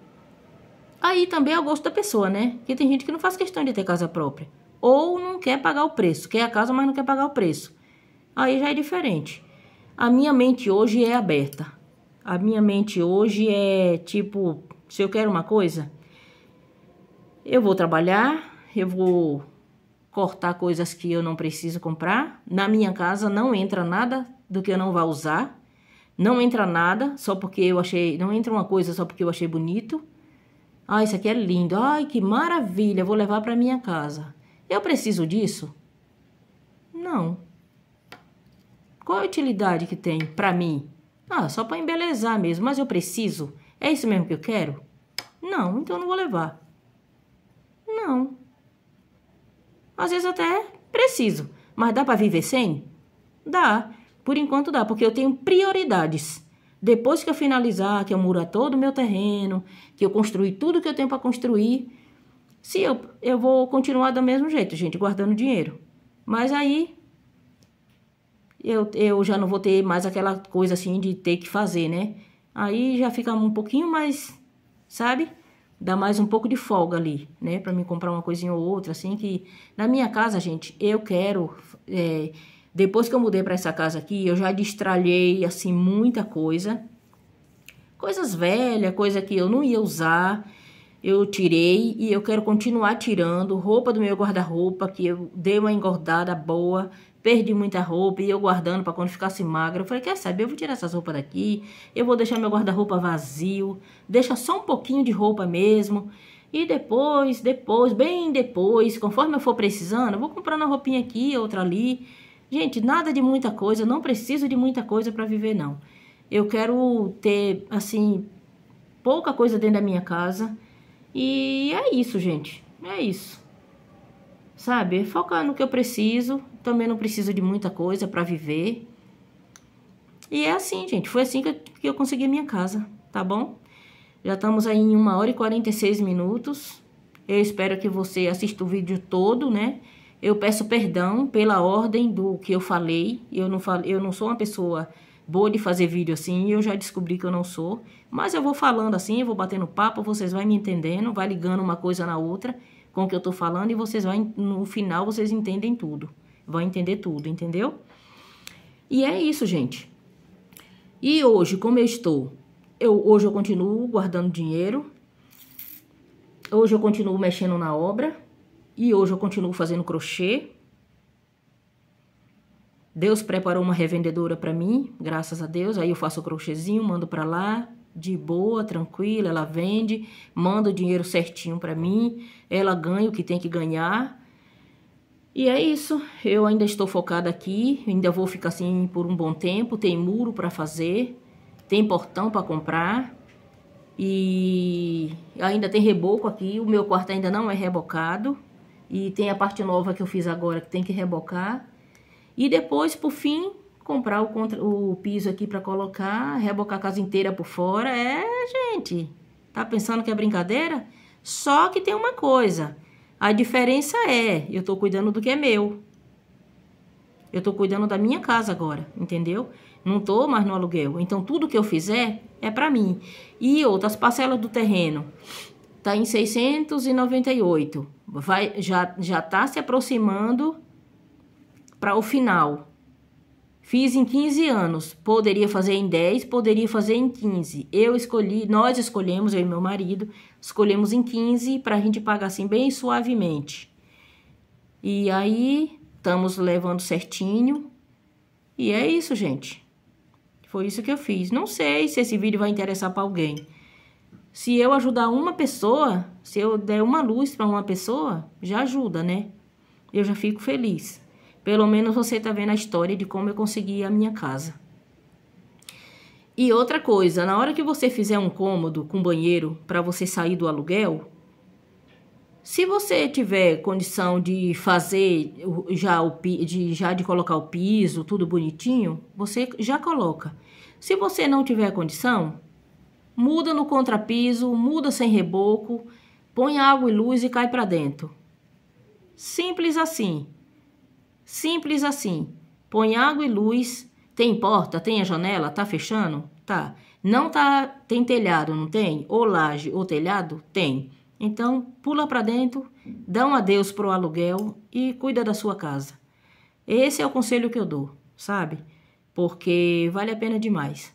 aí também é o gosto da pessoa, né? Porque tem gente que não faz questão de ter casa própria. Ou não quer pagar o preço. Quer a casa, mas não quer pagar o preço. Aí já é diferente. A minha mente hoje é aberta. A minha mente hoje é tipo: se eu quero uma coisa, eu vou trabalhar, eu vou cortar coisas que eu não preciso comprar. Na minha casa não entra nada do que eu não vá usar. Não entra nada só porque eu achei, não entra uma coisa só porque eu achei bonito. Ah, isso aqui é lindo. Ai, que maravilha, vou levar para minha casa. Eu preciso disso? Não. Qual a utilidade que tem para mim? Ah, só para embelezar mesmo, mas eu preciso. É isso mesmo que eu quero? Não, então eu não vou levar. Não. Às vezes até preciso, mas dá para viver sem? Dá. Por enquanto dá, porque eu tenho prioridades. Depois que eu finalizar, que eu murar todo o meu terreno, que eu construir tudo que eu tenho para construir, se eu, eu vou continuar do mesmo jeito, gente, guardando dinheiro. Mas aí eu, eu já não vou ter mais aquela coisa assim de ter que fazer, né? Aí já fica um pouquinho mais, sabe? dá mais um pouco de folga ali, né? Para me comprar uma coisinha ou outra, assim que na minha casa, gente, eu quero. É, depois que eu mudei para essa casa aqui, eu já destralhei assim muita coisa, coisas velhas, coisa que eu não ia usar. Eu tirei e eu quero continuar tirando roupa do meu guarda-roupa que eu dei uma engordada boa, perdi muita roupa e eu guardando para quando ficasse magra. Eu falei, quer saber, eu vou tirar essas roupas daqui, eu vou deixar meu guarda-roupa vazio, deixa só um pouquinho de roupa mesmo. E depois, depois, bem depois, conforme eu for precisando, eu vou comprando uma roupinha aqui, outra ali. Gente, nada de muita coisa, não preciso de muita coisa para viver, não. Eu quero ter, assim, pouca coisa dentro da minha casa. E é isso, gente. É isso. Sabe? É focar no que eu preciso também não preciso de muita coisa para viver. E é assim, gente. Foi assim que eu, que eu consegui minha casa, tá bom? Já estamos aí em 1 hora e 46 minutos. Eu espero que você assista o vídeo todo, né? Eu peço perdão pela ordem do que eu falei. Eu não, falei eu não sou uma pessoa boa de fazer vídeo assim, eu já descobri que eu não sou. Mas eu vou falando assim, eu vou batendo papo, vocês vão me entendendo, vai ligando uma coisa na outra com o que eu tô falando e vocês vão, no final, vocês entendem tudo. Vai entender tudo, entendeu? E é isso, gente. E hoje, como eu estou? Eu, hoje eu continuo guardando dinheiro. Hoje eu continuo mexendo na obra. E hoje eu continuo fazendo crochê. Deus preparou uma revendedora para mim, graças a Deus. Aí eu faço o crochêzinho, mando para lá, de boa, tranquila. Ela vende, manda o dinheiro certinho para mim. Ela ganha o que tem que ganhar e é isso, eu ainda estou focada aqui, ainda vou ficar assim por um bom tempo, tem muro para fazer, tem portão para comprar e ainda tem reboco aqui, o meu quarto ainda não é rebocado e tem a parte nova que eu fiz agora que tem que rebocar. E depois, por fim, comprar o, contra, o piso aqui para colocar, rebocar a casa inteira por fora. É, gente, tá pensando que é brincadeira? Só que tem uma coisa, a diferença é, eu estou cuidando do que é meu. Eu estou cuidando da minha casa agora, entendeu? Não estou mais no aluguel. Então, tudo que eu fizer é para mim. E outras parcelas do terreno. Está em 698. Vai, já está se aproximando para o final. Fiz em 15 anos, poderia fazer em 10, poderia fazer em 15. Eu escolhi, nós escolhemos, eu e meu marido, escolhemos em 15 para a gente pagar assim bem suavemente. E aí estamos levando certinho. E é isso, gente. Foi isso que eu fiz. Não sei se esse vídeo vai interessar para alguém. Se eu ajudar uma pessoa, se eu der uma luz para uma pessoa, já ajuda, né? Eu já fico feliz. Pelo menos você está vendo a história de como eu consegui a minha casa. E outra coisa, na hora que você fizer um cômodo com banheiro para você sair do aluguel, se você tiver condição de fazer já o de já de colocar o piso, tudo bonitinho, você já coloca. Se você não tiver condição, muda no contrapiso, muda sem reboco, põe água e luz e cai para dentro. Simples assim. Simples assim. Põe água e luz. Tem porta, tem a janela, tá fechando? Tá. Não tá tem telhado, não tem? Ou laje ou telhado? Tem. Então, pula para dentro, dá um adeus pro aluguel e cuida da sua casa. Esse é o conselho que eu dou, sabe? Porque vale a pena demais.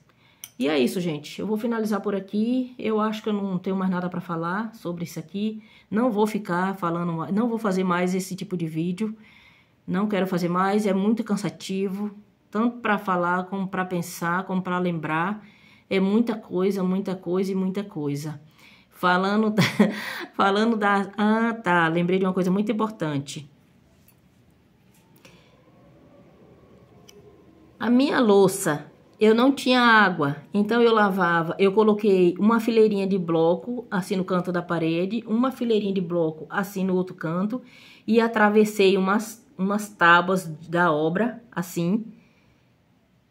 E é isso, gente. Eu vou finalizar por aqui. Eu acho que eu não tenho mais nada para falar sobre isso aqui. Não vou ficar falando, não vou fazer mais esse tipo de vídeo não quero fazer mais, é muito cansativo, tanto para falar como para pensar, como para lembrar. É muita coisa, muita coisa e muita coisa. Falando da, falando da. Ah, tá. Lembrei de uma coisa muito importante. A minha louça, eu não tinha água, então eu lavava. Eu coloquei uma fileirinha de bloco assim no canto da parede, uma fileirinha de bloco assim no outro canto e atravessei umas umas tábuas da obra, assim,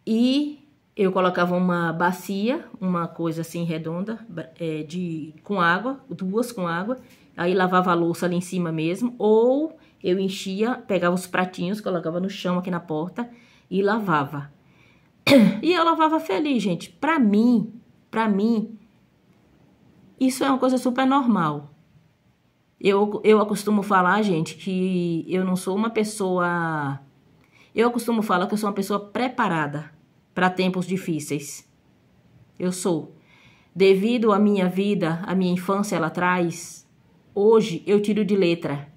e eu colocava uma bacia, uma coisa assim redonda, é, de, com água, duas com água, aí lavava a louça ali em cima mesmo, ou eu enchia, pegava os pratinhos, colocava no chão aqui na porta e lavava. E eu lavava feliz, gente. Pra mim, pra mim, isso é uma coisa super normal. Eu, eu costumo falar, gente, que eu não sou uma pessoa. Eu costumo falar que eu sou uma pessoa preparada para tempos difíceis. Eu sou. Devido à minha vida, à minha infância lá atrás, hoje eu tiro de letra.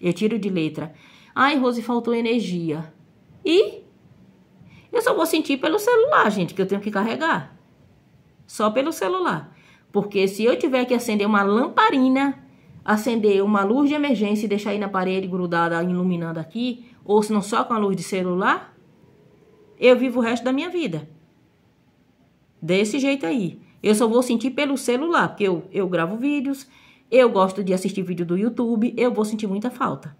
Eu tiro de letra. Ai, Rose, faltou energia. E eu só vou sentir pelo celular, gente, que eu tenho que carregar. Só pelo celular. Porque se eu tiver que acender uma lamparina acender uma luz de emergência e deixar aí na parede grudada, iluminando aqui, ou se não só com a luz de celular, eu vivo o resto da minha vida. Desse jeito aí. Eu só vou sentir pelo celular, porque eu, eu gravo vídeos, eu gosto de assistir vídeo do YouTube, eu vou sentir muita falta.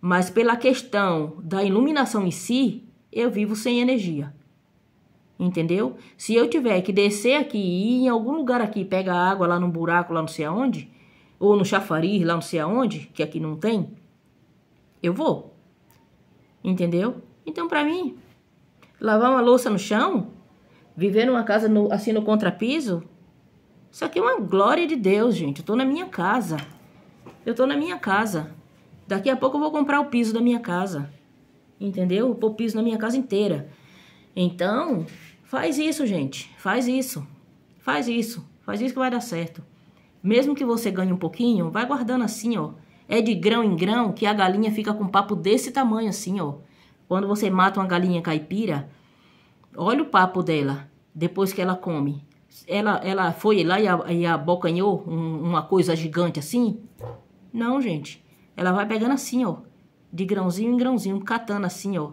Mas pela questão da iluminação em si, eu vivo sem energia. Entendeu? Se eu tiver que descer aqui e ir em algum lugar aqui, pegar água lá num buraco, lá não sei aonde, ou no chafariz, lá não sei aonde, que aqui não tem, eu vou. Entendeu? Então, para mim, lavar uma louça no chão, viver numa casa no, assim no contrapiso, isso aqui é uma glória de Deus, gente. Eu tô na minha casa. Eu tô na minha casa. Daqui a pouco eu vou comprar o piso da minha casa. Entendeu? Pôr o piso na minha casa inteira. Então, faz isso, gente. Faz isso. Faz isso. Faz isso que vai dar certo. Mesmo que você ganhe um pouquinho, vai guardando assim, ó. É de grão em grão que a galinha fica com um papo desse tamanho assim, ó. Quando você mata uma galinha caipira, olha o papo dela depois que ela come. Ela, ela foi lá e, a, e abocanhou um, uma coisa gigante assim? Não, gente. Ela vai pegando assim, ó. De grãozinho em grãozinho, catando assim, ó.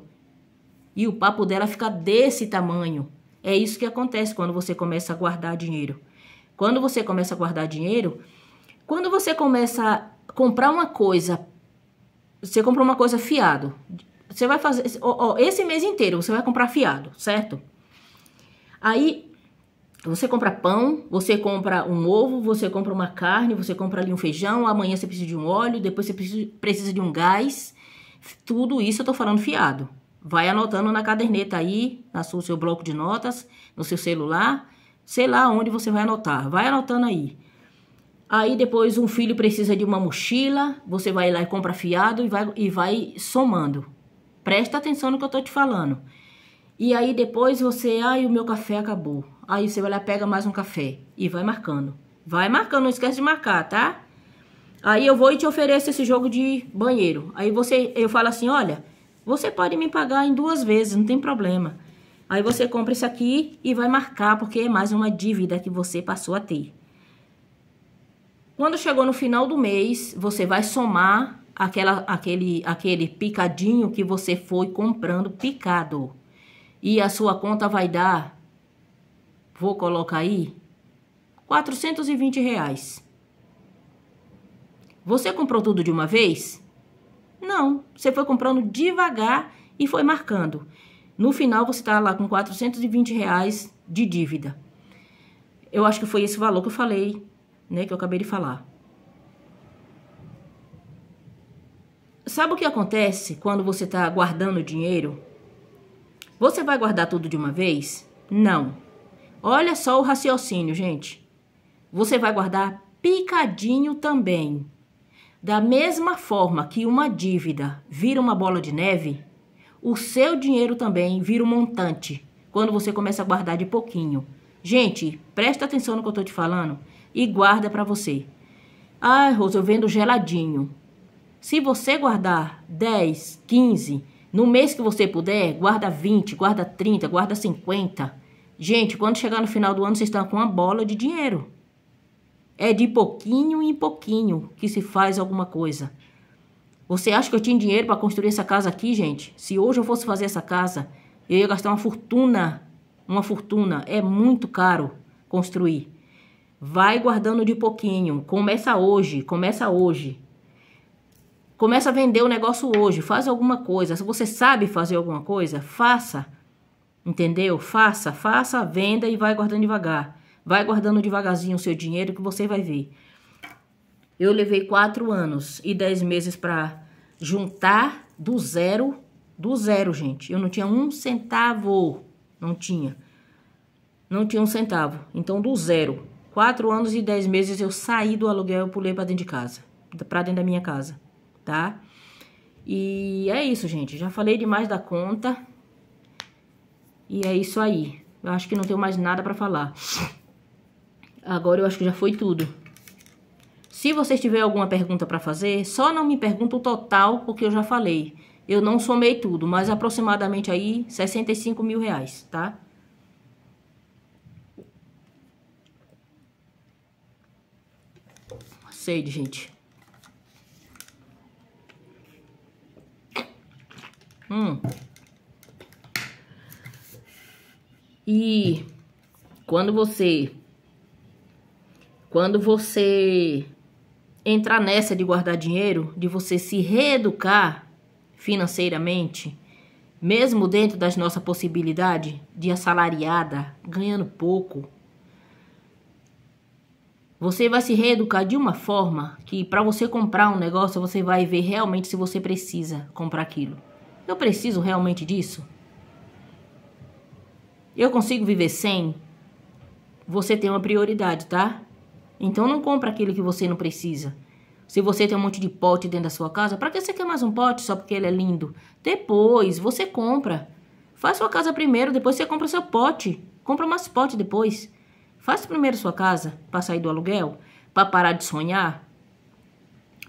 E o papo dela fica desse tamanho. É isso que acontece quando você começa a guardar dinheiro. Quando você começa a guardar dinheiro, quando você começa a comprar uma coisa, você compra uma coisa fiado. Você vai fazer ó, ó, esse mês inteiro, você vai comprar fiado, certo? Aí você compra pão, você compra um ovo, você compra uma carne, você compra ali um feijão, amanhã você precisa de um óleo, depois você precisa de um gás. Tudo isso eu tô falando fiado. Vai anotando na caderneta aí, no seu bloco de notas, no seu celular sei lá onde você vai anotar, vai anotando aí. Aí depois um filho precisa de uma mochila, você vai lá e compra fiado e vai, e vai somando. Presta atenção no que eu tô te falando. E aí depois você, ai, o meu café acabou. Aí você vai lá, pega mais um café e vai marcando. Vai marcando, não esquece de marcar, tá? Aí eu vou e te ofereço esse jogo de banheiro. Aí você, eu falo assim, olha, você pode me pagar em duas vezes, não tem problema. Aí você compra isso aqui e vai marcar, porque é mais uma dívida que você passou a ter. Quando chegou no final do mês, você vai somar aquela, aquele, aquele picadinho que você foi comprando picado. E a sua conta vai dar, vou colocar aí, 420 reais. Você comprou tudo de uma vez? Não, você foi comprando devagar e foi marcando. No final, você está lá com 420 reais de dívida. Eu acho que foi esse valor que eu falei, né? Que eu acabei de falar. Sabe o que acontece quando você está guardando dinheiro? Você vai guardar tudo de uma vez? Não. Olha só o raciocínio, gente. Você vai guardar picadinho também. Da mesma forma que uma dívida vira uma bola de neve, o seu dinheiro também vira um montante quando você começa a guardar de pouquinho. Gente, presta atenção no que eu estou te falando e guarda para você. Ah, Rosa, eu vendo geladinho. Se você guardar 10, 15, no mês que você puder, guarda 20, guarda 30, guarda 50. Gente, quando chegar no final do ano, vocês estão com uma bola de dinheiro. É de pouquinho em pouquinho que se faz alguma coisa. Você acha que eu tinha dinheiro para construir essa casa aqui, gente? Se hoje eu fosse fazer essa casa, eu ia gastar uma fortuna. Uma fortuna. É muito caro construir. Vai guardando de pouquinho. Começa hoje. Começa hoje. Começa a vender o negócio hoje. Faz alguma coisa. Se você sabe fazer alguma coisa, faça. Entendeu? Faça, faça, venda e vai guardando devagar. Vai guardando devagarzinho o seu dinheiro que você vai ver. Eu levei quatro anos e dez meses para juntar do zero, do zero, gente. Eu não tinha um centavo, não tinha. Não tinha um centavo, então do zero. Quatro anos e dez meses eu saí do aluguel e pulei para dentro de casa, para dentro da minha casa, tá? E é isso, gente. Já falei demais da conta. E é isso aí. Eu acho que não tenho mais nada para falar. Agora eu acho que já foi tudo. Se vocês tiverem alguma pergunta para fazer, só não me pergunta o total, porque eu já falei. Eu não somei tudo, mas aproximadamente aí 65 mil reais, tá? Sei, gente. Hum. E quando você quando você entrar nessa de guardar dinheiro, de você se reeducar financeiramente, mesmo dentro das nossas possibilidades de assalariada, ganhando pouco, você vai se reeducar de uma forma que para você comprar um negócio, você vai ver realmente se você precisa comprar aquilo. Eu preciso realmente disso? Eu consigo viver sem? Você tem uma prioridade, tá? Então não compra aquele que você não precisa. Se você tem um monte de pote dentro da sua casa, para que você quer mais um pote só porque ele é lindo? Depois você compra. Faz sua casa primeiro, depois você compra seu pote. Compra mais pote depois. Faz primeiro sua casa para sair do aluguel, para parar de sonhar,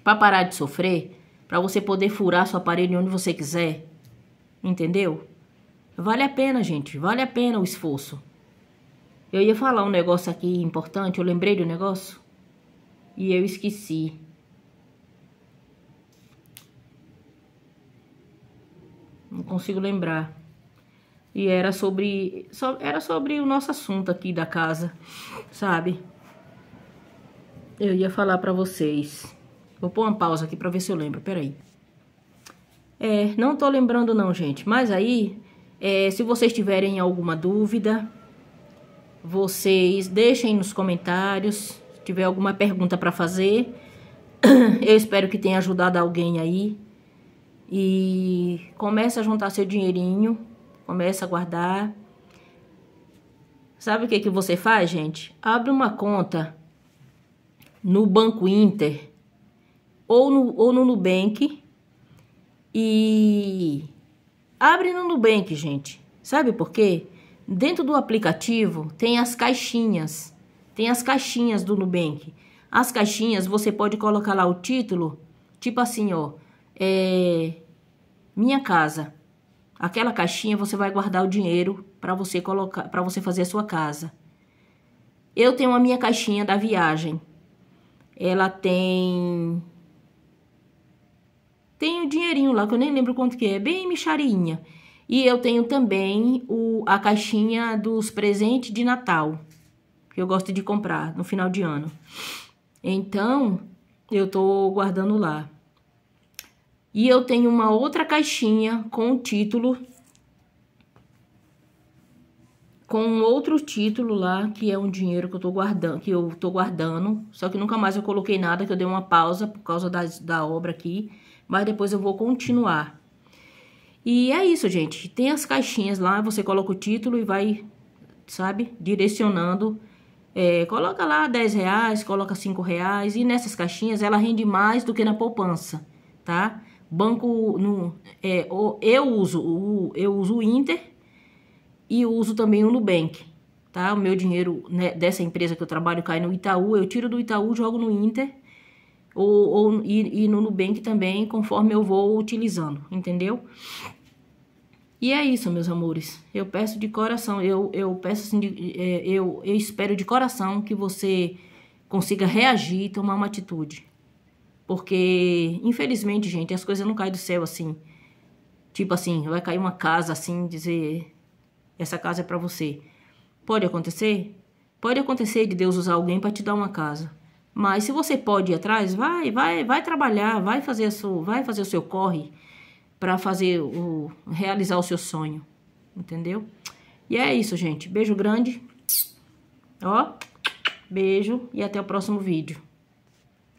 para parar de sofrer, para você poder furar sua parede onde você quiser. Entendeu? Vale a pena, gente. Vale a pena o esforço. Eu ia falar um negócio aqui importante, eu lembrei do negócio e eu esqueci. Não consigo lembrar. E era sobre, era sobre o nosso assunto aqui da casa, sabe? Eu ia falar para vocês. Vou pôr uma pausa aqui para ver se eu lembro, peraí. É, não tô lembrando não, gente. Mas aí, é, se vocês tiverem alguma dúvida, vocês deixem nos comentários se tiver alguma pergunta para fazer. Eu espero que tenha ajudado alguém aí. E comece a juntar seu dinheirinho, comece a guardar. Sabe o que, que você faz, gente? Abre uma conta no Banco Inter ou no, ou no Nubank e abre no Nubank, gente. Sabe por quê? Dentro do aplicativo tem as caixinhas, tem as caixinhas do Nubank. As caixinhas você pode colocar lá o título, tipo assim, ó, é, minha casa. Aquela caixinha você vai guardar o dinheiro para você colocar, para você fazer a sua casa. Eu tenho a minha caixinha da viagem. Ela tem tem o um dinheirinho lá que eu nem lembro quanto que é, bem micharinha. E eu tenho também o, a caixinha dos presentes de Natal, que eu gosto de comprar no final de ano. Então, eu tô guardando lá. E eu tenho uma outra caixinha com o título com um outro título lá, que é um dinheiro que eu tô guardando, que eu tô guardando, só que nunca mais eu coloquei nada, que eu dei uma pausa por causa da da obra aqui, mas depois eu vou continuar. E é isso, gente. Tem as caixinhas lá, você coloca o título e vai, sabe, direcionando. É, coloca lá 10 reais, coloca 5 reais. E nessas caixinhas ela rende mais do que na poupança, tá? Banco, no, é, eu, uso, o, eu uso o Inter e uso também o Nubank, tá? O meu dinheiro né, dessa empresa que eu trabalho cai no Itaú. Eu tiro do Itaú, jogo no Inter ou, ou e, e no Nubank também, conforme eu vou utilizando, entendeu? E é isso, meus amores. Eu peço de coração, eu, eu peço assim, de, é, eu, eu espero de coração que você consiga reagir e tomar uma atitude. Porque, infelizmente, gente, as coisas não caem do céu assim. Tipo assim, vai cair uma casa assim, dizer essa casa é para você. Pode acontecer? Pode acontecer de Deus usar alguém para te dar uma casa. Mas se você pode ir atrás, vai, vai, vai trabalhar, vai fazer a sua, vai fazer o seu corre para fazer o realizar o seu sonho, entendeu? E é isso, gente. Beijo grande. Ó, beijo e até o próximo vídeo.